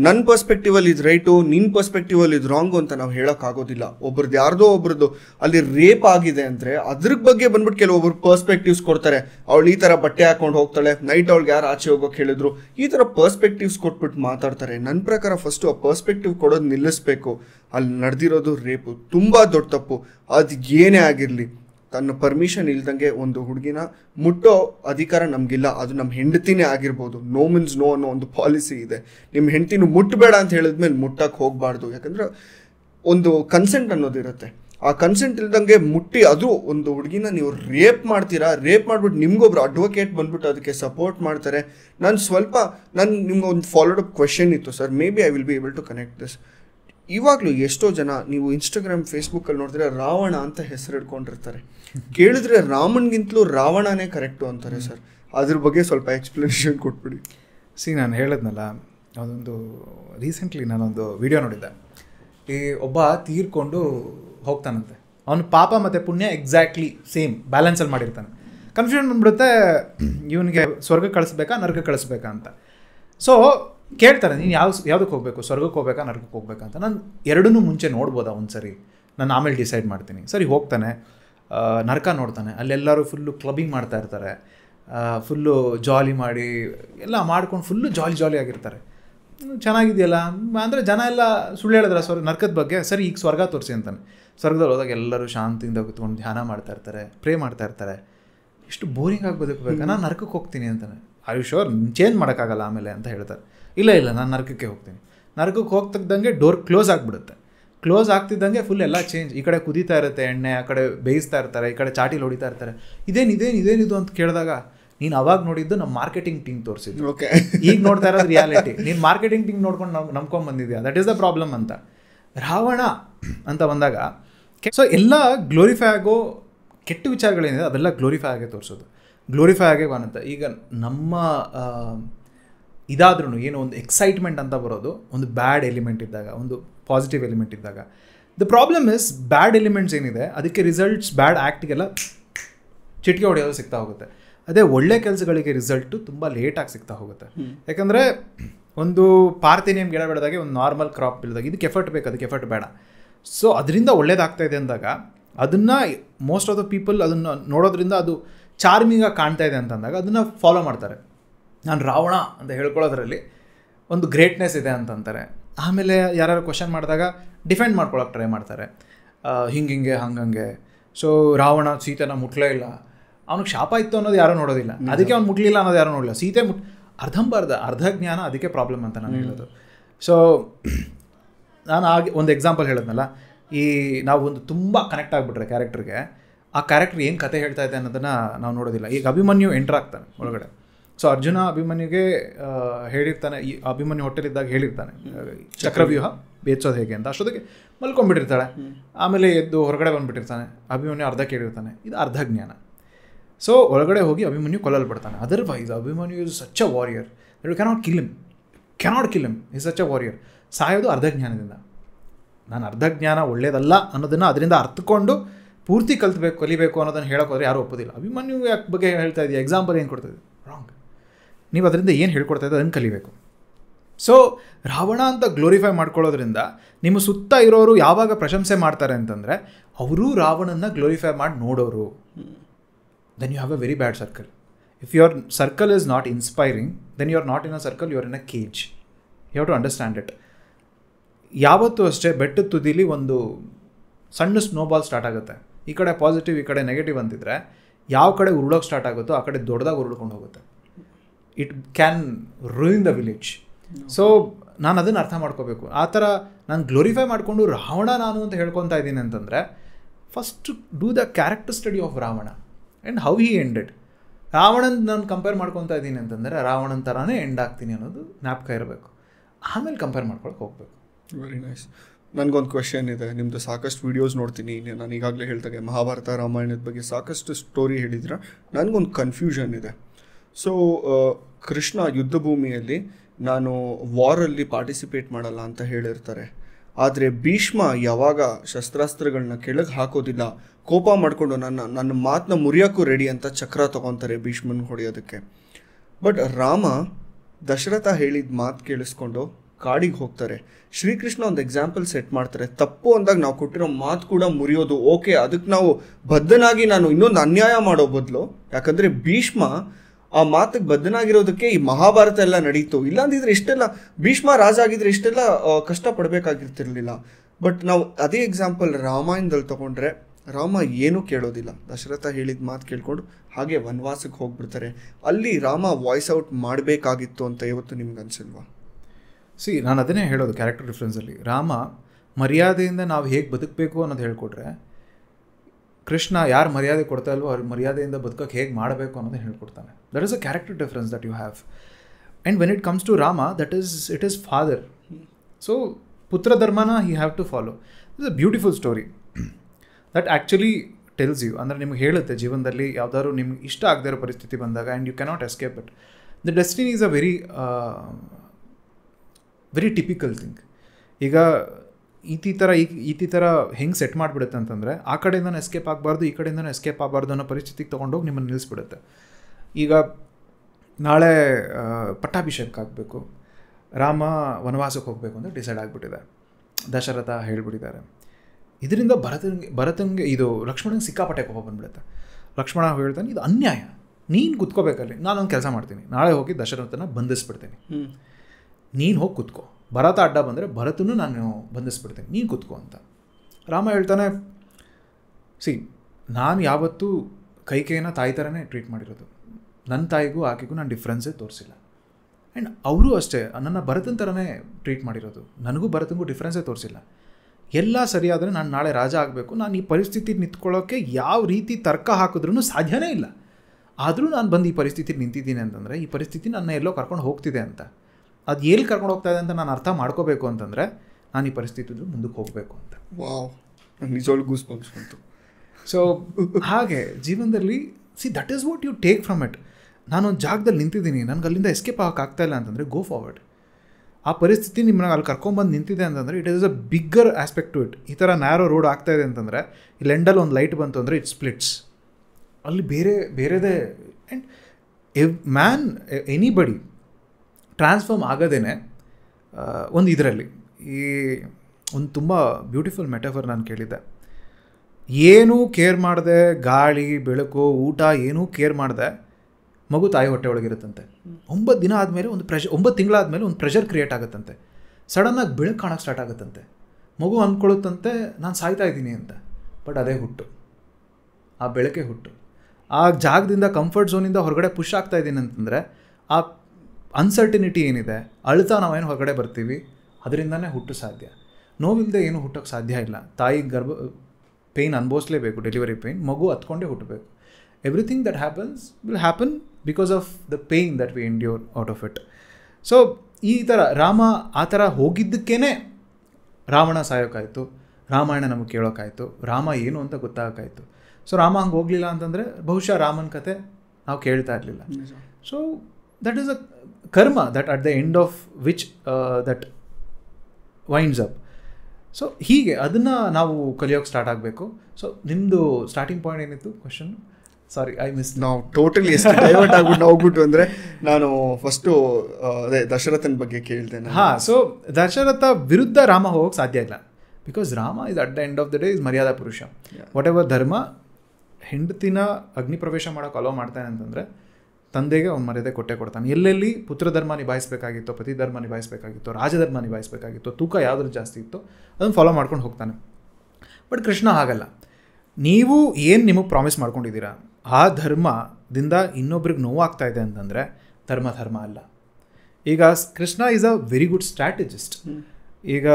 ನನ್ನ ಪರ್ಸ್ಪೆಕ್ಟಿವಲ್ಲಿ ಇದು ರೈಟು ನಿನ್ನ ಪರ್ಸ್ಪೆಕ್ಟಿವಲ್ಲಿ ಇದು ರಾಂಗು ಅಂತ ನಾವು ಹೇಳೋಕ್ಕಾಗೋದಿಲ್ಲ ಒಬ್ರದ್ದು ಯಾರ್ದೋ ಒಬ್ರದ್ದು ಅಲ್ಲಿ ರೇಪ್ ಆಗಿದೆ ಅಂದರೆ ಅದ್ರ ಬಗ್ಗೆ ಬಂದ್ಬಿಟ್ಟು ಕೆಲವೊಬ್ರು ಪರ್ಸ್ಪೆಕ್ಟಿವ್ಸ್ ಕೊಡ್ತಾರೆ ಅವಳು ಈ ಥರ ಬಟ್ಟೆ ಹಾಕೊಂಡು ಹೋಗ್ತಾಳೆ ನೈಟ್ ಅವಳಿಗೆ ಯಾರು ಆಚೆ ಹೋಗೋಕೆ ಹೇಳಿದ್ರು ಈ ಥರ ಪರ್ಸ್ಪೆಕ್ಟಿವ್ಸ್ ಕೊಟ್ಬಿಟ್ಟು ಮಾತಾಡ್ತಾರೆ ನನ್ನ ಪ್ರಕಾರ ಫಸ್ಟು ಆ ಪರ್ಸ್ಪೆಕ್ಟಿವ್ ಕೊಡೋದು ನಿಲ್ಲಿಸ್ಬೇಕು ಅಲ್ಲಿ ನಡೆದಿರೋದು ರೇಪು ತುಂಬ ದೊಡ್ಡ ತಪ್ಪು ಅದು ಏನೇ ಆಗಿರಲಿ ತನ್ನ ಪರ್ಮಿಷನ್ ಇಲ್ದಂಗೆ ಒಂದು ಹುಡುಗಿನ ಮುಟ್ಟೋ ಅಧಿಕಾರ ನಮಗಿಲ್ಲ ಅದು ನಮ್ಮ ಹೆಂಡತಿನೇ ಆಗಿರ್ಬೋದು ನೋ ಮೀನ್ಸ್ ನೋ ಅನ್ನೋ ಒಂದು ಪಾಲಿಸಿ ಇದೆ ನಿಮ್ಮ ಹೆಂಡತಿನೂ ಮುಟ್ಟಬೇಡ ಅಂತ ಹೇಳಿದ್ಮೇಲೆ ಮುಟ್ಟಕ್ಕೆ ಹೋಗಬಾರ್ದು ಯಾಕಂದ್ರೆ ಒಂದು ಕನ್ಸೆಂಟ್ ಅನ್ನೋದಿರುತ್ತೆ ಆ ಕನ್ಸೆಂಟ್ ಇಲ್ದಂಗೆ ಮುಟ್ಟಿ ಅದು ಒಂದು ಹುಡುಗಿನ ನೀವು ರೇಪ್ ಮಾಡ್ತೀರಾ ರೇಪ್ ಮಾಡಿಬಿಟ್ಟು ನಿಮ್ಗೊಬ್ರು ಅಡ್ವೊಕೇಟ್ ಬಂದ್ಬಿಟ್ಟು ಅದಕ್ಕೆ ಸಪೋರ್ಟ್ ಮಾಡ್ತಾರೆ ನಾನು ಸ್ವಲ್ಪ ನಾನು ನಿಮ್ಗೆ ಒಂದು ಫಾಲೋಡ್ ಅಪ್ ಕ್ವೆಶನ್ ಇತ್ತು sir maybe I will be able to connect this ಇವಾಗಲೂ ಎಷ್ಟೋ ಜನ ನೀವು ಇನ್ಸ್ಟಾಗ್ರಾಮ್ ಫೇಸ್ಬುಕ್ಕಲ್ಲಿ ನೋಡಿದ್ರೆ ರಾವಣ ಅಂತ ಹೆಸರು ಇಡ್ಕೊಂಡಿರ್ತಾರೆ ಕೇಳಿದ್ರೆ ರಾಮನ್ಗಿಂತಲೂ ರಾವಣನೇ ಕರೆಕ್ಟು ಅಂತಾರೆ ಸರ್ ಅದ್ರ ಬಗ್ಗೆ ಸ್ವಲ್ಪ ಎಕ್ಸ್ಪ್ಲನೇಷನ್ ಕೊಟ್ಬಿಡಿ ಸಿ ನಾನು ಹೇಳಿದ್ನಲ್ಲ ಅದೊಂದು ರೀಸೆಂಟ್ಲಿ ನಾನೊಂದು ವಿಡಿಯೋ ನೋಡಿದ್ದೆ ಈ ಒಬ್ಬ ತೀರ್ಕೊಂಡು ಹೋಗ್ತಾನಂತೆ ಅವನ ಪಾಪ ಮತ್ತು ಪುಣ್ಯ ಎಕ್ಸಾಕ್ಟ್ಲಿ ಸೇಮ್ ಬ್ಯಾಲೆನ್ಸಲ್ಲಿ ಮಾಡಿರ್ತಾನೆ ಕನ್ಫ್ಯೂಷನ್ ಬಂದ್ಬಿಡುತ್ತೆ ಇವನಿಗೆ ಸ್ವರ್ಗ ಕಳಿಸ್ಬೇಕಾ ನರ್ಗ ಕಳಿಸ್ಬೇಕಾ ಅಂತ ಸೊ ಕೇಳ್ತಾರೆ ನೀನು ಯಾವ ಯಾವುದಕ್ಕೆ ಹೋಗಬೇಕು ಸ್ವರ್ಗಕ್ಕೆ ಹೋಗ್ಬೇಕಾ ನರ್ಗಕ್ಕೆ ಹೋಗ್ಬೇಕಾ ಅಂತ ನಾನು ಎರಡನ್ನೂ ಮುಂಚೆ ನೋಡ್ಬೋದಾ ಒಂದು ಸರಿ ನಾನು ಆಮೇಲೆ ಡಿಸೈಡ್ ಮಾಡ್ತೀನಿ ಸರಿ ಹೋಗ್ತಾನೆ ನರಕ ನೋಡ್ತಾನೆ ಅಲ್ಲೆಲ್ಲರೂ ಫುಲ್ಲು ಕ್ಲಬ್ಬಿಂಗ್ ಮಾಡ್ತಾ ಇರ್ತಾರೆ ಫುಲ್ಲು ಜಾಲಿ ಮಾಡಿ ಎಲ್ಲ ಮಾಡ್ಕೊಂಡು ಫುಲ್ಲು ಜಾಲಿ ಜಾಲಿ ಆಗಿರ್ತಾರೆ ಚೆನ್ನಾಗಿದೆಯಲ್ಲ ಅಂದರೆ ಜನ ಎಲ್ಲ ಸುಳ್ಳು ಹೇಳಿದ್ರೆ ಸ್ವರ್ ನರ್ಕದ ಬಗ್ಗೆ ಸರಿ ಈಗ ಸ್ವರ್ಗ ತೋರಿಸಿ ಅಂತಾನೆ ಸ್ವರ್ಗದಲ್ಲಿ ಹೋದಾಗ ಎಲ್ಲರೂ ಶಾಂತಿಯಿಂದ ಕುತ್ಕೊಂಡು ಧ್ಯಾನ ಮಾಡ್ತಾ ಇರ್ತಾರೆ ಪ್ರೇ ಮಾಡ್ತಾ ಇರ್ತಾರೆ ಇಷ್ಟು ಬೋರಿಂಗ್ ಆಗಿ ಬೇಕಾ ನಾನು ನರಕಕ್ಕೆ ಹೋಗ್ತೀನಿ ಅಂತಾನೆ ಐ ಶೋರ್ ಚೇಂಜ್ ಮಾಡೋಕ್ಕಾಗಲ್ಲ ಆಮೇಲೆ ಅಂತ ಹೇಳ್ತಾರೆ ಇಲ್ಲ ಇಲ್ಲ ನಾನು ನರಕಕ್ಕೆ ಹೋಗ್ತೀನಿ ನರಕಕ್ಕೆ ಹೋಗ್ತಕ್ಕಂಗೆ ಡೋರ್ ಕ್ಲೋಸ್ ಆಗಿಬಿಡುತ್ತೆ ಕ್ಲೋಸ್ ಆಗ್ತಿದ್ದಂಗೆ ಫುಲ್ ಎಲ್ಲ ಚೇಂಜ್ ಈ ಕಡೆ ಕುದೀತಾ ಇರುತ್ತೆ ಎಣ್ಣೆ ಆ ಕಡೆ ಬೇಯಿಸ್ತಾ ಇರ್ತಾರೆ ಈ ಕಡೆ ಚಾಟಿಲಿ ಹೊಡಿತಾ ಇರ್ತಾರೆ ಇದೇನು ಇದೇನು ಇದೇನಿದು ಅಂತ ಕೇಳಿದಾಗ ನೀನು ಅವಾಗ ನೋಡಿದ್ದು ನಮ್ಮ ಮಾರ್ಕೆಟಿಂಗ್ ಟೀಮ್ ತೋರಿಸಿದ್ದು ಓಕೆ ಈಗ ನೋಡ್ತಾ ಇರೋದು ರಿಯಾಲಿಟಿ ನೀನು ಮಾರ್ಕೆಟಿಂಗ್ ಟೀಮ್ ನೋಡ್ಕೊಂಡು ನಮ್ಗೆ ನಂಬ್ಕೊಂಡು ಬಂದಿದ್ಯಾ ದಟ್ ಈಸ್ ದ ಪ್ರಾಬ್ಲಮ್ ಅಂತ ರಾವಣ ಅಂತ ಬಂದಾಗ ಸೊ ಎಲ್ಲ ಗ್ಲೋರಿಫೈ ಆಗೋ ಕೆಟ್ಟ ವಿಚಾರಗಳೇನಿದೆ ಅದೆಲ್ಲ ಗ್ಲೋರಿಫೈ ಆಗೇ ತೋರಿಸೋದು ಗ್ಲೋರಿಫೈ ಆಗೇ ಬಂತ ಈಗ ನಮ್ಮ ಇದಾದ್ರೂ ಏನೋ ಒಂದು ಎಕ್ಸೈಟ್ಮೆಂಟ್ ಅಂತ ಬರೋದು ಒಂದು ಬ್ಯಾಡ್ ಎಲಿಮೆಂಟ್ ಇದ್ದಾಗ ಒಂದು ಪಾಸಿಟಿವ್ ಎಲಿಮೆಂಟ್ ಇದ್ದಾಗ the problem is bad elements ಏನಿದೆ ಅದಕ್ಕೆ ರಿಸಲ್ಟ್ಸ್ ಬ್ಯಾಡ್ ಆ್ಯಕ್ಟಿಗೆಲ್ಲ ಚಿಟಿಕೆ ಹೊಡೆಯೋದು ಸಿಗ್ತಾ ಹೋಗುತ್ತೆ ಅದೇ ಒಳ್ಳೆ ಕೆಲಸಗಳಿಗೆ ರಿಸಲ್ಟು ತುಂಬ ಲೇಟಾಗಿ ಸಿಗ್ತಾ ಹೋಗುತ್ತೆ ಯಾಕಂದರೆ ಒಂದು ಪಾರ್ಥೇನಿಯಂ ಗಿಡ ಬೆಳೆದಾಗೆ ಒಂದು ನಾರ್ಮಲ್ ಕ್ರಾಪ್ ಬೆಳೆದಾಗ ಇದಕ್ಕೆ ಎಫರ್ಟ್ ಬೇಕು ಅದಕ್ಕೆ ಎಫರ್ಟ್ ಬೇಡ ಸೊ ಅದರಿಂದ ಒಳ್ಳೇದಾಗ್ತಾ ಇದೆ ಅಂದಾಗ ಅದನ್ನು ಮೋಸ್ಟ್ ಆಫ್ ದ ಪೀಪಲ್ ಅದನ್ನು ನೋಡೋದ್ರಿಂದ ಅದು ಚಾರ್ಮಿಂಗಾಗಿ ಕಾಣ್ತಾ ಇದೆ ಅಂತಂದಾಗ ಅದನ್ನು ಫಾಲೋ ಮಾಡ್ತಾರೆ ನಾನು ರಾವಣ ಅಂತ ಹೇಳ್ಕೊಳ್ಳೋದ್ರಲ್ಲಿ ಒಂದು ಗ್ರೇಟ್ನೆಸ್ ಇದೆ ಅಂತಂತಾರೆ ಆಮೇಲೆ ಯಾರು ಕ್ವಶನ್ ಮಾಡಿದಾಗ ಡಿಫೆಂಡ್ ಮಾಡ್ಕೊಳಕ್ಕೆ ಟ್ರೈ ಮಾಡ್ತಾರೆ ಹಿಂಗಿಂಗೆ ಹಿಂಗೆ ಹಂಗಂಗೆ ಸೊ ರಾವಣ ಸೀತೆನ ಮುಟ್ಲೇ ಇಲ್ಲ ಅವ್ನಿಗೆ ಶಾಪ ಇತ್ತು ಅನ್ನೋದು ಯಾರೂ ನೋಡೋದಿಲ್ಲ ಅದಕ್ಕೆ ಅವ್ನು ಮುಟ್ಲಿಲ್ಲ ಅನ್ನೋದು ಯಾರೂ ನೋಡಿಲ್ಲ ಸೀತೆ ಮುಟ್ ಅರ್ಧಂಬರ್ಧ ಅರ್ಧ ಜ್ಞಾನ ಅದಕ್ಕೆ ಪ್ರಾಬ್ಲಮ್ ಅಂತ ನಾನು ಹೇಳೋದು ಸೊ ನಾನು ಆಗಿ ಒಂದು ಎಕ್ಸಾಂಪಲ್ ಹೇಳಿದ್ನಲ್ಲ ಈ ನಾವು ಒಂದು ತುಂಬ ಕನೆಕ್ಟ್ ಆಗಿಬಿಟ್ರೆ ಕ್ಯಾರೆಕ್ಟರ್ಗೆ ಆ ಕ್ಯಾರೆಕ್ಟರ್ ಏನು ಕತೆ ಹೇಳ್ತಾ ಇದೆ ಅನ್ನೋದನ್ನು ನಾವು ನೋಡೋದಿಲ್ಲ ಈಗ ಅಭಿಮನ್ಯು ಎಂಟ್ರ್ ಆಗ್ತಾನೆ ಒಳಗಡೆ ಸೊ ಅರ್ಜುನ ಅಭಿಮನ್ಯುಗೆ ಹೇಳಿರ್ತಾನೆ ಈ ಅಭಿಮನ್ಯು ಇದ್ದಾಗ ಹೇಳಿರ್ತಾನೆ ಚಕ್ರವ್ಯೂಹ ಬೇಚೋದು ಹೇಗೆ ಅಂತ ಅಷ್ಟೊತ್ತಿಗೆ ಮಲ್ಕೊಂಡ್ಬಿಟ್ಟಿರ್ತಾಳೆ ಆಮೇಲೆ ಎದ್ದು ಹೊರಗಡೆ ಬಂದುಬಿಟ್ಟಿರ್ತಾನೆ ಅಭಿಮನ್ಯು ಅರ್ಧ ಕೇಳಿರ್ತಾನೆ ಇದು ಅರ್ಧ ಜ್ಞಾನ ಸೊ ಒಳಗಡೆ ಹೋಗಿ ಅಭಿಮನ್ಯು ಕೊಲ್ಲಲ್ಪಡ್ತಾನೆ otherwise Abhimanyu is such a warrior you cannot kill cannot kill is such a warrior ಸಾಯೋದು ಅರ್ಧ ಜ್ಞಾನದಿಂದ ನಾನು ಅರ್ಧ ಜ್ಞಾನ ಒಳ್ಳೇದಲ್ಲ ಅನ್ನೋದನ್ನು ಅದರಿಂದ ಅರ್ಥಕೊಂಡು ಪೂರ್ತಿ ಕಲ್ತ್ಬೇಕು ಕಲಿಬೇಕು ಅನ್ನೋದನ್ನು ಹೇಳೋಕೋದ್ರೆ ಯಾರೂ ಒಪ್ಪೋದಿಲ್ಲ ಅಭಿಮನ್ಯು ಯಾಕೆ ಬಗ್ಗೆ ಹೇಳ್ತಾ ಇದೆಯಾ ಎಕ್ಸಾಂಪಲ್ ಏನು ಕೊಡ್ತಾ ನೀವು ಅದರಿಂದ ಏನು ಹೇಳ್ಕೊಡ್ತಾ ಇದ್ದ ಅದನ್ನು ಕಲಿಬೇಕು ಸೊ ರಾವಣ ಅಂತ ಗ್ಲೋರಿಫೈ ಮಾಡ್ಕೊಳ್ಳೋದ್ರಿಂದ ನಿಮ್ಮ ಸುತ್ತ ಇರೋರು ಯಾವಾಗ ಪ್ರಶಂಸೆ ಮಾಡ್ತಾರೆ ಅಂತಂದರೆ ಅವರೂ ರಾವಣನ ಗ್ಲೋರಿಫೈ ಮಾಡಿ ನೋಡೋರು then you have a very bad circle if your circle is not inspiring then you are not in a circle you are in a cage you have to understand it ಯಾವತ್ತೂ ಅಷ್ಟೇ ಬೆಟ್ಟದ ತುದಿಲಿ ಒಂದು ಸಣ್ಣ snowball start ಆಗುತ್ತೆ ಈ ಕಡೆ positive ಈ ಕಡೆ ನೆಗೆಟಿವ್ ಅಂತಿದ್ರೆ ಯಾವ ಕಡೆ ಉರುಳೋಕೆ ಸ್ಟಾರ್ಟ್ ಆಗುತ್ತೋ ಆ ಕಡೆ ದೊಡ್ಡದಾಗಿ ಉರುಳ್ಕೊಂಡು ಹೋಗುತ್ತೆ it can ruin the village so ನಾನು ಅದನ್ನು ಅರ್ಥ ಮಾಡ್ಕೋಬೇಕು ಆ ಥರ ನಾನು ಗ್ಲೋರಿಫೈ ಮಾಡಿಕೊಂಡು ರಾವಣ ನಾನು ಅಂತ ಹೇಳ್ಕೊತಾ ಇದ್ದೀನಿ ಅಂತಂದರೆ first do the character study of Ravana and how he ended ರಾವಣನ ನಾನು ಕಂಪೇರ್ ಮಾಡ್ಕೊತಾ ಇದ್ದೀನಿ ಅಂತಂದರೆ ರಾವಣನ ಥರನೇ ಎಂಡ್ ಆಗ್ತೀನಿ ಅನ್ನೋದು ಜ್ಞಾಪಕ ಇರಬೇಕು ಆಮೇಲೆ ಕಂಪೇರ್ ಮಾಡ್ಕೊಳಕ್ಕೆ ಹೋಗ್ಬೇಕು ವೆರಿ ನೈಸ್ ನನಗೊಂದು ಕ್ವೆಶನ್ ಇದೆ ನಿಮ್ಮದು ಸಾಕಷ್ಟು ವೀಡಿಯೋಸ್ ನೋಡ್ತೀನಿ ನಾನು ಈಗಾಗಲೇ ಹೇಳ್ತಾಗೆ ಮಹಾಭಾರತ ರಾಮಾಯಣದ ಬಗ್ಗೆ ಸಾಕಷ್ಟು ಸ್ಟೋರಿ ಹೇಳಿದ್ರೆ ನನಗೊಂದು ಕನ್ಫ್ಯೂಷನ್ ಇದೆ ಸೊ uh, ಕೃಷ್ಣ ಯುದ್ಧ ಭೂಮಿಯಲ್ಲಿ ನಾನು ವಾರಲ್ಲಿ ಪಾರ್ಟಿಸಿಪೇಟ್ ಮಾಡಲ್ಲ ಅಂತ ಹೇಳಿರ್ತಾರೆ ಆದರೆ ಭೀಷ್ಮ ಯಾವಾಗ ಶಸ್ತ್ರಾಸ್ತ್ರಗಳನ್ನ ಕೆಳಗೆ ಹಾಕೋದಿಲ್ಲ ಕೋಪ ಮಾಡಿಕೊಂಡು ನನ್ನ ನನ್ನ ಮಾತನ್ನ ಮುರಿಯೋಕ್ಕೂ ರೆಡಿ ಅಂತ ಚಕ್ರ ತೊಗೊತಾರೆ ಭೀಷ್ಮನ ಹೊಡೆಯೋದಕ್ಕೆ ಬಟ್ ರಾಮ ದಶರಥ ಹೇಳಿದ ಮಾತು ಕೇಳಿಸ್ಕೊಂಡು ಕಾಡಿಗೆ ಹೋಗ್ತಾರೆ ಶ್ರೀಕೃಷ್ಣ ಒಂದು ಎಕ್ಸಾಂಪಲ್ ಸೆಟ್ ಮಾಡ್ತಾರೆ ತಪ್ಪು ಅಂದಾಗ ನಾವು ಕೊಟ್ಟಿರೋ ಮಾತು ಕೂಡ ಮುರಿಯೋದು ಓಕೆ ಅದಕ್ಕೆ ನಾವು ಬದ್ಧನಾಗಿ ನಾನು ಇನ್ನೊಂದು ಅನ್ಯಾಯ ಮಾಡೋ ಬದಲು ಯಾಕಂದರೆ ಭೀಷ್ಮ ಆ ಮಾತಿಗೆ ಬದ್ಧನಾಗಿರೋದಕ್ಕೆ ಈ ಮಹಾಭಾರತ ಎಲ್ಲ ನಡೀತು ಇಲ್ಲಾಂದಿದ್ರೆ ಇಷ್ಟೆಲ್ಲ ಭೀಷ್ಮ ರಾಜ ಆಗಿದ್ರೆ ಇಷ್ಟೆಲ್ಲ ಕಷ್ಟ ಪಡಬೇಕಾಗಿರ್ತಿರ್ಲಿಲ್ಲ ಬಟ್ ನಾವು ಅದೇ ಎಕ್ಸಾಂಪಲ್ ರಾಮಾಯಣದಲ್ಲಿ ತಗೊಂಡ್ರೆ ರಾಮ ಏನೂ ಕೇಳೋದಿಲ್ಲ ದಶರಥ ಹೇಳಿದ ಮಾತು ಕೇಳ್ಕೊಂಡು ಹಾಗೆ ವನವಾಸಕ್ಕೆ ಹೋಗ್ಬಿಡ್ತಾರೆ ಅಲ್ಲಿ ರಾಮ ವಾಯ್ಸ್ ಔಟ್ ಮಾಡಬೇಕಾಗಿತ್ತು ಅಂತ ಇವತ್ತು ನಿಮ್ಗೆ ಅನ್ಸಿಲ್ವಾ ಸಿ ನಾನು ಅದನ್ನೇ ಹೇಳೋದು ಕ್ಯಾರೆಕ್ಟರ್ ಡಿಫ್ರೆನ್ಸಲ್ಲಿ ರಾಮ ಮರ್ಯಾದೆಯಿಂದ ನಾವು ಹೇಗೆ ಬದುಕಬೇಕು ಅನ್ನೋದು ಹೇಳ್ಕೊಟ್ರೆ ಕೃಷ್ಣ ಯಾರು ಮರ್ಯಾದೆ ಕೊಡ್ತಾ ಇಲ್ವೋ ಅವ್ರ ಮರ್ಯಾದೆಯಿಂದ ಬದುಕೋಕೆ ಹೇಗೆ ಮಾಡಬೇಕು ಅನ್ನೋದು ಹೇಳ್ಕೊಡ್ತಾನೆ that is a character difference that you have and when it comes to Rama that is it is father so ಪುತ್ರ ಧರ್ಮನ he have to follow it's a beautiful story that actually tells you ಅಂದರೆ ನಿಮ್ಗೆ ಹೇಳುತ್ತೆ ಜೀವನದಲ್ಲಿ ಯಾವುದಾದ್ರು ನಿಮ್ಗೆ ಇಷ್ಟ ಆಗದೇ ಇರೋ ಪರಿಸ್ಥಿತಿ ಬಂದಾಗ and you cannot escape it the destiny is a very very typical thing ಈಗ ಥರ ಈ ಥರ ಹೆಂಗೆ ಸೆಟ್ ಮಾಡಿಬಿಡುತ್ತೆ ಅಂತಂದರೆ ಆ ಕಡೆಯಿಂದನೂ ಎಸ್ಕೇಪ್ ಆಗಬಾರ್ದು ಈ ಕಡೆಯಿಂದನೂ ಎಸ್ಕೇಪ್ ಆಗಬಾರ್ದು ಅನ್ನೋ ಪರಿಸ್ಥಿತಿಗೆ ತೊಗೊಂಡೋಗಿ ನಿಮ್ಮನ್ನು ನಿಲ್ಲಿಸ್ಬಿಡುತ್ತೆ ಈಗ ನಾಳೆ ಪಟ್ಟಾಭಿಷೇಕ ಆಗಬೇಕು ರಾಮ ವನವಾಸಕ್ಕೆ ಹೋಗಬೇಕು ಅಂತ ಡಿಸೈಡ್ ಆಗಿಬಿಟ್ಟಿದೆ ದಶರಥ ಹೇಳಿಬಿಟ್ಟಿದ್ದಾರೆ ಇದರಿಂದ ಭರತನಿಗೆ ಭರತಂಗೆ ಇದು ಲಕ್ಷ್ಮಣನಿಗೆ ಸಿಕ್ಕಾಪಟ್ಟೆ ಕೋಪ ಬಂದ್ಬಿಡುತ್ತೆ ಲಕ್ಷ್ಮಣ ಹೇಳ್ತಾನೆ ಇದು ಅನ್ಯಾಯ ನೀನು ಕುತ್ಕೋಬೇಕಲ್ಲಿ ನಾನೊಂದು ಕೆಲಸ ಮಾಡ್ತೀನಿ ನಾಳೆ ಹೋಗಿ ದಶರಥನ ಬಂಧಿಸ್ಬಿಡ್ತೀನಿ ನೀನು ಹೋಗಿ ಕುತ್ಕೋ ಭರತ ಅಡ್ಡ ಬಂದರೆ ಭರತನೂ ನಾನು ಬಂಧಿಸ್ಬಿಡ್ತೇನೆ ನೀನು ಕೂತ್ಕೋ ಅಂತ ರಾಮ ಹೇಳ್ತಾನೆ ಸಿ ನಾನು ಯಾವತ್ತೂ ಕೈಕೇನ ತಾಯಿ ಥರನೇ ಟ್ರೀಟ್ ಮಾಡಿರೋದು ನನ್ನ ತಾಯಿಗೂ ಆಕೆಗೂ ನಾನು ಡಿಫ್ರೆನ್ಸೇ ತೋರಿಸಿಲ್ಲ ಆ್ಯಂಡ್ ಅವರು ಅಷ್ಟೇ ನನ್ನ ಭರತನ ಥರನೇ ಟ್ರೀಟ್ ಮಾಡಿರೋದು ನನಗೂ ಭರತನಿಗೂ ಡಿಫ್ರೆನ್ಸೇ ತೋರಿಸಿಲ್ಲ ಎಲ್ಲ ಸರಿಯಾದರೆ ನಾನು ನಾಳೆ ರಾಜ ಆಗಬೇಕು ನಾನು ಈ ಪರಿಸ್ಥಿತಿ ನಿಂತ್ಕೊಳ್ಳೋಕ್ಕೆ ಯಾವ ರೀತಿ ತರ್ಕ ಹಾಕಿದ್ರೂ ಸಾಧ್ಯನೇ ಇಲ್ಲ ಆದರೂ ನಾನು ಬಂದು ಈ ಪರಿಸ್ಥಿತಿ ನಿಂತಿದ್ದೀನಿ ಅಂತಂದರೆ ಈ ಪರಿಸ್ಥಿತಿ ನನ್ನ ಎಲ್ಲೋ ಕರ್ಕೊಂಡು ಹೋಗ್ತಿದೆ ಅಂತ ಅದು ಎಲ್ಲಿ ಕರ್ಕೊಂಡು ಹೋಗ್ತಾ ಇದೆ ಅಂತ ನಾನು ಅರ್ಥ ಮಾಡ್ಕೋಬೇಕು ಅಂತಂದರೆ ನಾನು ಈ ಪರಿಸ್ಥಿತಿದು ಮುಂದಕ್ಕೆ ಹೋಗಬೇಕು ಅಂತ ವಾವ್ ನಿಜವಾಗ್ಲೂ ಗೂಸ್ ಬಂಪ್ಸ್ ಬಂತು ಸೊ ಹಾಗೆ ಜೀವನದಲ್ಲಿ see that is what you take from it ಒಂದು ಜಾಗದಲ್ಲಿ ನಿಂತಿದ್ದೀನಿ ನನಗೆ ಅಲ್ಲಿಂದ ಎಸ್ಕೇಪ್ ಆಗ್ತಾ ಇಲ್ಲ ಅಂತಂದರೆ ಗೋ ಫಾರ್ವರ್ಡ್ ಆ ಪರಿಸ್ಥಿತಿ ನಿಮ್ಮನ್ನ ಅಲ್ಲಿ ಕರ್ಕೊಂಬಂದು ನಿಂತಿದೆ ಅಂತಂದರೆ it is a bigger aspect to it ಈ ಥರ ನ್ಯಾರೋ ರೋಡ್ ಆಗ್ತಾ ಇದೆ ಅಂತಂದರೆ ಇಲ್ಲಿ ಎಂಡಲ್ಲಿ ಒಂದು ಲೈಟ್ ಬಂತು ಅಂದರೆ ಇಟ್ ಸ್ಪ್ಲಿಟ್ಸ್ ಅಲ್ಲಿ ಬೇರೆ ಬೇರೆದೇ and every man anybody transform ಆಗೋದೇ ಒಂದು ಇದರಲ್ಲಿ ಈ ಒಂದು ತುಂಬ ಬ್ಯೂಟಿಫುಲ್ ಮೆಟಫರ್ ನಾನು ಕೇಳಿದ್ದೆ ಏನೂ ಕೇರ್ ಮಾಡಿದೆ ಗಾಳಿ ಬೆಳಕು ಊಟ ಏನೂ ಕೇರ್ ಮಾಡಿದೆ ಮಗು ತಾಯಿ ಹೊಟ್ಟೆ ಒಳಗಿರುತ್ತಂತೆ ಒಂಬತ್ತು ದಿನ ಆದಮೇಲೆ ಒಂದು ಪ್ರೆಷರ್ ಒಂಬತ್ತು ತಿಂಗಳಾದಮೇಲೆ ಒಂದು ಪ್ರೆಷರ್ ಕ್ರಿಯೇಟ್ ಆಗುತ್ತಂತೆ ಸಡನ್ನಾಗಿ ಬೆಳಕು ಕಾಣೋಕ್ಕೆ ಸ್ಟಾರ್ಟ್ ಆಗುತ್ತಂತೆ ಮಗು ಅಂದ್ಕೊಳ್ಳುತ್ತಂತೆ ನಾನು ಸಾಯ್ತಾ ಇದ್ದೀನಿ ಅಂತ ಬಟ್ ಅದೇ ಹುಟ್ಟು ಆ ಬೆಳಕೆ ಹುಟ್ಟು ಆ ಜಾಗದಿಂದ ಕಂಫರ್ಟ್ ಝೋನಿಂದ ಹೊರಗಡೆ ಪುಷ್ ಆಗ್ತಾ ಇದ್ದೀನಿ ಅಂತಂದರೆ ಆ ಅನ್ಸರ್ಟಿನಿಟಿ ಏನಿದೆ ಅಳ್ತಾ ನಾವೇನು ಹೊರಗಡೆ ಬರ್ತೀವಿ ಅದರಿಂದನೇ ಹುಟ್ಟು ಸಾಧ್ಯ ನೋವಿಲ್ಲದೆ ಏನು ಹುಟ್ಟೋಕ್ಕೆ ಸಾಧ್ಯ ಇಲ್ಲ ತಾಯಿ ಗರ್ಭ ಪೇಯ್ನ್ ಅನುಭವಿಸಲೇಬೇಕು ಡೆಲಿವರಿ ಪೇಯ್ನ್ ಮಗು ಹತ್ಕೊಂಡೇ ಹುಟ್ಟಬೇಕು everything that happens will happen because of the pain that we endure out of it so ಈ ಥರ ರಾಮ ಆ ಥರ ಹೋಗಿದ್ದಕ್ಕೇ ರಾವಣ ಸಾಯೋಕ್ಕಾಯಿತು ರಾಮಾಯಣ ನಮಗೆ ಕೇಳೋಕ್ಕಾಯಿತು ರಾಮ ಏನು ಅಂತ ಗೊತ್ತಾಗೋಕ್ಕಾಯ್ತು ಸೊ ರಾಮ ಹಂಗೆ ಹೋಗಲಿಲ್ಲ ಅಂತಂದರೆ ಬಹುಶಃ ರಾಮನ ಕತೆ ನಾವು ಕೇಳ್ತಾ ಇರಲಿಲ್ಲ so that is a karma that at the end of which uh, winds up so ಹೀಗೆ ಅದನ್ನು ನಾವು ಕಲಿಯೋಕ್ಕೆ ಸ್ಟಾರ್ಟ್ ಆಗಬೇಕು ಸೊ ನಿಮ್ಮದು ಸ್ಟಾರ್ಟಿಂಗ್ ಪಾಯಿಂಟ್ ಏನಿತ್ತು ಕ್ವಶನ್ ಸಾರಿ ಐ ಮಿಸ್ ನಾವು ಟೋಟಲಿ ಎಷ್ಟು ಡೈವರ್ಟ್ ಆಗ್ಬಿಟ್ಟು ಹೋಗ್ಬಿಟ್ಟು ಅಂದರೆ ನಾನು ಫಸ್ಟು uh, ಅದೇ ದಶರಥನ ಬಗ್ಗೆ ಕೇಳ್ತೇನೆ ಹಾಂ ಸೊ ದಶರಥ ವಿರುದ್ಧ ರಾಮ ಹೋಗೋಕ್ಕೆ ಸಾಧ್ಯ ಇಲ್ಲ because Rama is at the end of the day is Maryada Purusha what ever ಧರ್ಮ ಹೆಂಡತಿನ ಅಗ್ನಿ ಪ್ರವೇಶ ಮಾಡೋಕ್ಕೆ ಅಲೋ ಮಾಡ್ತಾನೆ ಅಂತಂದರೆ ತಂದೆಗೆ ಅವ್ನು ಮರ್ಯಾದೆ ಕೊಟ್ಟೆ ಕೊಡ್ತಾನೆ ಎಲ್ಲೆಲ್ಲಿ ಪುತ್ರಧರ್ಮ ನಿಭಾಯಿಸಬೇಕಾಗಿತ್ತು ಧರ್ಮ ನಿಭಾಯಿಸಬೇಕಾಗಿತ್ತು ರಾಜಧರ್ಮ ನಿಭಾಯಿಸಬೇಕಾಗಿತ್ತು ತೂಕ ಯಾವುದ್ರ ಜಾಸ್ತಿ ಇತ್ತು ಅದನ್ನು ಫಾಲೋ ಮಾಡ್ಕೊಂಡು ಹೋಗ್ತಾನೆ ಬಟ್ ಕೃಷ್ಣ ಹಾಗಲ್ಲ ನೀವು ಏನು ನಿಮಗೆ ಪ್ರಾಮಿಸ್ ಮಾಡ್ಕೊಂಡಿದ್ದೀರಾ ಆ ಧರ್ಮದಿಂದ ಇನ್ನೊಬ್ರಿಗೆ ನೋವಾಗ್ತಾ ಇದೆ ಅಂತಂದರೆ ಧರ್ಮ ಧರ್ಮ ಅಲ್ಲ ಈಗ Krishna is a very good strategist ಈಗ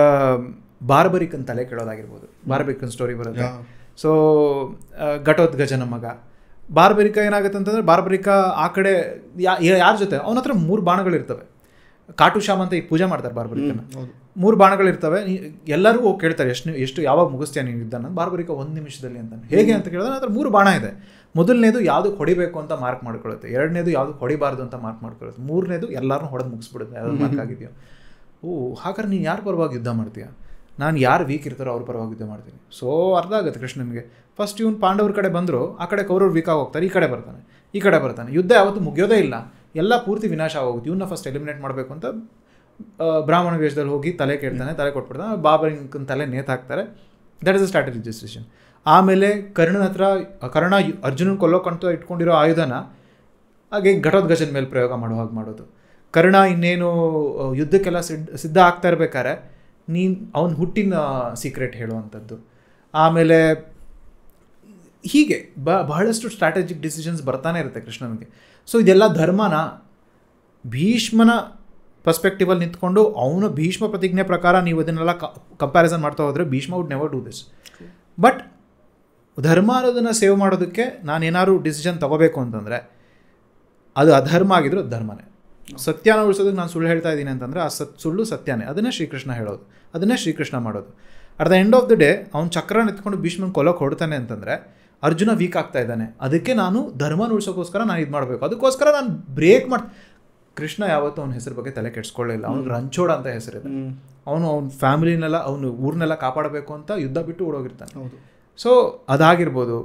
ಬಾರ್ಬರಿಕನ್ ತಲೆ ಕೇಳೋದಾಗಿರ್ಬೋದು ಬಾರ್ಬರಿಕನ್ ಸ್ಟೋರಿ ಬರೋದು ಸೊ ಘಟೋದ್ಗಜನ ಮಗ ಬಾರ್ಬರಿಕಾ ಏನಾಗುತ್ತೆ ಅಂತಂದರೆ ಬಾರ್ಬರಿಕಾ ಆ ಕಡೆ ಯಾ ಯಾರ ಜೊತೆ ಅವನ ಹತ್ರ ಮೂರು ಬಾಣಗಳಿರ್ತವೆ ಕಾಟು ಶ್ಯಾಮ್ ಅಂತ ಈಗ ಪೂಜೆ ಮಾಡ್ತಾರೆ ಬಾರ್ಬರಿಕನ ಮೂರು ಬಾಣಗಳಿರ್ತವೆ ಎಲ್ಲರಿಗೂ ಕೇಳ್ತಾರೆ ಎಷ್ಟು ಎಷ್ಟು ಯಾವಾಗ ಮುಗಿಸ್ತೀಯ ನೀನು ಇದ್ದಾನ ಬಾರ್ಬರಿಕಾ ಒಂದು ನಿಮಿಷದಲ್ಲಿ ಅಂತ ಹೇಗೆ ಅಂತ ಕೇಳಿದ್ರೆ ಅದರ ಮೂರು ಬಾಣ ಇದೆ ಮೊದಲನೇದು ಯಾವುದು ಹೊಡಿಬೇಕು ಅಂತ ಮಾರ್ಕ್ ಮಾಡ್ಕೊಳುತ್ತೆ ಎರಡನೇದು ಯಾವುದು ಹೊಡಿಬಾರ್ದು ಅಂತ ಮಾರ್ಕ್ ಮಾಡ್ಕೊಳುತ್ತೆ ಮೂರನೇದು ಎಲ್ಲರೂ ಹೊಡೆದು ಮುಗಿಸ್ಬಿಡುತ್ತೆ ಯಾವ್ದು ಮಾರ್ಕ್ ಆಗಿದೆಯೋ ಓ ಹಾಗಾದ್ರೆ ನೀನು ಯಾರು ಪರವಾಗಿ ಯುದ್ಧ ಮಾಡ್ತೀಯಾ ನಾನು ಯಾರು ವೀಕ್ ಇರ್ತಾರೋ ಅವ್ರ ಪರವಾಗಿ ಯುದ್ಧ ಮಾಡ್ತೀನಿ ಸೊ ಅರ್ಧ ಆಗುತ್ತೆ ಕೃಷ್ಣನಿಗೆ ಫಸ್ಟ್ ಇವನು ಪಾಂಡವ್ರ ಕಡೆ ಬಂದರು ಆ ಕಡೆ ಕೌರವ್ರು ವೀಕ್ ಹೋಗ್ತಾರೆ ಈ ಕಡೆ ಬರ್ತಾನೆ ಈ ಕಡೆ ಬರ್ತಾನೆ ಯುದ್ಧ ಯಾವತ್ತು ಮುಗಿಯೋದೇ ಇಲ್ಲ ಎಲ್ಲ ಪೂರ್ತಿ ವಿನಾಶ ಆಗೋಗುತ್ತೆ ಇವನ್ನ ಫಸ್ಟ್ ಎಲಿಮಿನೇಟ್ ಮಾಡಬೇಕು ಅಂತ ಬ್ರಾಹ್ಮಣ ವೇಷದಲ್ಲಿ ಹೋಗಿ ತಲೆ ಕೇಳ್ತಾನೆ ತಲೆ ಕೊಟ್ಬಿಡ್ತಾನೆ ಬಾಬರಿಂಗ್ ತಲೆ ನೇತಾಕ್ತಾರೆ that is a strategy decision ಆಮೇಲೆ ಕರ್ಣನ ಹತ್ರ ಕರ್ಣ ಅರ್ಜುನನ ಕೊಲ್ಲೋ ಇಟ್ಕೊಂಡಿರೋ ಆಯುಧನ ಹಾಗೆ ಘಟೋದ್ಗಜನ ಮೇಲೆ ಪ್ರಯೋಗ ಮಾಡೋ ಹಾಗೆ ಮಾಡೋದು ಕರ್ಣ ಇನ್ನೇನು ಯುದ್ಧಕ್ಕೆಲ್ಲ ಸಿದ್ಧ ಸಿದ್ಧ ಆಗ್ತಾ ಇರ್ಬೇಕಾದ್ರೆ ನೀನು ಅವನ ಹುಟ್ಟಿನ ಸೀಕ್ರೆಟ್ ಹೇಳುವಂಥದ್ದು ಆಮೇಲೆ ಹೀಗೆ ಬ ಬಹಳಷ್ಟು ಸ್ಟ್ರಾಟಜಿಕ್ ಡಿಸಿಷನ್ಸ್ ಬರ್ತಾನೆ ಇರುತ್ತೆ ಕೃಷ್ಣನಿಗೆ ಸೊ ಇದೆಲ್ಲ ಧರ್ಮನ ಭೀಷ್ಮನ ಪರ್ಸ್ಪೆಕ್ಟಿವಲ್ಲಿ ನಿಂತ್ಕೊಂಡು ಅವನ ಭೀಷ್ಮ ಪ್ರತಿಜ್ಞೆ ಪ್ರಕಾರ ನೀವು ಅದನ್ನೆಲ್ಲ ಕಂಪ್ಯಾರಿಸನ್ ಮಾಡ್ತಾ ಹೋದರೆ Bhishma would never do this but dharma ಅನ್ನೋದನ್ನು ಸೇವ್ ಮಾಡೋದಕ್ಕೆ ನಾನು ಏನಾದ್ರು ಡಿಸಿಷನ್ ತಗೋಬೇಕು ಅಂತಂದರೆ ಅದು ಅಧರ್ಮ ಆಗಿದ್ರೂ ಧರ್ಮನೇ ಸತ್ಯನ ಉಳಿಸೋದಕ್ಕೆ ನಾನು ಸುಳ್ಳು ಹೇಳ್ತಾ ಇದ್ದೀನಿ ಅಂತಂದರೆ ಆ ಸತ್ ಸುಳ್ಳು ಸತ್ಯನೇ ಅದನ್ನೇ ಶ್ರೀಕೃಷ್ಣ ಹೇಳೋದು ಅದನ್ನೇ ಶ್ರೀಕೃಷ್ಣ ಮಾಡೋದು at the end of the day ಅವ್ನು ಚಕ್ರನ ಎತ್ಕೊಂಡು ಭೀಷ್ಮನ್ ಕೊಲಕ್ಕೆ ಹೊಡ್ತಾನೆ ಅಂತಂದರೆ ಅರ್ಜುನ ವೀಕ್ ಆಗ್ತಾ ಇದ್ದಾನೆ ಅದಕ್ಕೆ ನಾನು ಧರ್ಮನ ಉಳಿಸೋಕ್ಕೋಸ್ಕರ ನಾನು ಇದು ಮಾಡಬೇಕು ಅದಕ್ಕೋಸ್ಕರ ನಾನು ಬ್ರೇಕ್ ಮಾಡಿ ಕೃಷ್ಣ ಯಾವತ್ತೂ ಅವನ ಹೆಸರು ಬಗ್ಗೆ ತಲೆ ಕೆಡಿಸ್ಕೊಳ್ಳಿಲ್ಲ ಅವ್ನು ರಂಚೋಡ ಅಂತ ಹೆಸರಿದೆ ಅವನು ಅವ್ನ ಫ್ಯಾಮಿಲಿನೆಲ್ಲ ಅವನು ಊರನ್ನೆಲ್ಲ ಕಾಪಾಡಬೇಕು ಅಂತ ಯುದ್ಧ ಬಿಟ್ಟು ಓಡೋಗಿರ್ತಾನೆ ಸೊ ಅದಾಗಿರ್ಬೋದು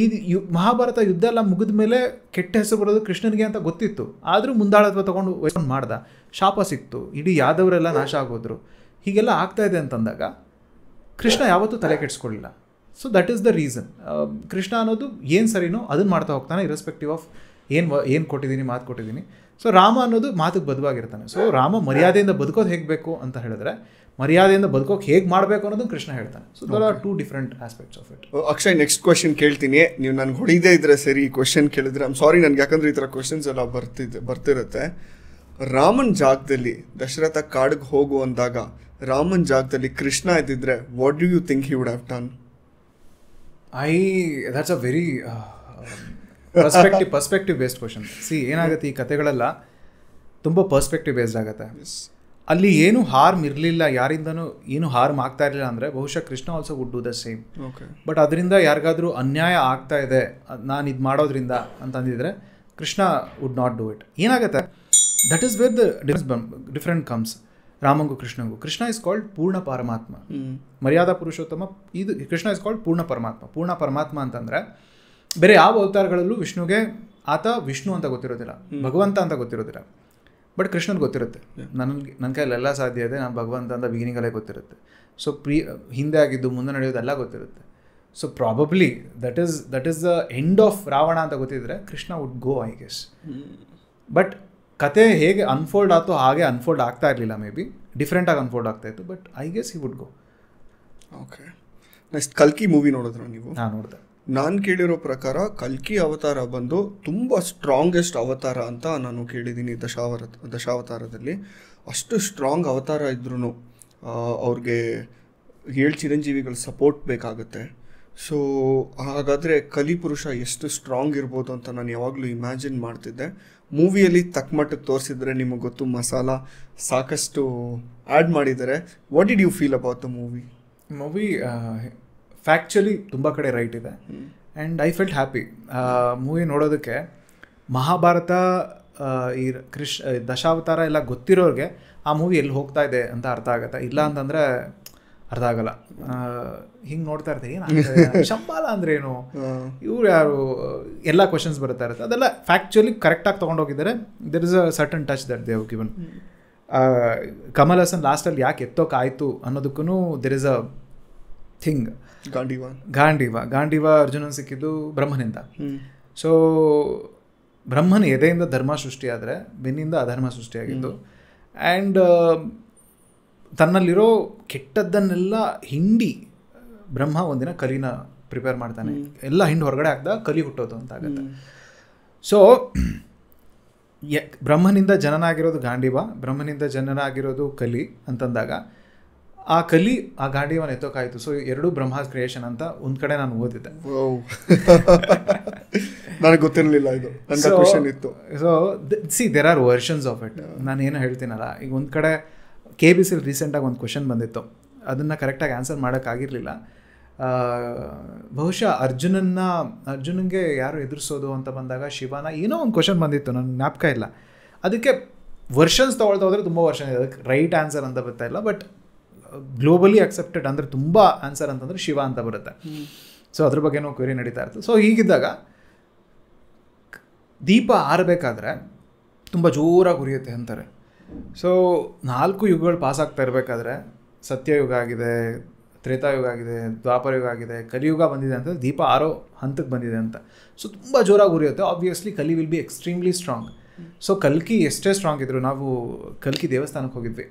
ಈ ಯು ಮಹಾಭಾರತ ಯುದ್ಧ ಎಲ್ಲ ಮುಗಿದ ಮೇಲೆ ಕೆಟ್ಟ ಹೆಸರು ಬರೋದು ಕೃಷ್ಣನಿಗೆ ಅಂತ ಗೊತ್ತಿತ್ತು ಆದರೂ ಮುಂದಾಳತ್ವ ತೊಗೊಂಡು ವೈಫನ್ ಮಾಡ್ದ ಶಾಪ ಸಿಕ್ತು ಇಡೀ ಯಾದವರೆಲ್ಲ ನಾಶ ಆಗೋದ್ರು ಹೀಗೆಲ್ಲ ಆಗ್ತಾ ಇದೆ ಅಂತಂದಾಗ ಕೃಷ್ಣ ಯಾವತ್ತೂ ತಲೆ ಕೆಡಿಸ್ಕೊಳ್ಳಿಲ್ಲ so that is the reason Krishna ಅನ್ನೋದು ಏನು ಸರಿನೋ ಅದನ್ನ ಮಾಡ್ತಾ ಹೋಗ್ತಾನೆ ಇರೆಸ್ಪೆಕ್ಟಿವ್ ಆಫ್ ಏನು ಏನು ಕೊಟ್ಟಿದ್ದೀನಿ ಮಾತು ಕೊಟ್ಟಿದ್ದೀನಿ ಸೊ ರಾಮ ಅನ್ನೋದು ಮಾತಿಗೆ ಬದುವಾಗಿರ್ತಾನೆ ಸೊ ರಾಮ ಮರ್ಯಾದೆಯಿಂದ ಬದುಕೋದು ಹೇಗೆ ಬೇಕು ಅಂತ ಹೇಳಿದ್ರೆ ಮರ್ಯಾದೆಯಿಂದ ಬದುಕೋಕೆ ಹೇಗೆ ಮಾಡಬೇಕು ಅನ್ನೋದು ಕೃಷ್ಣ ಹೇಳ್ತಾನೆ so there are two different aspects of it Akshay next question ಕೇಳ್ತೀನಿ ನೀವು ನನಗೆ ಹೊಡಿದೇ ಇದ್ರೆ ಸರಿ ಈ ಕ್ವಶನ್ ಕೇಳಿದ್ರೆ ಐಮ್ ಸಾರಿ ನನಗೆ ಯಾಕಂದ್ರೆ ಈ ಥರ ಕ್ವಶನ್ಸ್ ಎಲ್ಲ ಬರ್ತಿದ್ದೆ ಬರ್ತಿರುತ್ತೆ ರಾಮನ್ ಜಾಗದಲ್ಲಿ ದಶರಥ ಕಾಡಿಗೆ ಹೋಗು ಅಂದಾಗ ರಾಮನ್ ಜಾಗದಲ್ಲಿ ಕೃಷ್ಣ ಇದ್ದಿದ್ರೆ what do you think he would have done I that's a very perspective perspective based question see ಏನಾಗುತ್ತೆ ಈ ಕಥೆಗಳೆಲ್ಲ ತುಂಬ ಪರ್ಸ್ಪೆಕ್ಟಿವ್ ಬೇಸ್ಡ್ ಆಗುತ್ತೆ ಅಲ್ಲಿ ಏನು ಹಾರ್ಮ್ ಇರಲಿಲ್ಲ ಯಾರಿಂದನೂ ಏನು ಹಾರ್ಮ್ ಆಗ್ತಾ ಇರಲಿಲ್ಲ ಅಂದರೆ ಬಹುಶಃ Krishna also would do the same but ಅದರಿಂದ ಯಾರಿಗಾದ್ರೂ ಅನ್ಯಾಯ ಆಗ್ತಾ ಇದೆ ನಾನು ಇದು ಮಾಡೋದ್ರಿಂದ ಅಂತಂದಿದ್ರೆ Krishna would not do it ಏನಾಗುತ್ತೆ that is where the difference different comes ರಾಮಂಗು ಕೃಷ್ಣಂಗು ಕೃಷ್ಣ ಇಸ್ ಕಾಲ್ಡ್ ಪೂರ್ಣ ಪರಮಾತ್ಮ ಮರ್ಯಾದಾ ಪುರುಷೋತ್ತಮ ಇದು ಕೃಷ್ಣ ಇಸ್ ಕಾಲ್ಡ್ ಪೂರ್ಣ ಪರಮಾತ್ಮ ಪೂರ್ಣ ಪರಮಾತ್ಮ ಅಂತಂದರೆ ಬೇರೆ ಯಾವ ಅವತಾರಗಳಲ್ಲೂ ವಿಷ್ಣುಗೆ ಆತ ವಿಷ್ಣು ಅಂತ ಗೊತ್ತಿರೋದಿಲ್ಲ ಭಗವಂತ ಅಂತ ಗೊತ್ತಿರೋದಿಲ್ಲ ಬಟ್ ಕೃಷ್ಣನ್ಗೆ ಗೊತ್ತಿರುತ್ತೆ ನನಗೆ ನನ್ನ ಕೈಯಲ್ಲಿ ಎಲ್ಲ ಸಾಧ್ಯ ಇದೆ ನಾನು ಭಗವಂತ ಅಂತ ಬಿಗಿನಿಂಗಲ್ಲೇ ಗೊತ್ತಿರುತ್ತೆ ಸೊ ಪ್ರೀ ಹಿಂದೆ ಆಗಿದ್ದು ಮುಂದೆ ನಡೆಯೋದೆಲ್ಲ ಗೊತ್ತಿರುತ್ತೆ so probably that is that is the end of Ravana ಅಂತ ಗೊತ್ತಿದ್ರೆ Krishna would go I guess but ಕತೆ ಹೇಗೆ ಅನ್ಫೋಲ್ಡ್ ಆಯ್ತು ಹಾಗೆ ಅನ್ಫೋಲ್ಡ್ ಆಗ್ತಾ ಇರಲಿಲ್ಲ ಮೇ ಬಿ ಡಿಫ್ರೆಂಟಾಗಿ ಅನ್ಫೋಲ್ಡ್ ಆಗ್ತಾ ಇತ್ತು but I guess he would go okay next ಕಲ್ಕಿ ಮೂವಿ ನೋಡಿದ್ರು ನೀವು ನಾನು ನೋಡಿದೆ ನಾನು ಕೇಳಿರೋ ಪ್ರಕಾರ ಕಲ್ಕಿ ಅವತಾರ ಬಂದು ತುಂಬ ಸ್ಟ್ರಾಂಗೆಸ್ಟ್ ಅವತಾರ ಅಂತ ನಾನು ಕೇಳಿದ್ದೀನಿ ದಶಾವರ ದಶಾವತಾರದಲ್ಲಿ ಅಷ್ಟು ಸ್ಟ್ರಾಂಗ್ ಅವತಾರ ಇದ್ರೂ ಅವ್ರಿಗೆ ಏಳು ಚಿರಂಜೀವಿಗಳ ಸಪೋರ್ಟ್ ಬೇಕಾಗುತ್ತೆ ಸೊ ಹಾಗಾದರೆ ಕಲಿ ಪುರುಷ ಎಷ್ಟು ಸ್ಟ್ರಾಂಗ್ ಇರ್ಬೋದು ಅಂತ ನಾನು ಯಾವಾಗಲೂ ಇಮ್ಯಾಜಿನ್ ಮಾಡ್ತಿದ್ದೆ ಮೂವಿಯಲ್ಲಿ ಮಟ್ಟಕ್ಕೆ ತೋರಿಸಿದರೆ ನಿಮಗೆ ಗೊತ್ತು ಮಸಾಲ ಸಾಕಷ್ಟು ಆ್ಯಡ್ ಮಾಡಿದ್ದಾರೆ what did you feel about the movie movie factually ತುಂಬ ಕಡೆ ರೈಟ್ ಇದೆ and I felt happy movie ನೋಡೋದಕ್ಕೆ ಮಹಾಭಾರತ ಈ ಕೃಷ್ ದಶಾವತಾರ ಎಲ್ಲ ಗೊತ್ತಿರೋರಿಗೆ ಆ ಮೂವಿ ಎಲ್ಲಿ ಹೋಗ್ತಾ ಇದೆ ಅಂತ ಅರ್ಥ ಆಗುತ್ತೆ ಇಲ್ಲ ಅಂತಂದರೆ ಅರ್ಥ ಆಗಲ್ಲ ಹಿಂಗೆ ನೋಡ್ತಾ ಇರ್ತೀವಿ ಏನು ಶಂಬಾಲ ಅಂದ್ರೆ ಏನು ಇವ್ರು ಯಾರು ಎಲ್ಲ ಕ್ವಶನ್ಸ್ ಬರ್ತಾ ಇರುತ್ತೆ ಅದೆಲ್ಲ ಫ್ಯಾಕ್ಚುಲಿ ಕರೆಕ್ಟಾಗಿ ತೊಗೊಂಡೋಗಿದ್ದಾರೆ there is a certain touch that they've given Kamal Haasan ಲಾಸ್ಟಲ್ಲಿ ಯಾಕೆ ಎತ್ತೋಕಾಯಿತು ಅನ್ನೋದಕ್ಕೂ there is a thing Gandiva Gandiva Gandiva Arjuna ಸಿಕ್ಕಿದ್ದು ಬ್ರಹ್ಮನಿಂದ ಸೊ ಬ್ರಹ್ಮನ ಎದೆಯಿಂದ ಧರ್ಮ ಸೃಷ್ಟಿಯಾದರೆ ಬೆನ್ನಿಂದ ಅಧರ್ಮ ಸೃಷ್ಟಿಯಾಗಿದ್ದು ಆ್ಯಂಡ್ uh, ತನ್ನಲ್ಲಿರೋ ಕೆಟ್ಟದ್ದನ್ನೆಲ್ಲ ಹಿಂಡಿ ಬ್ರಹ್ಮ ಒಂದಿನ ಕಲಿನ ಪ್ರಿಪೇರ್ ಮಾಡ್ತಾನೆ ಎಲ್ಲ ಹಿಂಡು ಹೊರಗಡೆ ಹಾಕ್ದ ಕಲಿ ಹುಟ್ಟೋದು ಅಂತ ಆಗುತ್ತೆ ಸೊ ಬ್ರಹ್ಮನಿಂದ ಜನನಾಗಿರೋದು ಗಾಂಡಿವ ಬ್ರಹ್ಮನಿಂದ ಜನನಾಗಿರೋದು ಕಲಿ ಅಂತಂದಾಗ ಆ ಕಲಿ ಆ ಗಾಂಡಿಯವನ್ನ ಎತ್ತೋಕಾಯ್ತು ಸೊ ಎರಡು ಬ್ರಹ್ಮಾಸ್ ಕ್ರಿಯೇಷನ್ ಅಂತ ಒಂದ್ ಕಡೆ ನಾನು ಓದಿದ್ದೆ ನನಗೆ ಗೊತ್ತಿರಲಿಲ್ಲ ಇದು ಇತ್ತು so see there are versions of it ನಾನು ಏನು ಹೇಳ್ತೀನಲ್ಲ ಈಗ ಒಂದು ಕಡೆ ಕೆ ಬಿ ಸಿಲ್ ರೀಸೆಂಟಾಗಿ ಒಂದು ಕ್ವಶನ್ ಬಂದಿತ್ತು ಅದನ್ನು ಕರೆಕ್ಟಾಗಿ ಆನ್ಸರ್ ಮಾಡೋಕ್ಕಾಗಿರಲಿಲ್ಲ ಬಹುಶಃ ಅರ್ಜುನನ್ನ ಅರ್ಜುನನ್ಗೆ ಯಾರು ಎದುರಿಸೋದು ಅಂತ ಬಂದಾಗ ಶಿವನ ಏನೋ ಒಂದು ಕ್ವಶನ್ ಬಂದಿತ್ತು ನನಗೆ ಜ್ಞಾಪಕ ಇಲ್ಲ ಅದಕ್ಕೆ ವರ್ಷನ್ಸ್ ತೊಗೊಳ್ತಾ ಹೋದರೆ ತುಂಬ ವರ್ಷನ್ ಇದೆ ಅದಕ್ಕೆ ರೈಟ್ ಆನ್ಸರ್ ಅಂತ ಬರ್ತಾ ಇಲ್ಲ ಬಟ್ ಗ್ಲೋಬಲಿ ಅಕ್ಸೆಪ್ಟೆಡ್ ಅಂದರೆ ತುಂಬ ಆನ್ಸರ್ ಅಂತಂದರೆ ಶಿವ ಅಂತ ಬರುತ್ತೆ ಸೊ ಅದ್ರ ಬಗ್ಗೆನೂ ಕ್ವೆರಿ ನಡೀತಾ ಇರ್ತದೆ ಸೊ ಹೀಗಿದ್ದಾಗ ದೀಪ ಆರಬೇಕಾದ್ರೆ ತುಂಬ ಜೋರಾಗಿ ಉರಿಯುತ್ತೆ ಅಂತಾರೆ ಸೊ ನಾಲ್ಕು ಯುಗಗಳು ಪಾಸ್ ಆಗ್ತಾ ಇರಬೇಕಾದ್ರೆ ಸತ್ಯಯುಗ ಆಗಿದೆ ತ್ರೇತಾಯುಗ ಆಗಿದೆ ಯುಗ ಆಗಿದೆ ಕಲಿಯುಗ ಬಂದಿದೆ ಅಂತ ದೀಪ ಆರೋ ಹಂತಕ್ಕೆ ಬಂದಿದೆ ಅಂತ ಸೊ ತುಂಬ ಜೋರಾಗಿ ಉರಿಯುತ್ತೆ obviously Kali will be extremely strong so ಕಲ್ಕಿ ಎಷ್ಟೇ ಸ್ಟ್ರಾಂಗ್ ಇದ್ದರು ನಾವು ಕಲ್ಕಿ ದೇವಸ್ಥಾನಕ್ಕೆ ಹೋಗಿದ್ವಿ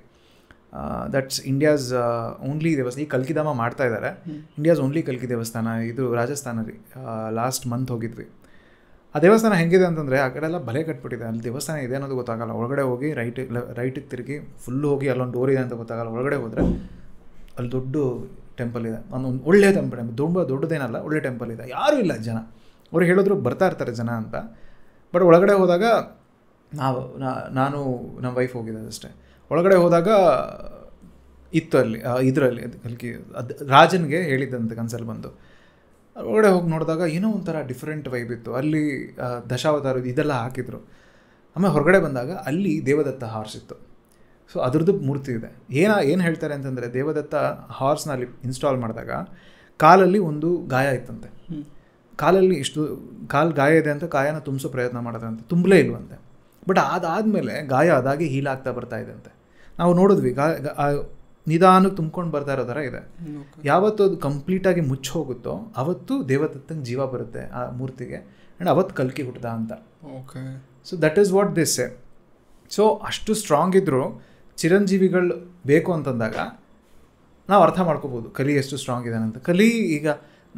ದಟ್ಸ್ ಇಂಡಿಯಾಸ್ ಓನ್ಲಿ ದೇವಸ್ಥಾನ ಈ ಕಲ್ಕಿಧಾಮ ಮಾಡ್ತಾ ಇದ್ದಾರೆ ಇಂಡಿಯಾಸ್ ಓನ್ಲಿ ಕಲ್ಕಿ ದೇವಸ್ಥಾನ ಇದು ರಾಜಸ್ಥಾನ ರೀ ಲಾಸ್ಟ್ uh, ಮಂತ್ ಹೋಗಿದ್ವಿ ಆ ದೇವಸ್ಥಾನ ಹೆಂಗಿದೆ ಅಂತಂದರೆ ಆ ಕಡೆ ಎಲ್ಲ ಬಲೆ ಕಟ್ಬಿಟ್ಟಿದೆ ಅಲ್ಲಿ ದೇವಸ್ಥಾನ ಇದೆ ಅನ್ನೋದು ಗೊತ್ತಾಗಲ್ಲ ಒಳಗಡೆ ಹೋಗಿ ರೈಟ್ ರೈಟಿಗೆ ತಿರುಗಿ ಫುಲ್ಲು ಹೋಗಿ ಅಲ್ಲೊಂದು ಡೋರ್ ಇದೆ ಅಂತ ಗೊತ್ತಾಗಲ್ಲ ಒಳಗಡೆ ಹೋದರೆ ಅಲ್ಲಿ ದೊಡ್ಡ ಟೆಂಪಲ್ ಇದೆ ಒಂದು ಒಳ್ಳೆಯ ಟೆಂಪಲ್ ತುಂಬ ದೊಡ್ಡದೇನಲ್ಲ ಒಳ್ಳೆ ಟೆಂಪಲ್ ಇದೆ ಯಾರೂ ಇಲ್ಲ ಜನ ಅವ್ರು ಹೇಳಿದ್ರು ಬರ್ತಾ ಇರ್ತಾರೆ ಜನ ಅಂತ ಬಟ್ ಒಳಗಡೆ ಹೋದಾಗ ನಾವು ನಾನು ನಮ್ಮ ವೈಫ್ ಹೋಗಿದ್ದೆ ಅಷ್ಟೇ ಒಳಗಡೆ ಹೋದಾಗ ಇತ್ತು ಅಲ್ಲಿ ಇದರಲ್ಲಿ ಅಲ್ಲಿ ಅದು ರಾಜನ್ಗೆ ಹೇಳಿದ್ದಂತೆ ಕನ್ಸಲ್ಲಿ ಬಂದು ಒಳಗಡೆ ಹೋಗಿ ನೋಡಿದಾಗ ಏನೋ ಒಂಥರ ಡಿಫ್ರೆಂಟ್ ವೈಬ್ ಇತ್ತು ಅಲ್ಲಿ ದಶಾವತಾರ ಇದೆಲ್ಲ ಹಾಕಿದ್ರು ಆಮೇಲೆ ಹೊರಗಡೆ ಬಂದಾಗ ಅಲ್ಲಿ ದೇವದತ್ತ ಹಾರ್ಸ್ ಇತ್ತು ಸೊ ಅದ್ರದ್ದು ಮೂರ್ತಿ ಇದೆ ಏನ ಏನು ಹೇಳ್ತಾರೆ ಅಂತಂದರೆ ದೇವದತ್ತ ಹಾರ್ಸ್ನಲ್ಲಿ ಇನ್ಸ್ಟಾಲ್ ಮಾಡಿದಾಗ ಕಾಲಲ್ಲಿ ಒಂದು ಗಾಯ ಇತ್ತಂತೆ ಕಾಲಲ್ಲಿ ಇಷ್ಟು ಕಾಲು ಗಾಯ ಇದೆ ಅಂತ ಕಾಯನ ತುಂಬಿಸೋ ಪ್ರಯತ್ನ ಮಾಡಿದ್ರಂತೆ ತುಂಬಲೇ ಇಲ್ವಂತೆ ಬಟ್ ಅದಾದಮೇಲೆ ಗಾಯ ಅದಾಗಿ ಹೀಲಾಗ್ತಾ ಬರ್ತಾ ಅಂತೆ ನಾವು ನೋಡಿದ್ವಿ ನಿಧಾನಕ್ಕೆ ತುಂಬ್ಕೊಂಡು ಬರ್ತಾ ಇರೋ ಥರ ಇದೆ ಯಾವತ್ತು ಅದು ಕಂಪ್ಲೀಟಾಗಿ ಮುಚ್ಚಿ ಹೋಗುತ್ತೋ ಅವತ್ತು ದೇವದತ್ತನ ಜೀವ ಬರುತ್ತೆ ಆ ಮೂರ್ತಿಗೆ ಆ್ಯಂಡ್ ಅವತ್ತು ಕಲ್ಕಿ ಹುಟ್ಟದ ಅಂತ okay so that is what this say so ಅಷ್ಟು ಸ್ಟ್ರಾಂಗ್ ಇದ್ದರೂ ಚಿರಂಜೀವಿಗಳು ಬೇಕು ಅಂತಂದಾಗ ನಾವು ಅರ್ಥ ಮಾಡ್ಕೋಬೋದು ಕಲಿ ಎಷ್ಟು ಸ್ಟ್ರಾಂಗ್ ಇದೆ ಅಂತ ಕಲಿ ಈಗ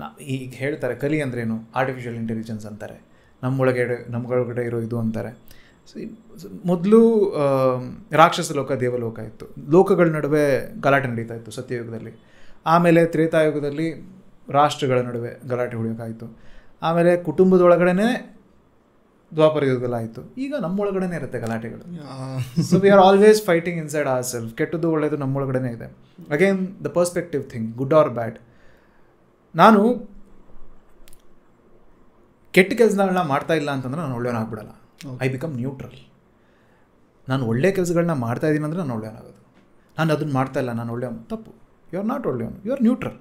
ನಾ ಈಗ ಹೇಳ್ತಾರೆ ಕಲಿ ಅಂದ್ರೇನು ಆರ್ಟಿಫಿಷಿಯಲ್ ಇಂಟೆಲಿಜೆನ್ಸ್ ಅಂತಾರೆ ನಮ್ಮೊಳಗಡೆ ನಮ್ಗಳೊಳಗಡೆ ಇರೋ ಇದು ಅಂತಾರೆ ಮೊದಲು ರಾಕ್ಷಸ ಲೋಕ ದೇವಲೋಕ ಇತ್ತು ಲೋಕಗಳ ನಡುವೆ ಗಲಾಟೆ ನಡೀತಾ ಇತ್ತು ಸತ್ಯಯುಗದಲ್ಲಿ ಆಮೇಲೆ ತ್ರೇತಾಯುಗದಲ್ಲಿ ರಾಷ್ಟ್ರಗಳ ನಡುವೆ ಗಲಾಟೆ ಹೊಡೆಯೋಕ್ಕಾಯಿತು ಆಮೇಲೆ ಕುಟುಂಬದೊಳಗಡೆ ದ್ವಾಪರ ಯುಗದಲ್ಲಾಯಿತು ಈಗ ನಮ್ಮೊಳಗಡೆ ಇರುತ್ತೆ ಗಲಾಟೆಗಳು so we are always fighting inside our self ಕೆಟ್ಟದ್ದು ಒಳ್ಳೆಯದು ನಮ್ಮೊಳಗಡೆ ಇದೆ again the perspective thing good or bad ನಾನು ಕೆಟ್ಟ ಕೆಲಸಗಳನ್ನ ಮಾಡ್ತಾ ಇಲ್ಲ ಅಂತಂದ್ರೆ ನಾನು ಒಳ್ಳೆಯವನಾಗ್ಬಿಡಲ್ಲ ಐ ಬಿಕಮ್ ನ್ಯೂಟ್ರಲ್ ನಾನು ಒಳ್ಳೆ ಕೆಲಸಗಳನ್ನ ಮಾಡ್ತಾ ಇದ್ದೀನಿ ಅಂದರೆ ನಾನು ಒಳ್ಳೆಯವನಾಗೋದು ನಾನು ಅದನ್ನು ಮಾಡ್ತಾ ಇಲ್ಲ ನಾನು ಒಳ್ಳೆಯವನು ತಪ್ಪು ಯು ಆರ್ ನಾಟ್ ಒಳ್ಳೆಯವನು ಯು ಆರ್ ನ್ಯೂಟ್ರಲ್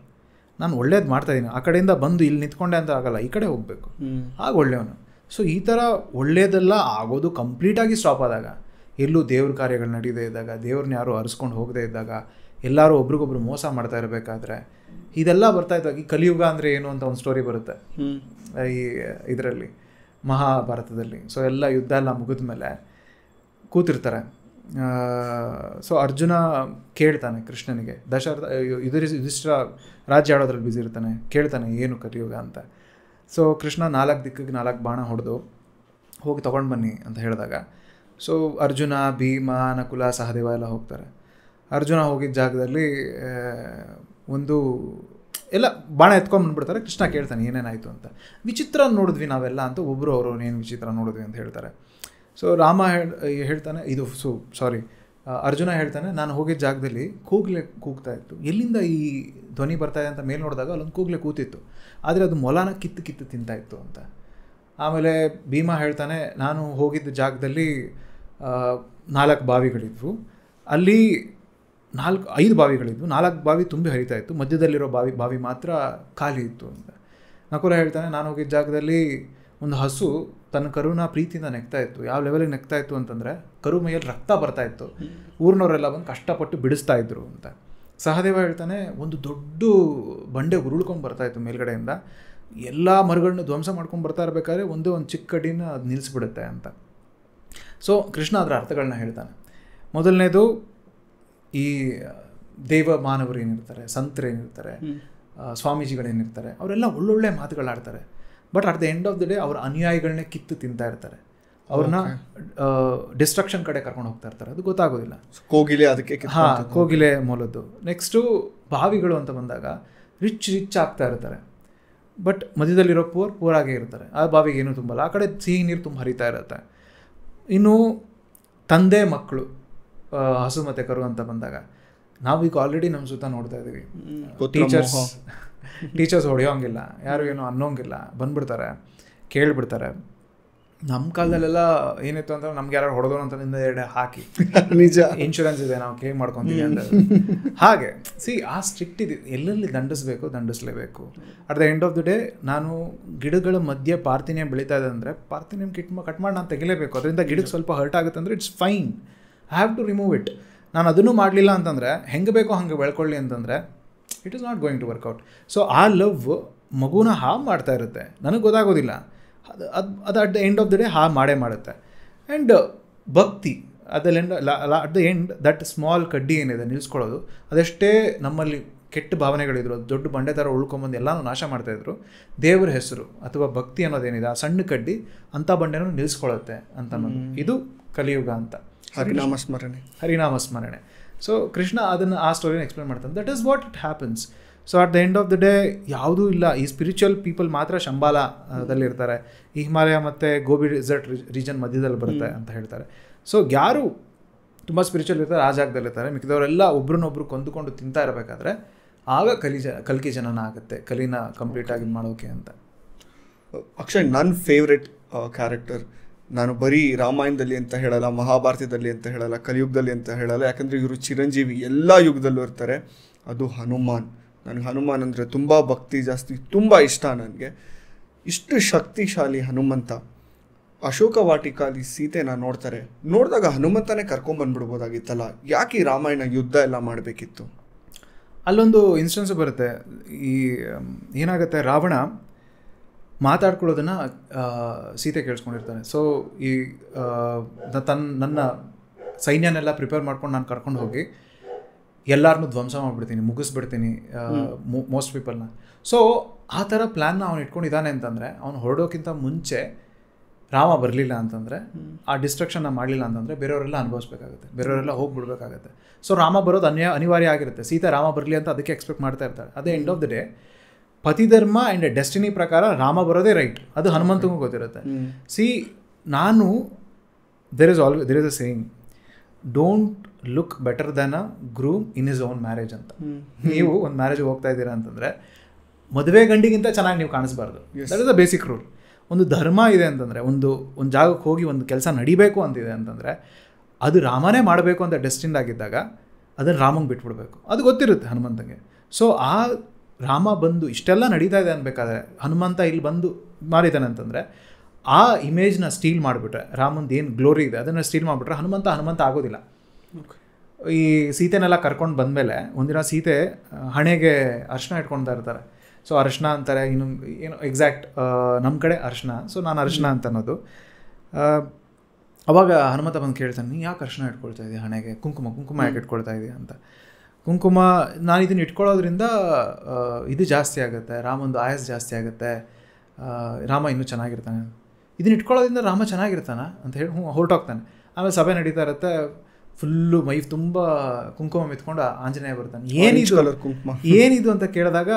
ನಾನು ಒಳ್ಳೇದು ಮಾಡ್ತಾ ಇದ್ದೀನಿ ಆ ಕಡೆಯಿಂದ ಬಂದು ಇಲ್ಲಿ ನಿಂತ್ಕೊಂಡೆ ಅಂತ ಆಗಲ್ಲ ಈ ಕಡೆ ಹೋಗಬೇಕು ಆಗ ಒಳ್ಳೆಯವನು ಸೊ ಈ ಥರ ಒಳ್ಳೆಯದೆಲ್ಲ ಆಗೋದು ಕಂಪ್ಲೀಟಾಗಿ ಸ್ಟಾಪ್ ಆದಾಗ ಎಲ್ಲೂ ದೇವ್ರ ಕಾರ್ಯಗಳು ನಡೀದೇ ಇದ್ದಾಗ ದೇವ್ರನ್ನ ಯಾರೂ ಅರಿಸ್ಕೊಂಡು ಹೋಗದೇ ಇದ್ದಾಗ ಎಲ್ಲರೂ ಒಬ್ರಿಗೊಬ್ರು ಮೋಸ ಮಾಡ್ತಾ ಇರಬೇಕಾದ್ರೆ ಇದೆಲ್ಲ ಬರ್ತಾ ಇದ್ದಾಗ ಈ ಕಲಿಯುಗ ಅಂದರೆ ಏನು ಅಂತ ಒಂದು ಸ್ಟೋರಿ ಬರುತ್ತೆ ಈ ಇದರಲ್ಲಿ ಮಹಾಭಾರತದಲ್ಲಿ ಸೊ ಎಲ್ಲ ಯುದ್ಧ ಎಲ್ಲ ಮುಗಿದ ಮೇಲೆ ಕೂತಿರ್ತಾರೆ ಸೊ ಅರ್ಜುನ ಕೇಳ್ತಾನೆ ಕೃಷ್ಣನಿಗೆ ದಶರಥ ಇದರ ರಾಜ್ಯ ಆಡೋದ್ರಲ್ಲಿ ಬ್ಯುಸಿ ಇರ್ತಾನೆ ಕೇಳ್ತಾನೆ ಏನು ಕಲಿಯುಗ ಅಂತ ಸೊ ಕೃಷ್ಣ ನಾಲ್ಕು ದಿಕ್ಕಿಗೆ ನಾಲ್ಕು ಬಾಣ ಹೊಡೆದು ಹೋಗಿ ತೊಗೊಂಡು ಬನ್ನಿ ಅಂತ ಹೇಳಿದಾಗ ಸೊ ಅರ್ಜುನ ಭೀಮ ನಕುಲ ಸಹದೇವ ಎಲ್ಲ ಹೋಗ್ತಾರೆ ಅರ್ಜುನ ಹೋಗಿದ್ದ ಜಾಗದಲ್ಲಿ ಒಂದು ಎಲ್ಲ ಬಾಣ ಬಂದ್ಬಿಡ್ತಾರೆ ಕೃಷ್ಣ ಕೇಳ್ತಾನೆ ಏನೇನಾಯಿತು ಅಂತ ವಿಚಿತ್ರ ನೋಡಿದ್ವಿ ನಾವೆಲ್ಲ ಅಂತ ಒಬ್ಬರು ಅವರು ಏನು ವಿಚಿತ್ರ ನೋಡಿದ್ವಿ ಅಂತ ಹೇಳ್ತಾರೆ ಸೊ ರಾಮ ಹೇಳ್ತಾನೆ ಇದು ಸು ಸಾರಿ ಅರ್ಜುನ ಹೇಳ್ತಾನೆ ನಾನು ಹೋಗಿದ್ದ ಜಾಗದಲ್ಲಿ ಕೂಗ್ಲೆ ಕೂಗ್ತಾ ಇತ್ತು ಎಲ್ಲಿಂದ ಈ ಧ್ವನಿ ಬರ್ತಾ ಇದೆ ಅಂತ ಮೇಲೆ ನೋಡಿದಾಗ ಅಲ್ಲೊಂದು ಕೂಗ್ಲೆ ಕೂತಿತ್ತು ಆದರೆ ಅದು ಮೊಲನ ಕಿತ್ತು ಕಿತ್ತು ತಿಂತಾ ಇತ್ತು ಅಂತ ಆಮೇಲೆ ಭೀಮಾ ಹೇಳ್ತಾನೆ ನಾನು ಹೋಗಿದ್ದ ಜಾಗದಲ್ಲಿ ನಾಲ್ಕು ಬಾವಿಗಳಿದ್ವು ಅಲ್ಲಿ ನಾಲ್ಕು ಐದು ಬಾವಿಗಳಿದ್ವು ನಾಲ್ಕು ಬಾವಿ ತುಂಬಿ ಹರಿತಾ ಇತ್ತು ಮಧ್ಯದಲ್ಲಿರೋ ಬಾವಿ ಬಾವಿ ಮಾತ್ರ ಖಾಲಿ ಇತ್ತು ಅಂತ ನಕುಲ ಹೇಳ್ತಾನೆ ನಾನು ಹೋಗಿದ್ದ ಜಾಗದಲ್ಲಿ ಒಂದು ಹಸು ತನ್ನ ಕರುನ ಪ್ರೀತಿಯಿಂದ ನೆಗ್ತಾ ಇತ್ತು ಯಾವ ಲೆವೆಲಿಗೆ ನೆಗ್ತಾ ಇತ್ತು ಅಂತಂದರೆ ಕರು ಮೈಯಲ್ಲಿ ರಕ್ತ ಬರ್ತಾ ಇತ್ತು ಊರಿನವರೆಲ್ಲ ಬಂದು ಕಷ್ಟಪಟ್ಟು ಬಿಡಿಸ್ತಾ ಇದ್ರು ಅಂತ ಸಹದೇವ ಹೇಳ್ತಾನೆ ಒಂದು ದೊಡ್ಡ ಬಂಡೆ ಉರುಳ್ಕೊಂಡು ಬರ್ತಾ ಇತ್ತು ಮೇಲ್ಗಡೆಯಿಂದ ಎಲ್ಲ ಮರಗಳನ್ನ ಧ್ವಂಸ ಮಾಡ್ಕೊಂಡು ಬರ್ತಾ ಇರಬೇಕಾದ್ರೆ ಒಂದೇ ಒಂದು ಚಿಕ್ಕ ಅದು ನಿಲ್ಲಿಸ್ಬಿಡುತ್ತೆ ಅಂತ ಸೊ ಕೃಷ್ಣ ಅದರ ಅರ್ಥಗಳನ್ನ ಹೇಳ್ತಾನೆ ಮೊದಲನೇದು ಈ ದೇವ ಮಾನವರು ಏನಿರ್ತಾರೆ ಸಂತರು ಏನಿರ್ತಾರೆ ಸ್ವಾಮೀಜಿಗಳೇನಿರ್ತಾರೆ ಅವರೆಲ್ಲ ಒಳ್ಳೊಳ್ಳೆ ಮಾತುಗಳಾಡ್ತಾರೆ but at the end of the day ಅವ್ರ ಅನುಯಾಯಿಗಳನ್ನೇ ಕಿತ್ತು ತಿಂತಾ ಇರ್ತಾರೆ ಅವ್ರನ್ನ ಡಿಸ್ಟ್ರಕ್ಷನ್ ಕಡೆ ಕರ್ಕೊಂಡು ಹೋಗ್ತಾ ಇರ್ತಾರೆ ಅದು ಗೊತ್ತಾಗೋದಿಲ್ಲ ಕೋಗಿಲೆ ಅದಕ್ಕೆ ಹಾಂ ಕೋಗಿಲೆ ಮೂಲದ್ದು ನೆಕ್ಸ್ಟು ಬಾವಿಗಳು ಅಂತ ಬಂದಾಗ ರಿಚ್ ರಿಚ್ ಆಗ್ತಾ ಇರ್ತಾರೆ ಬಟ್ ಮಧ್ಯದಲ್ಲಿರೋ ಪೂರ್ ಆಗೇ ಇರ್ತಾರೆ ಆ ಬಾವಿಗೆ ಏನೂ ತುಂಬಲ್ಲ ಆ ಕಡೆ ಸಿಹಿ ನೀರು ತುಂಬ ಹರಿತಾ ಇರುತ್ತೆ ಇನ್ನು ತಂದೆ ಮಕ್ಕಳು ಹಸು ಮತ್ತೆ ಕರು ಅಂತ ಬಂದಾಗ ನಾವೀಗ ಆಲ್ರೆಡಿ ನಮ್ಮ ಸುತ್ತ ನೋಡ್ತಾ ಇದ್ದೀವಿ ಟೀಚರ್ಸ್ ಟೀಚರ್ಸ್ ಹೊಡೆಯೋಂಗಿಲ್ಲ ಯಾರು ಏನೋ ಅನ್ನೋಂಗಿಲ್ಲ ಬಂದ್ಬಿಡ್ತಾರೆ ಕೇಳ್ಬಿಡ್ತಾರೆ ನಮ್ಮ ಕಾಲದಲ್ಲೆಲ್ಲ ಏನಿತ್ತು ಅಂದ್ರೆ ನಮ್ಗೆ ಯಾರು ಹೊಡೆದೋ ಅಂತ ಎರಡೆ ಹಾಕಿ ನಿಜ ಇನ್ಶೂರೆನ್ಸ್ ಇದೆ ನಾವು ಕ್ಲೇಮ್ ಮಾಡ್ಕೊತೀವಿ ಅಂತ ಹಾಗೆ ಸಿ ಆ ಸ್ಟ್ರಿಕ್ಟ್ ಇದೆ ಎಲ್ಲೆಲ್ಲಿ ದಂಡಿಸ್ಬೇಕು ದಂಡಿಸ್ಲೇಬೇಕು at the end of the day ನಾನು ಗಿಡಗಳ ಮಧ್ಯೆ ಪಾರ್ಥಿನಿಯಂ ಬೆಳೀತಾ ಇದೆ ಅಂದರೆ ಪಾರ್ಥಿನಿಯಂ ಕಿಟ್ ಕಟ್ ಮಾಡಿ ನಾನು ತೆಗಿಲೇಬೇಕು ಅದರಿಂದ ಗಿಡಕ್ಕೆ ಸ್ವಲ್ಪ ಹರ್ಟ್ ಆಗುತ್ತೆ ಅಂದರೆ it's fine have to remove it ನಾನು ಅದನ್ನು ಮಾಡಲಿಲ್ಲ ಅಂತಂದರೆ ಹೆಂಗೆ ಬೇಕೋ ಹಂಗೆ ಬೆಳ್ಕೊಳ್ಳಿ ಅಂತಂದರೆ it is not going to work out so ಆ ಲವ್ ಮಗುನ ಹಾ ಮಾಡ್ತಾ ಇರುತ್ತೆ ನನಗೆ ಗೊತ್ತಾಗೋದಿಲ್ಲ ಅದು ಅದು ಅದು at the end of the day ಹಾ ಮಾಡೇ ಮಾಡುತ್ತೆ ಆ್ಯಂಡ್ ಭಕ್ತಿ ಅದಲ್ಲೆಂಡ್ at the end that small ಕಡ್ಡಿ ಏನಿದೆ ನಿಲ್ಲಿಸ್ಕೊಳ್ಳೋದು ಅದೆಷ್ಟೇ ನಮ್ಮಲ್ಲಿ ಕೆಟ್ಟ ಭಾವನೆಗಳಿದ್ರು ಅದು ದೊಡ್ಡ ಬಂಡೆ ಥರ ಉಳ್ಕೊಂಬಂದು ಎಲ್ಲನೂ ನಾಶ ಮಾಡ್ತಾಯಿದ್ರು ದೇವ್ರ ಹೆಸರು ಅಥವಾ ಭಕ್ತಿ ಅನ್ನೋದೇನಿದೆ ಆ ಸಣ್ಣ ಕಡ್ಡಿ ಅಂಥ ಬಂಡೆನೂ ನಿಲ್ಲಿಸ್ಕೊಳ್ಳುತ್ತೆ ಅಂತ ಇದು ಕಲಿಯುಗ ಅಂತ ಹರಿನಾಮ ಸ್ಮರಣೆ ಹರಿನಾಮ ಸ್ಮರಣೆ ಸೊ ಕೃಷ್ಣ ಅದನ್ನು ಆ ಸ್ಟೋರಿನ ಎಕ್ಸ್ಪ್ಲೇನ್ ಮಾಡ್ತಾನೆ that is what it happens so at the end of the day ಯಾವುದೂ ಇಲ್ಲ ಈ ಸ್ಪಿರಿಚುವಲ್ ಪೀಪಲ್ ಮಾತ್ರ ಶಂಬಾಲದಲ್ಲಿರ್ತಾರೆ ಈ ಹಿಮಾಲಯ ಮತ್ತು ಗೋಬಿ ರಿಸರ್ಟ್ ರೀಜನ್ ಮಧ್ಯದಲ್ಲಿ ಬರುತ್ತೆ ಅಂತ ಹೇಳ್ತಾರೆ ಸೊ ಯಾರು ತುಂಬ ಸ್ಪಿರಿಚುವಲ್ ಇರ್ತಾರೆ ಆ ಜಾಗದಲ್ಲಿರ್ತಾರೆ ಮಿಕ್ಕಿದವರೆಲ್ಲ ಒಬ್ರನ್ನೊಬ್ರು ಕೊಂದುಕೊಂಡು ತಿಂತಾ ಇರಬೇಕಾದ್ರೆ ಆಗ ಕಲಿ ಜ ಕಲ್ಕಿ ಜನನ ಆಗುತ್ತೆ ಕಲಿನ ಕಂಪ್ಲೀಟ್ ಆಗಿ ಮಾಡೋಕೆ ಅಂತ ಅಕ್ಷಯ್ ನನ್ನ ಫೇವ್ರೆಟ್ ಕ್ಯಾರೆಕ್ಟರ್ ನಾನು ಬರೀ ರಾಮಾಯಣದಲ್ಲಿ ಅಂತ ಹೇಳಲ್ಲ ಮಹಾಭಾರತದಲ್ಲಿ ಅಂತ ಹೇಳಲ್ಲ ಕಲಿಯುಗದಲ್ಲಿ ಅಂತ ಹೇಳಲ್ಲ ಯಾಕಂದರೆ ಇವರು ಚಿರಂಜೀವಿ ಎಲ್ಲ ಯುಗದಲ್ಲೂ ಇರ್ತಾರೆ ಅದು ಹನುಮಾನ್ ನನಗೆ ಹನುಮಾನ್ ಅಂದರೆ ತುಂಬ ಭಕ್ತಿ ಜಾಸ್ತಿ ತುಂಬ ಇಷ್ಟ ನನಗೆ ಇಷ್ಟು ಶಕ್ತಿಶಾಲಿ ಹನುಮಂತ ಅಶೋಕ ವಾಟಿಕಾಲಿ ಸೀತೆನ ನೋಡ್ತಾರೆ ನೋಡಿದಾಗ ಹನುಮಂತನೇ ಕರ್ಕೊಂಡ್ಬಂದ್ಬಿಡ್ಬೋದಾಗಿತ್ತಲ್ಲ ಯಾಕೆ ಈ ರಾಮಾಯಣ ಯುದ್ಧ ಎಲ್ಲ ಮಾಡಬೇಕಿತ್ತು ಅಲ್ಲೊಂದು ಇನ್ಸ್ಟೆನ್ಸ್ ಬರುತ್ತೆ ಈ ಏನಾಗುತ್ತೆ ರಾವಣ ಮಾತಾಡ್ಕೊಳ್ಳೋದನ್ನು ಸೀತೆ ಕೇಳಿಸ್ಕೊಂಡಿರ್ತಾನೆ ಸೊ ಈ ತನ್ನ ನನ್ನ ಸೈನ್ಯನೆಲ್ಲ ಪ್ರಿಪೇರ್ ಮಾಡ್ಕೊಂಡು ನಾನು ಕರ್ಕೊಂಡು ಹೋಗಿ ಎಲ್ಲರನ್ನೂ ಧ್ವಂಸ ಮಾಡಿಬಿಡ್ತೀನಿ ಮುಗಿಸ್ಬಿಡ್ತೀನಿ ಮೋಸ್ಟ್ ಪೀಪಲ್ನ ಸೊ ಆ ಥರ ಪ್ಲ್ಯಾನ್ನ ಅವ್ನು ಇಟ್ಕೊಂಡಿದ್ದಾನೆ ಅಂತಂದರೆ ಅವ್ನು ಹೊರಡೋಕ್ಕಿಂತ ಮುಂಚೆ ರಾಮ ಬರಲಿಲ್ಲ ಅಂತಂದರೆ ಆ ಡಿಸ್ಟ್ರಕ್ಷನ್ನ ಮಾಡಲಿಲ್ಲ ಅಂತಂದರೆ ಬೇರೆಯವರೆಲ್ಲ ಅನುಭವಿಸ್ಬೇಕಾಗುತ್ತೆ ಬೇರೆಯವರೆಲ್ಲ ಹೋಗ್ಬಿಡ್ಬೇಕಾಗತ್ತೆ ಸೊ ರಾಮ ಬರೋದು ಅನ್ಯ ಅನಿವಾರ್ಯ ಆಗಿರುತ್ತೆ ಸೀತಾ ರಾಮ ಬರಲಿ ಅಂತ ಅದಕ್ಕೆ ಎಕ್ಸ್ಪೆಕ್ಟ್ ಮಾಡ್ತಾ ಇರ್ತಾರೆ ಅದೇ ಎಂಡ್ ಆಫ್ ದ ಡೇ ಪತಿಧರ್ಮ ಆ್ಯಂಡ್ ಡೆಸ್ಟಿನಿ ಪ್ರಕಾರ ರಾಮ ಬರೋದೇ ರೈಟ್ ಅದು ಹನುಮಂತಂಗೂ ಗೊತ್ತಿರುತ್ತೆ ಸಿ ನಾನು there is all there is a same don't look better than a groom in his own marriage ಅಂತ ನೀವು ಒಂದು ಮ್ಯಾರೇಜ್ ಹೋಗ್ತಾ ಇದ್ದೀರಾ ಅಂತಂದರೆ ಮದುವೆ ಗಂಡಿಗಿಂತ ಚೆನ್ನಾಗಿ ನೀವು ಕಾಣಿಸ್ಬಾರ್ದು that is a basic rule ಒಂದು ಧರ್ಮ ಇದೆ ಅಂತಂದರೆ ಒಂದು ಒಂದು ಜಾಗಕ್ಕೆ ಹೋಗಿ ಒಂದು ಕೆಲಸ ನಡಿಬೇಕು ಅಂತಿದೆ ಅಂತಂದರೆ ಅದು ರಾಮನೇ ಮಾಡಬೇಕು ಅಂತ ಡೆಸ್ಟಿಂಡ್ ಆಗಿದ್ದಾಗ ಅದನ್ನು ರಾಮಂಗೆ ಬಿಟ್ಬಿಡ್ಬೇಕು ಅದು ಗೊತ್ತಿರುತ್ತೆ ಹನುಮಂತಂಗೆ ಸೊ ಆ ರಾಮ ಬಂದು ಇಷ್ಟೆಲ್ಲ ನಡೀತಾ ಇದೆ ಅನ್ಬೇಕಾದ್ರೆ ಹನುಮಂತ ಇಲ್ಲಿ ಬಂದು ಮಾರಿದ್ದಾನೆ ಅಂತಂದರೆ ಆ ಇಮೇಜ್ನ ಸ್ಟೀಲ್ ಮಾಡಿಬಿಟ್ರೆ ರಾಮಂದು ಏನು ಗ್ಲೋರಿ ಇದೆ ಅದನ್ನು ಸ್ಟೀಲ್ ಮಾಡಿಬಿಟ್ರೆ ಹನುಮಂತ ಹನುಮಂತ ಆಗೋದಿಲ್ಲ ಈ ಸೀತೆನೆಲ್ಲ ಕರ್ಕೊಂಡು ಬಂದಮೇಲೆ ಒಂದಿನ ಸೀತೆ ಹಣೆಗೆ ಅರ್ಶನ ಇಟ್ಕೊಳ್ತಾ ಇರ್ತಾರೆ ಸೊ ಅರ್ಶನ ಅಂತಾರೆ ಇನ್ನು ಏನು ಎಕ್ಸಾಕ್ಟ್ ನಮ್ಮ ಕಡೆ ಅರ್ಶನ ಸೊ ನಾನು ಅರ್ಶನ ಅಂತ ಅನ್ನೋದು ಅವಾಗ ಹನುಮಂತ ಬಂದು ಕೇಳ್ತಾನೆ ನೀನು ಯಾಕೆ ಅರ್ಶನ ಇಟ್ಕೊಳ್ತಾ ಇದೆಯಾ ಹಣೆಗೆ ಕುಂಕುಮ ಕುಂಕುಮ ಯಾಕೆ ಇಟ್ಕೊಳ್ತಾ ಇದೆಯಾ ಅಂತ ಕುಂಕುಮ ನಾನು ಇದನ್ನು ಇಟ್ಕೊಳ್ಳೋದ್ರಿಂದ ಇದು ಜಾಸ್ತಿ ಆಗುತ್ತೆ ರಾಮಂದು ಆಯಸ್ ಜಾಸ್ತಿ ಆಗುತ್ತೆ ರಾಮ ಇನ್ನೂ ಚೆನ್ನಾಗಿರ್ತಾನೆ ಇದನ್ನ ಇಟ್ಕೊಳ್ಳೋದ್ರಿಂದ ರಾಮ ಚೆನ್ನಾಗಿರ್ತಾನೆ ಅಂತ ಹೇಳಿ ಹ್ಞೂ ಹೊರಟೋಗ್ತಾನೆ ಆಮೇಲೆ ಸಭೆ ನಡೀತಾ ಇರುತ್ತೆ ಫುಲ್ಲು ಮೈ ತುಂಬ ಕುಂಕುಮ ಮೆತ್ಕೊಂಡು ಆಂಜನೇಯ ಬರ್ತಾನೆ ಏನಿದು ಕುಂಕುಮ ಏನಿದು ಅಂತ ಕೇಳಿದಾಗ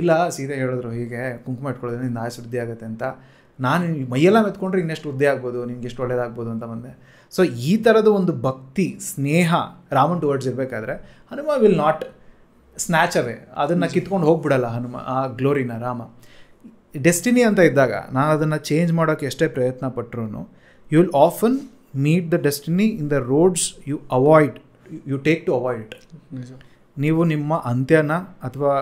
ಇಲ್ಲ ಸೀದಾ ಹೇಳಿದ್ರು ಹೀಗೆ ಕುಂಕುಮ ಇಟ್ಕೊಳ್ಳೋದ್ರಿಂದ ನಿನ್ನ ಆಯಸ್ ವೃದ್ಧಿ ಆಗುತ್ತೆ ಅಂತ ನಾನು ಮೈಯೆಲ್ಲ ಮೆತ್ಕೊಂಡ್ರೆ ಇನ್ನೆಷ್ಟು ವೃದ್ಧಿ ಆಗ್ಬೋದು ನಿಮ್ಗೆ ಎಷ್ಟು ಒಳ್ಳೇದಾಗ್ಬೋದು ಅಂತ ಬಂದೆ ಸೊ ಈ ಥರದ ಒಂದು ಭಕ್ತಿ ಸ್ನೇಹ ರಾಮನ್ ಟುವರ್ಡ್ಸ್ ಇರಬೇಕಾದ್ರೆ Hanuma will not snatch away ಅದನ್ನು ಕಿತ್ಕೊಂಡು ಹೋಗ್ಬಿಡಲ್ಲ ಹನುಮ ಆ ಗ್ಲೋರಿನ ರಾಮ ಡೆಸ್ಟಿನಿ ಅಂತ ಇದ್ದಾಗ ನಾನು ಅದನ್ನು ಚೇಂಜ್ ಮಾಡೋಕ್ಕೆ ಎಷ್ಟೇ ಪ್ರಯತ್ನ ಪಟ್ಟರು you will often meet the destiny in the roads you avoid you take to avoid it ನೀವು ನಿಮ್ಮ ಅಂತ್ಯನ ಅಥವಾ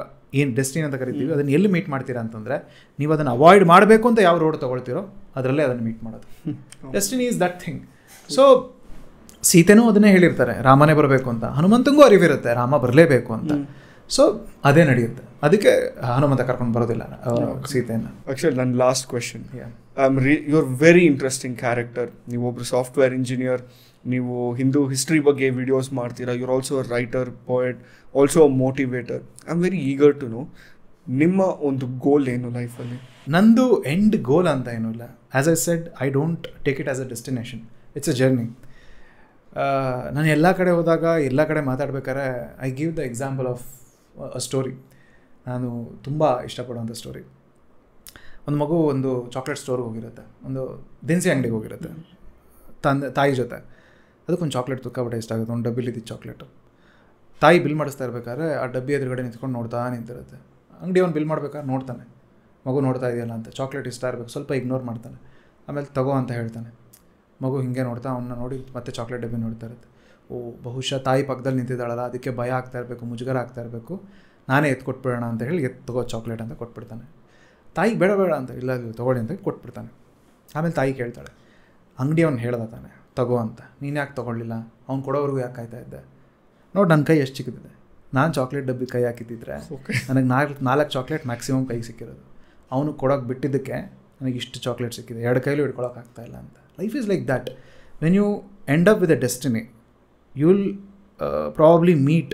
ಏನು ಡೆಸ್ಟಿನಿ ಅಂತ ಕರಿತೀವಿ ಅದನ್ನು ಎಲ್ಲಿ ಮೀಟ್ ಮಾಡ್ತೀರಾ ಅಂತಂದರೆ ನೀವು ಅದನ್ನು ಅವಾಯ್ಡ್ ಮಾಡಬೇಕು ಅಂತ ಯಾವ ರೋಡ್ ತೊಗೊಳ್ತೀರೋ ಅದರಲ್ಲೇ ಅದನ್ನು ಮೀಟ್ ಮಾಡೋದು destiny is that thing so ಸೀತೆನೂ ಅದನ್ನೇ ಹೇಳಿರ್ತಾರೆ ರಾಮನೇ ಬರಬೇಕು ಅಂತ ಹನುಮಂತಂಗೂ ಅರಿವಿರುತ್ತೆ ರಾಮ ಬರಲೇಬೇಕು ಅಂತ ಸೊ ಅದೇ ನಡೆಯುತ್ತೆ ಅದಕ್ಕೆ ಹನುಮಂತ ಕರ್ಕೊಂಡು ಬರೋದಿಲ್ಲ ಸೀತೆಯನ್ನು ಆ್ಯಕ್ಚುಲಿ ನನ್ನ ಲಾಸ್ಟ್ ಕ್ವೆಶನ್ ರೀ you are very interesting character ನೀವು ಒಬ್ರು ಸಾಫ್ಟ್ವೇರ್ ಇಂಜಿನಿಯರ್ ನೀವು ಹಿಂದೂ ಹಿಸ್ಟ್ರಿ ಬಗ್ಗೆ ವಿಡಿಯೋಸ್ ಮಾಡ್ತೀರಾ you're also a writer poet also a motivator I am very eager to know ನಿಮ್ಮ ಒಂದು ಗೋಲ್ ಏನು ಲೈಫಲ್ಲಿ ನಂದು ಎಂಡ್ ಗೋಲ್ ಅಂತ ಏನೂ ಇಲ್ಲ as I said I don't take it as a destination it's a journey ನಾನು ಎಲ್ಲ ಕಡೆ ಹೋದಾಗ ಎಲ್ಲ ಕಡೆ ಮಾತಾಡ್ಬೇಕಾದ್ರೆ I give the example of a story ನಾನು ತುಂಬ ಇಷ್ಟಪಡುವಂಥ ಸ್ಟೋರಿ ಒಂದು ಮಗು ಒಂದು ಚಾಕ್ಲೇಟ್ ಸ್ಟೋರ್ಗೆ ಹೋಗಿರುತ್ತೆ ಒಂದು ದಿನಸಿ ಅಂಗಡಿಗೆ ಹೋಗಿರುತ್ತೆ ತಂದೆ ತಾಯಿ ಜೊತೆ ಅದಕ್ಕೊಂದು ಚಾಕ್ಲೇಟ್ ಬಟ್ಟೆ ಇಷ್ಟ ಆಗುತ್ತೆ ಒಂದು ಡಬ್ಬಿಲಿದ್ದು ಚಾಕ್ಲೇಟು ತಾಯಿ ಬಿಲ್ ಮಾಡಿಸ್ತಾ ಇರ್ಬೇಕಾದ್ರೆ ಆ ಡಬ್ಬಿ ಎದುರುಗಡೆ ನಿಂತ್ಕೊಂಡು ನೋಡ್ತಾ ನಿಂತಿರುತ್ತೆ ಅಂಗಡಿ ಅವ್ನು ಬಿಲ್ ಮಾಡ್ಬೇಕಾದ್ರೆ ನೋಡ್ತಾನೆ ಮಗು ನೋಡ್ತಾ ಇದೆಯಲ್ಲ ಅಂತ ಚಾಕ್ಲೇಟ್ ಇಷ್ಟ ಇರಬೇಕು ಸ್ವಲ್ಪ ಇಗ್ನೋರ್ ಮಾಡ್ತಾನೆ ಆಮೇಲೆ ತಗೋ ಅಂತ ಹೇಳ್ತಾನೆ ಮಗು ಹಿಂಗೆ ನೋಡ್ತಾ ಅವನ್ನ ನೋಡಿ ಮತ್ತೆ ಚಾಕ್ಲೇಟ್ ಡಬ್ಬಿ ನೋಡ್ತಾ ಇರುತ್ತೆ ಓ ಬಹುಶಃ ತಾಯಿ ಪಕ್ಕದಲ್ಲಿ ನಿಂತಿದ್ದಾಳಲ್ಲ ಅದಕ್ಕೆ ಭಯ ಆಗ್ತಾ ಇರಬೇಕು ಮುಜುಗರ ಆಗ್ತಾ ಇರಬೇಕು ನಾನೇ ಎತ್ತು ಕೊಟ್ಬಿಡೋಣ ಅಂತ ಹೇಳಿ ಎತ್ತು ತಗೋ ಚಾಕ್ಲೇಟ್ ಅಂತ ಕೊಟ್ಬಿಡ್ತಾನೆ ತಾಯಿಗೆ ಬೇಡ ಬೇಡ ಅಂತ ಇಲ್ಲ ತೊಗೊಳ್ಳಿ ಅಂತ ಕೊಟ್ಬಿಡ್ತಾನೆ ಆಮೇಲೆ ತಾಯಿ ಕೇಳ್ತಾಳೆ ಅಂಗಡಿ ಅವ್ನು ಹೇಳ್ದ ತಾನೆ ತಗೋ ಅಂತ ನೀನು ಯಾಕೆ ತೊಗೊಳ್ಳಿಲ್ಲ ಅವ್ನು ಕೊಡೋವರೆಗೂ ಯಾಕೆ ಕಾಯ್ತಾ ಇದ್ದೆ ನೋಡಿ ನನ್ನ ಕೈ ಎಷ್ಟು ಚಿಕ್ಕಿದೆ ನಾನು ಚಾಕ್ಲೇಟ್ ಡಬ್ಬಿ ಕೈ ಹಾಕಿದ್ದಿದ್ರೆ ನನಗೆ ನಾಲ್ಕು ನಾಲ್ಕು ಚಾಕ್ಲೇಟ್ ಮ್ಯಾಕ್ಸಿಮಮ್ ಕೈಗೆ ಸಿಕ್ಕಿರೋದು ಅವನು ಕೊಡೋಕೆ ಬಿಟ್ಟಿದ್ದಕ್ಕೆ ನನಗೆ ಇಷ್ಟು ಚಾಕ್ಲೇಟ್ ಸಿಕ್ಕಿದೆ ಎರಡು ಕೈಲೂ ಹಿಡ್ಕೊಳೋಕ್ಕಾಗ್ತಾ ಇಲ್ಲ ಅಂತ life is like that when you end up with a destiny you will probably meet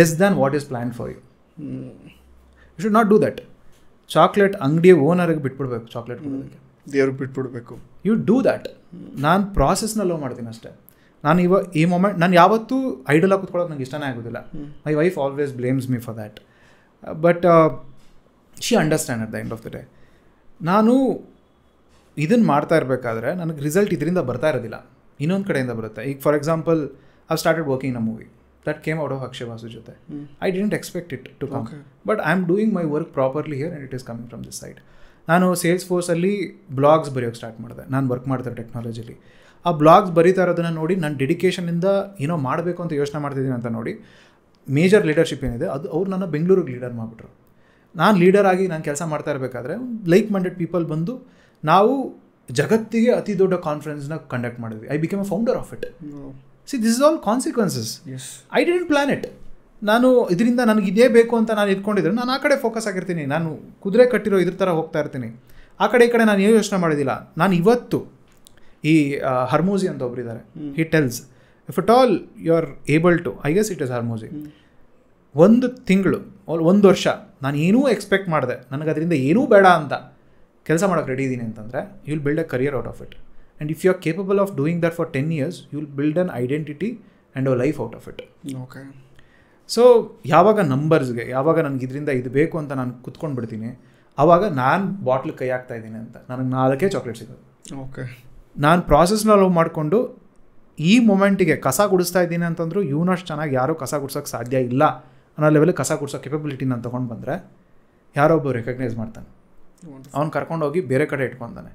less than what is planned for you you should not do that chocolate ಅಂಗಡಿ ಓನರಿಗೆ ಬಿಟ್ಬಿಡ್ಬೇಕು ಚಾಕ್ಲೇಟ್ hmm. ಕೊಡೋದಕ್ಕೆ ದೇವ್ರಿಗೆ ಬಿಟ್ಬಿಡ್ಬೇಕು you do that ನಾನು ಪ್ರಾಸೆಸ್ನ love ಮಾಡ್ತೀನಿ ಅಷ್ಟೇ uh, ನಾನು ಇವಾಗ ಈ ಮೊಮೆಂಟ್ ನಾನು ಯಾವತ್ತೂ ಐಡಲಾಗಿ ಕುತ್ಕೊಳ್ಳೋಕೆ ನಂಗೆ ಇಷ್ಟನೇ ಆಗೋದಿಲ್ಲ my wife always blames me for that but she understand at the end of the day ನಾನು ಇದನ್ನು ಮಾಡ್ತಾ ಇರಬೇಕಾದ್ರೆ ನನಗೆ ರಿಸಲ್ಟ್ ಇದರಿಂದ ಬರ್ತಾ ಇರೋದಿಲ್ಲ ಇನ್ನೊಂದು ಕಡೆಯಿಂದ ಬರುತ್ತೆ ಈಗ for example I started working a movie that came out of Akshay Vasu ಜೊತೆ I didn't expect it to come but I am doing my work properly here and it is coming from this side ನಾನು sales ಫೋರ್ಸಲ್ಲಿ blogs ಬರೆಯೋಕ್ಕೆ start ಮಾಡಿದೆ ನಾನು work ಮಾಡ್ತಾರೆ ಟೆಕ್ನಾಲಜಿಲಿ ಆ blogs ಬರೀತಾ ಇರೋದನ್ನು ನೋಡಿ ನಾನು ಡೆಡಿಕೇಶನಿಂದ ಏನೋ ಮಾಡಬೇಕು ಅಂತ ಯೋಚನೆ ಮಾಡ್ತಿದ್ದೀನಿ ಅಂತ ನೋಡಿ ಮೇಜರ್ ಲೀಡರ್ಶಿಪ್ ಏನಿದೆ ಅದು ಅವ್ರು ನನ್ನ ಬೆಂಗಳೂರಿಗೆ ಲೀಡರ್ ಮಾಡಿಬಿಟ್ರು ನಾನು ಲೀಡರ್ ಆಗಿ ನಾನು ಕೆಲಸ ಮಾಡ್ತಾ ಇರಬೇಕಾದ್ರೆ ಲೈಕ್ ಮೈಂಡೆಡ್ ಪೀಪಲ್ ಬಂದು ನಾವು ಜಗತ್ತಿಗೆ ಅತಿ ದೊಡ್ಡ ಕಾನ್ಫರೆನ್ಸ್ನ ಕಂಡಕ್ಟ್ ಮಾಡಿದ್ವಿ I become a founder of it see this is all consequences I didn't plan it ನಾನು ಇದರಿಂದ ನನಗೆ ಇದೇ ಬೇಕು ಅಂತ ನಾನು ಇಟ್ಕೊಂಡಿದ್ರೆ ನಾನು ಆ ಕಡೆ ಫೋಕಸ್ ಆಗಿರ್ತೀನಿ ನಾನು ಕುದುರೆ ಕಟ್ಟಿರೋ ಇದ್ರ ಥರ ಹೋಗ್ತಾ ಇರ್ತೀನಿ ಆ ಕಡೆ ಈ ಕಡೆ ನಾನು ಏನು ಯೋಚನೆ ಮಾಡೋದಿಲ್ಲ ನಾನು ಇವತ್ತು ಈ ಹರ್ಮೋಜಿ ಅಂತ ಇದ್ದಾರೆ he tells if it all you are able to I guess it is Hormozi ಒಂದು ತಿಂಗಳು ಒಂದು ವರ್ಷ ನಾನು ಏನೂ ಎಕ್ಸ್ಪೆಕ್ಟ್ ಮಾಡಿದೆ ನನಗೆ ಅದರಿಂದ ಏನೂ ಬೇಡ ಅಂತ ಕೆಲಸ ಮಾಡೋಕ್ಕೆ ರೆಡಿ ಇದ್ದೀನಿ ಅಂತಂದರೆ you will build a career out of it and if you are capable of doing that for ten years you will build an identity and a life out of it okay so ಯಾವಾಗ ನಂಬರ್ಸ್ಗೆ ಯಾವಾಗ ನನಗೆ ಇದರಿಂದ ಇದು ಬೇಕು ಅಂತ ನಾನು ಕುತ್ಕೊಂಡು ಬಿಡ್ತೀನಿ ಆವಾಗ ನಾನು ಬಾಟ್ಲು ಕೈ ಹಾಕ್ತಾ ಇದ್ದೀನಿ ಅಂತ ನನಗೆ ನಾಲ್ಕೇ ಚಾಕ್ಲೇಟ್ ಸಿಗೋದು ಓಕೆ ನಾನು ಪ್ರಾಸೆಸ್ನ ಲವ್ ಮಾಡಿಕೊಂಡು ಈ ಮೊಮೆಂಟಿಗೆ ಕಸ ಗುಡಿಸ್ತಾ ಇದ್ದೀನಿ ಅಂತಂದ್ರೂ ಇವನಷ್ಟು ಚೆನ್ನಾಗಿ ಯಾರೂ ಕಸ ಗುಡ್ಸೋಕೆ ಸಾಧ್ಯ ಇಲ್ಲ ಅನ್ನೋ ಲೆವೆಲ್ ಕಸ ಗುಡ್ಸೋ ಕೆಪಬಿಲಿಟಿ ನಾನು ತೊಗೊಂಡು ಬಂದರೆ ಯಾರೊಬ್ಬರು ರೆಕಗ್ನೈಸ್ ಮಾಡ್ತಾನೆ ಅವ್ನು ಕರ್ಕೊಂಡೋಗಿ ಬೇರೆ ಕಡೆ ಇಟ್ಕೊತಾನೆ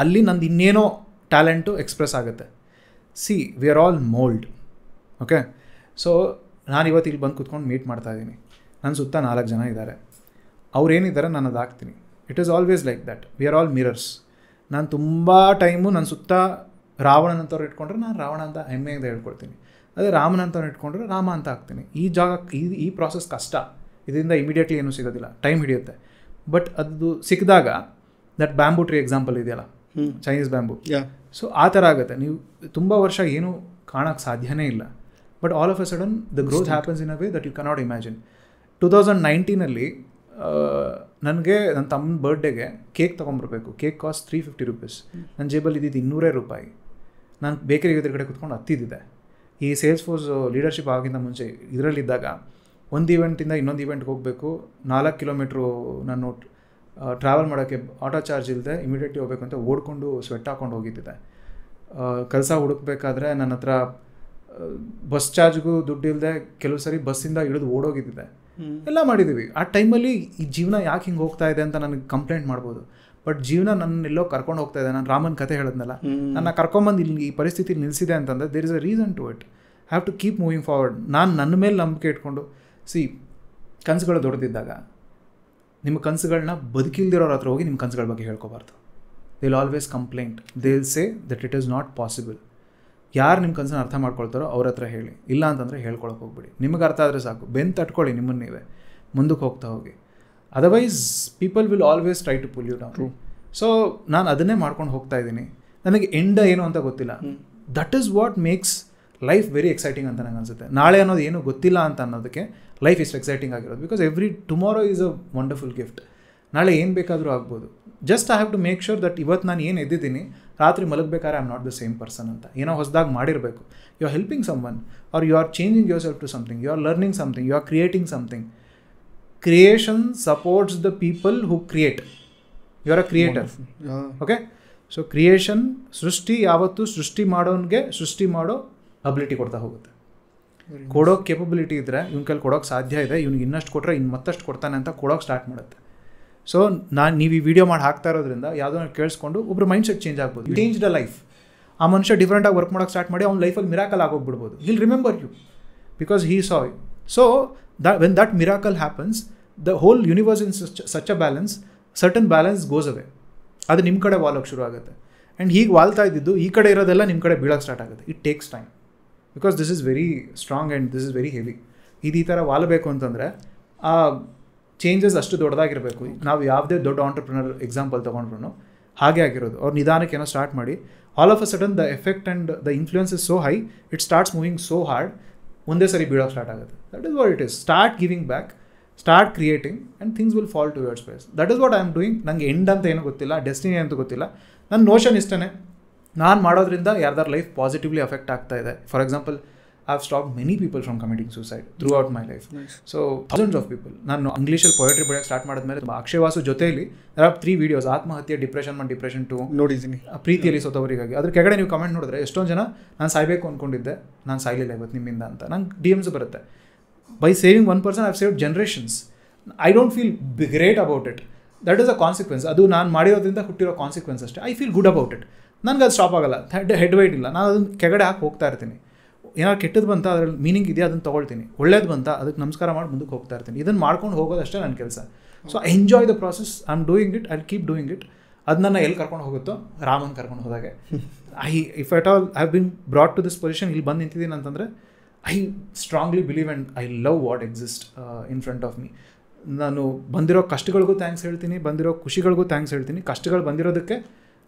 ಅಲ್ಲಿ ನಂದು ಇನ್ನೇನೋ ಟ್ಯಾಲೆಂಟು ಎಕ್ಸ್ಪ್ರೆಸ್ ಆಗುತ್ತೆ see we are all mould okay so ನಾನು ಇವತ್ತು ಇಲ್ಲಿ ಬಂದು ಕುತ್ಕೊಂಡು ಮೀಟ್ ಮಾಡ್ತಾ ಇದ್ದೀನಿ ನನ್ನ ಸುತ್ತ ನಾಲ್ಕು ಜನ ಇದ್ದಾರೆ ಅವ್ರೇನಿದ್ದಾರೆ ನಾನು ಅದು ಹಾಕ್ತೀನಿ it is always like that we are all mirrors ನಾನು ತುಂಬ ಟೈಮು ನನ್ನ ಸುತ್ತ ರಾವಣ ಅಂತವ್ರು ಇಟ್ಕೊಂಡ್ರೆ ನಾನು ರಾವಣ ಅಂತ ಹೆಮ್ಮೆಯಿಂದ ಹೇಳ್ಕೊಳ್ತೀನಿ ಅದೇ ರಾಮನಂತವ್ರು ಇಟ್ಕೊಂಡ್ರೆ ರಾಮ ಅಂತ ಹಾಕ್ತೀನಿ ಈ ಜಾಗ ಈ ಈ ಪ್ರಾಸೆಸ್ ಕಷ್ಟ ಇದರಿಂದ ಇಮಿಡಿಯೇಟ್ಲಿ ಏನೂ ಸಿಗೋದಿಲ್ಲ ಟೈಮ್ ಹಿಡಿಯುತ್ತೆ ಬಟ್ ಅದು ಸಿಕ್ಕಿದಾಗ ದಟ್ ಬ್ಯಾಂಬು ಟ್ರೀ ಎಕ್ಸಾಂಪಲ್ ಇದೆಯಲ್ಲ ಚೈನೀಸ್ ಬ್ಯಾಂಬು ಸೊ ಆ ಥರ ಆಗುತ್ತೆ ನೀವು ತುಂಬ ವರ್ಷ ಏನೂ ಕಾಣೋಕ್ಕೆ ಸಾಧ್ಯನೇ ಇಲ್ಲ but all of a sudden the growth happens in a way that you cannot imagine two thousand ನೈನ್ಟೀನಲ್ಲಿ ನನಗೆ ನನ್ನ ತಮ್ಮ ಬರ್ಡೇಗೆ ಕೇಕ್ ತೊಗೊಂಬರ್ಬೇಕು cake cost three fifty rupees ನನ್ನ ಜೇಬಲ್ಲಿ ಇದ್ದಿದ್ದು ಇನ್ನೂರೇ ರೂಪಾಯಿ ನಾನು ಬೇಕರಿ ಎದುರುಗಡೆ ಕುತ್ಕೊಂಡು ಹತ್ತಿದ್ದಿದೆ ಈ ಸೇಲ್ಸ್ ಫೋರ್ಸ್ ಲೀಡರ್ಶಿಪ್ ಆಗಿಂತ ಮುಂಚೆ ಇದರಲ್ಲಿದ್ದಾಗ ಒಂದು ಇವೆಂಟಿಂದ ಇನ್ನೊಂದು ಇವೆಂಟ್ಗೆ ಹೋಗಬೇಕು ನಾಲ್ಕು ಕಿಲೋಮೀಟ್ರು ನಾನು ಟ್ರಾವೆಲ್ ಮಾಡೋಕ್ಕೆ ಆಟೋ ಚಾರ್ಜ್ ಇಲ್ಲದೆ ಇಮಿಡಿಯೇಟ್ಲಿ ಹೋಗಬೇಕು ಅಂತ ಓಡ್ಕೊಂಡು ಸ್ವೆಟ್ ಹಾಕ್ಕೊಂಡು ಹೋಗಿದ್ದೆ ಕೆಲಸ ಹುಡುಕ್ಬೇಕಾದ್ರೆ ನನ್ನ ಹತ್ರ ಬಸ್ ಚಾರ್ಜ್ಗೂ ದುಡ್ಡು ಇಲ್ಲದೆ ಕೆಲವು ಸರಿ ಬಸ್ಸಿಂದ ಇಳಿದು ಓಡೋಗಿದ್ದೆ ಎಲ್ಲ ಮಾಡಿದ್ದೀವಿ ಆ ಟೈಮಲ್ಲಿ ಈ ಜೀವನ ಯಾಕೆ ಹಿಂಗೆ ಹೋಗ್ತಾ ಇದೆ ಅಂತ ನನಗೆ ಕಂಪ್ಲೇಂಟ್ ಮಾಡ್ಬೋದು ಬಟ್ ಜೀವನ ನನ್ನ ಎಲ್ಲೋ ಕರ್ಕೊಂಡು ಹೋಗ್ತಾ ಇದೆ ನಾನು ರಾಮನ್ ಕತೆ ಹೇಳಿದ್ನಲ್ಲ ನನ್ನ ಕರ್ಕೊಂಬಂದು ಇಲ್ಲಿ ಈ ಪರಿಸ್ಥಿತಿ ನಿಲ್ಲಿಸಿದೆ ಅಂತಂದರೆ there is a reason to it have to keep moving forward ನಾನು ನನ್ನ ಮೇಲೆ ನಂಬಿಕೆ ಇಟ್ಕೊಂಡು ಸಿ ಕನಸುಗಳು ದೊಡ್ಡದಿದ್ದಾಗ ನಿಮ್ಮ ಕನಸುಗಳನ್ನ ಬದುಕಿಲ್ದಿರೋರ ಹತ್ರ ಹೋಗಿ ನಿಮ್ಮ ಕನಸುಗಳ ಬಗ್ಗೆ ಹೇಳ್ಕೋಬಾರ್ದು will always complaint they'll say that it is not possible ಯಾರು ನಿಮ್ಮ ಕನಸನ್ನು ಅರ್ಥ ಮಾಡ್ಕೊಳ್ತಾರೋ ಅವ್ರ ಹತ್ರ ಹೇಳಿ ಇಲ್ಲ ಅಂತಂದರೆ ಹೇಳ್ಕೊಳಕ್ಕೆ ಹೋಗ್ಬಿಡಿ ನಿಮಗೆ ಅರ್ಥ ಆದರೆ ಸಾಕು ಬೆನ್ ತಟ್ಕೊಳ್ಳಿ ನಿಮ್ಮನ್ನು ನೀವೇ ಮುಂದಕ್ಕೆ ಹೋಗ್ತಾ ಹೋಗಿ otherwise people will always try to pull you down so ನಾನು ಅದನ್ನೇ ಮಾಡ್ಕೊಂಡು ಹೋಗ್ತಾ ಇದ್ದೀನಿ ನನಗೆ ಎಂಡ ಏನು ಅಂತ ಗೊತ್ತಿಲ್ಲ that is what makes life very exciting ಅಂತ ನನಗೆ ಅನಿಸುತ್ತೆ ನಾಳೆ ಅನ್ನೋದು ಏನು ಗೊತ್ತಿಲ್ಲ ಅಂತ ಅನ್ನೋದಕ್ಕೆ ಲೈಫ್ ಇಸ್ ಎಕ್ಸೈಟಿಂಗ್ ಆಗಿರೋದು because every tomorrow is a wonderful gift ನಾಳೆ ಏನು ಬೇಕಾದರೂ ಆಗ್ಬೋದು just I have to make sure that ಇವತ್ತು ನಾನು ಏನು ಎದ್ದಿದ್ದೀನಿ ರಾತ್ರಿ ಮಲಗಬೇಕಾದ್ರೆ I am not the same person ಅಂತ ಏನೋ ಹೊಸದಾಗಿ ಮಾಡಿರಬೇಕು you are helping someone or you are changing yourself to something you are learning something you are creating something creation supports the people who create you are a creator okay so creation ಸೃಷ್ಟಿ ಯಾವತ್ತೂ ಸೃಷ್ಟಿ ಮಾಡೋನ್ಗೆ ಸೃಷ್ಟಿ ಮಾಡೋ ability ಕೊಡ್ತಾ ಹೋಗುತ್ತೆ ಕೊಡೋಕೆ capability ಇದ್ದರೆ ಇವ್ನ ಕೈಲಿ ಕೊಡೋಕ್ಕೆ ಸಾಧ್ಯ ಇದೆ ಇವ್ನಿಗೆ ಇನ್ನಷ್ಟು ಕೊಟ್ಟರೆ ಇನ್ನು ಮತ್ತಷ್ಟು ಕೊಡ್ತಾನೆ ಅಂತ ಕೊಡೋಕೆ ಸ್ಟಾರ್ಟ್ ಮಾಡುತ್ತೆ ಸೊ ನಾನು ನೀವು ಈ ವಿಡಿಯೋ ಮಾಡಿ ಹಾಕ್ತಾ ಇರೋದ್ರಿಂದ ಯಾವುದೋ ಕೇಳಿಸ್ಕೊಂಡು ಒಬ್ಬರು ಮೈಂಡ್ ಸೆಟ್ ಚೇಂಜ್ ಆಗ್ಬೋದು ಚೇಂಜ್ ದ ಲೈಫ್ ಆ ಮನುಷ್ಯ ಡಿಫ್ರೆಂಟಾಗಿ ವರ್ಕ್ ಮಾಡೋಕ್ಕೆ ಸ್ಟಾರ್ಟ್ ಮಾಡಿ ಅವ್ನ ಲೈಫಲ್ಲಿ ಮಿರಾಕಲ್ ಆಗೋಗ್ಬಿಡ್ಬೋದು he'll remember you because he saw so the when that miracle happens the whole universe in such a balance certain balance goes away ಅದು ನಿಮ್ಮ ಕಡೆ ವಾಲೋಕ್ಕೆ ಶುರು ಆಗುತ್ತೆ ಆ್ಯಂಡ್ ಹೀಗೆ ವಾಲ್ತಾ ಇದ್ದಿದ್ದು ಈ ಕಡೆ ಇರೋದೆಲ್ಲ ನಿಮ್ಮ ಕಡೆ ಬೀಳೋಕ್ಕೆ ಸ್ಟಾರ್ಟ್ ಆಗುತ್ತೆ it takes time because this is very strong and this is very heavy ಇದು ಈ ಥರ ವಾಲಬೇಕು ಅಂತಂದರೆ ಆ ಚೇಂಜಸ್ ಅಷ್ಟು ದೊಡ್ಡದಾಗಿರಬೇಕು ನಾವು ಯಾವುದೇ ದೊಡ್ಡ ಆಂಟರ್ಪ್ರಿನರ್ ಎಕ್ಸಾಂಪಲ್ ತೊಗೊಂಡ್ರು ಹಾಗೆ ಆಗಿರೋದು ಅವ್ರು ನಿಧಾನಕ್ಕೆ ಏನೋ ಸ್ಟಾರ್ಟ್ ಮಾಡಿ all of a sudden the effect and the influence is so high it starts moving so hard ಒಂದೇ ಸರಿ ಬೀಳೋಕ್ಕೆ ಸ್ಟಾರ್ಟ್ ಆಗುತ್ತೆ that is what it is start giving back start creating and things will fall to your place that is what I am doing ನಂಗೆ end ಅಂತ ಏನೂ ಗೊತ್ತಿಲ್ಲ destiny ಅಂತ ಗೊತ್ತಿಲ್ಲ ನನ್ನ ನೋಷನ್ ಇಷ್ಟೇ ನಾನು ಮಾಡೋದ್ರಿಂದ ಯಾರ್ದಾರ ಲೈಫ್ ಪಾಸಿಟಿವ್ಲಿ ಅಫೆಕ್ಟ್ ಆಗ್ತಾ ಇದೆ for example I have stop many people from committing suicide throughout my life so thousands of people ನಾನು ಇಂಗ್ಲೀಷಲ್ಲಿ ಪೊಯೆಟ್ರಿ ಬರೆಯೋಕೆ ಸ್ಟಾರ್ಟ್ ಮಾಡಿದ್ಮೇಲೆ ಮೇಲೆ ಅಕ್ಷಯವಾಸು ಜೊತೆಯಲ್ಲಿ ಆರ್ ತ್ರೀ ವೀಡಿಯೋಸ್ ಆತ್ಮಹತ್ಯೆ ಡಿಪ್ರೆಷನ್ ಮತ್ತು ಡಿಪ್ರೆಷನ್ ಟು ನೋಡಿದ್ದೀನಿ ಪ್ರೀತಿಯಲ್ಲಿ ಸೋತವರಿಗಾಗಿ ಅದ್ರ ಕೆಳಗಡೆ ನೀವು ಕಮೆಂಟ್ ನೋಡಿದ್ರೆ ಎಷ್ಟೊಂದು ಜನ ನಾನು ಸಾಯ್ಬೇಕು ಅಂದ್ಕೊಂಡಿದ್ದೆ ನಾನು ಸಾಯಲಿಲ್ಲ ಇವತ್ತು ನಿಮ್ಮಿಂದ ಅಂತ ನಂಗೆ ಡಿ ಎಮ್ಸ್ ಬರುತ್ತೆ by saving one person I've save generations I don't feel great about it that is a consequence ಅದು ನಾನು ಮಾಡಿರೋದ್ರಿಂದ ಹುಟ್ಟಿರೋ ಕಾನ್ಸಿಕ್ವೆನ್ಸ್ ಅಷ್ಟೇ I feel good about it ನನಗೆ ಅದು ಸ್ಟಾಪ್ ಆಗೋಲ್ಲ ಹೆಡ್ ಹೆಡ್ ವೈಟ್ ಇಲ್ಲ ನಾನು ಅದನ್ನು ಕೆಗಡೆ ಹಾಕಿ ಹೋಗ್ತಾ ಇರ್ತೀನಿ ಏನಾದ್ರು ಕೆಟ್ಟದ್ದು ಬಂತ ಅದರಲ್ಲಿ ಮೀನಿಂಗ್ ಇದೆಯಾ ಅದನ್ನು ತೊಗೊಳ್ತೀನಿ ಒಳ್ಳೇದು ಬಂತ ಅದಕ್ಕೆ ನಮಸ್ಕಾರ ಮಾಡಿ ಮುಂದಕ್ಕೆ ಹೋಗ್ತಾ ಇರ್ತೀನಿ ಇದನ್ನು ಮಾಡ್ಕೊಂಡು ಹೋಗೋದಷ್ಟೇ ನನ್ನ ಕೆಲಸ so I enjoy the process I am doing it I keep doing it ಅದು ನನ್ನ ಎಲ್ಲಿ ಕರ್ಕೊಂಡು ಹೋಗುತ್ತೋ ರಾಮನ್ ಕರ್ಕೊಂಡು ಹೋದಾಗೆ I if at all have been brought to this position ಇಲ್ಲಿ ಬಂದು ನಿಂತಿದ್ದೀನಿ ಅಂತಂದರೆ I strongly believe and I love what exist in front of me ನಾನು ಬಂದಿರೋ ಕಷ್ಟಗಳಿಗೂ ಥ್ಯಾಂಕ್ಸ್ ಹೇಳ್ತೀನಿ ಬಂದಿರೋ ಖುಷಿಗಳಿಗೂ ಥ್ಯಾಂಕ್ಸ್ ಹೇಳ್ತೀನಿ ಕಷ್ಟಗಳು ಬಂದಿರೋದಕ್ಕೆ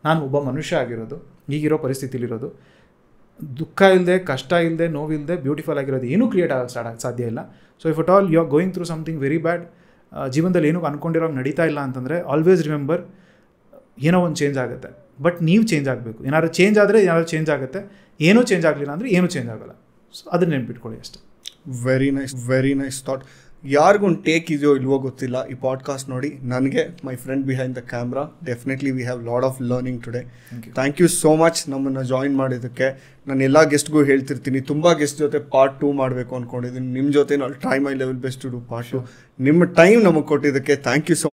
ನಾನು ಒಬ್ಬ ಮನುಷ್ಯ ಆಗಿರೋದು ಈಗಿರೋ ಪರಿಸ್ಥಿತಿಲಿರೋದು ದುಃಖ ಇಲ್ಲದೆ ಕಷ್ಟ ಇಲ್ಲದೆ ನೋವಿಲ್ಲದೆ ಬ್ಯೂಟಿಫುಲ್ ಆಗಿರೋದು ಏನೂ ಕ್ರಿಯೇಟ್ ಆಗೋಕ್ಕೆ ಸ್ಟಾರ್ಟ್ ಸಾಧ್ಯ ಇಲ್ಲ so if at all you are going through something very bad ಜೀವನದಲ್ಲಿ ಏನೂ ಅಂದ್ಕೊಂಡಿರೋ ನಡೀತಾ ಇಲ್ಲ ಅಂತಂದರೆ ಆಲ್ವೇಸ್ ರಿಮೆಂಬರ್ ಏನೋ ಒಂದು ಚೇಂಜ್ ಆಗುತ್ತೆ ಬಟ್ ನೀವು ಚೇಂಜ್ ಆಗಬೇಕು ಏನಾದ್ರು ಚೇಂಜ್ ಆದರೆ ಏನಾದ್ರು ಚೇಂಜ್ ಆಗುತ್ತೆ ಏನೂ ಚೇಂಜ್ ಆಗಲಿಲ್ಲ ಅಂದರೆ ಏನೂ ಚೇಂಜ್ ಆಗೋಲ್ಲ ಸೊ ಅದನ್ನ ನೆನ್ಪಿಟ್ಕೊಳ್ಳಿ ಅಷ್ಟೇ very nice very nice thought ಯಾರಿಗೂ ಒಂದು ಟೇಕ್ ಇದೆಯೋ ಇಲ್ವೋ ಗೊತ್ತಿಲ್ಲ ಈ ಪಾಡ್ಕಾಸ್ಟ್ ನೋಡಿ ನನಗೆ my friend behind the camera definitely we have lot of learning today thank you so much ನಮ್ಮನ್ನು ಜಾಯಿನ್ ಮಾಡಿದ್ದಕ್ಕೆ ನಾನು ಎಲ್ಲ ಗೆಸ್ಟ್ಗೂ ಹೇಳ್ತಿರ್ತೀನಿ ತುಂಬ ಗೆಸ್ಟ್ ಜೊತೆ ಪಾರ್ಟ್ ಟೂ ಮಾಡಬೇಕು ಅಂದ್ಕೊಂಡಿದ್ದೀನಿ ನಿಮ್ಮ ಜೊತೆ ನಾವು try my level best to do part ನಿಮ್ಮ ಟೈಮ್ ನಮಗೆ ಕೊಟ್ಟಿದ್ದಕ್ಕೆ ಥ್ಯಾಂಕ್ ಯು ಸೊ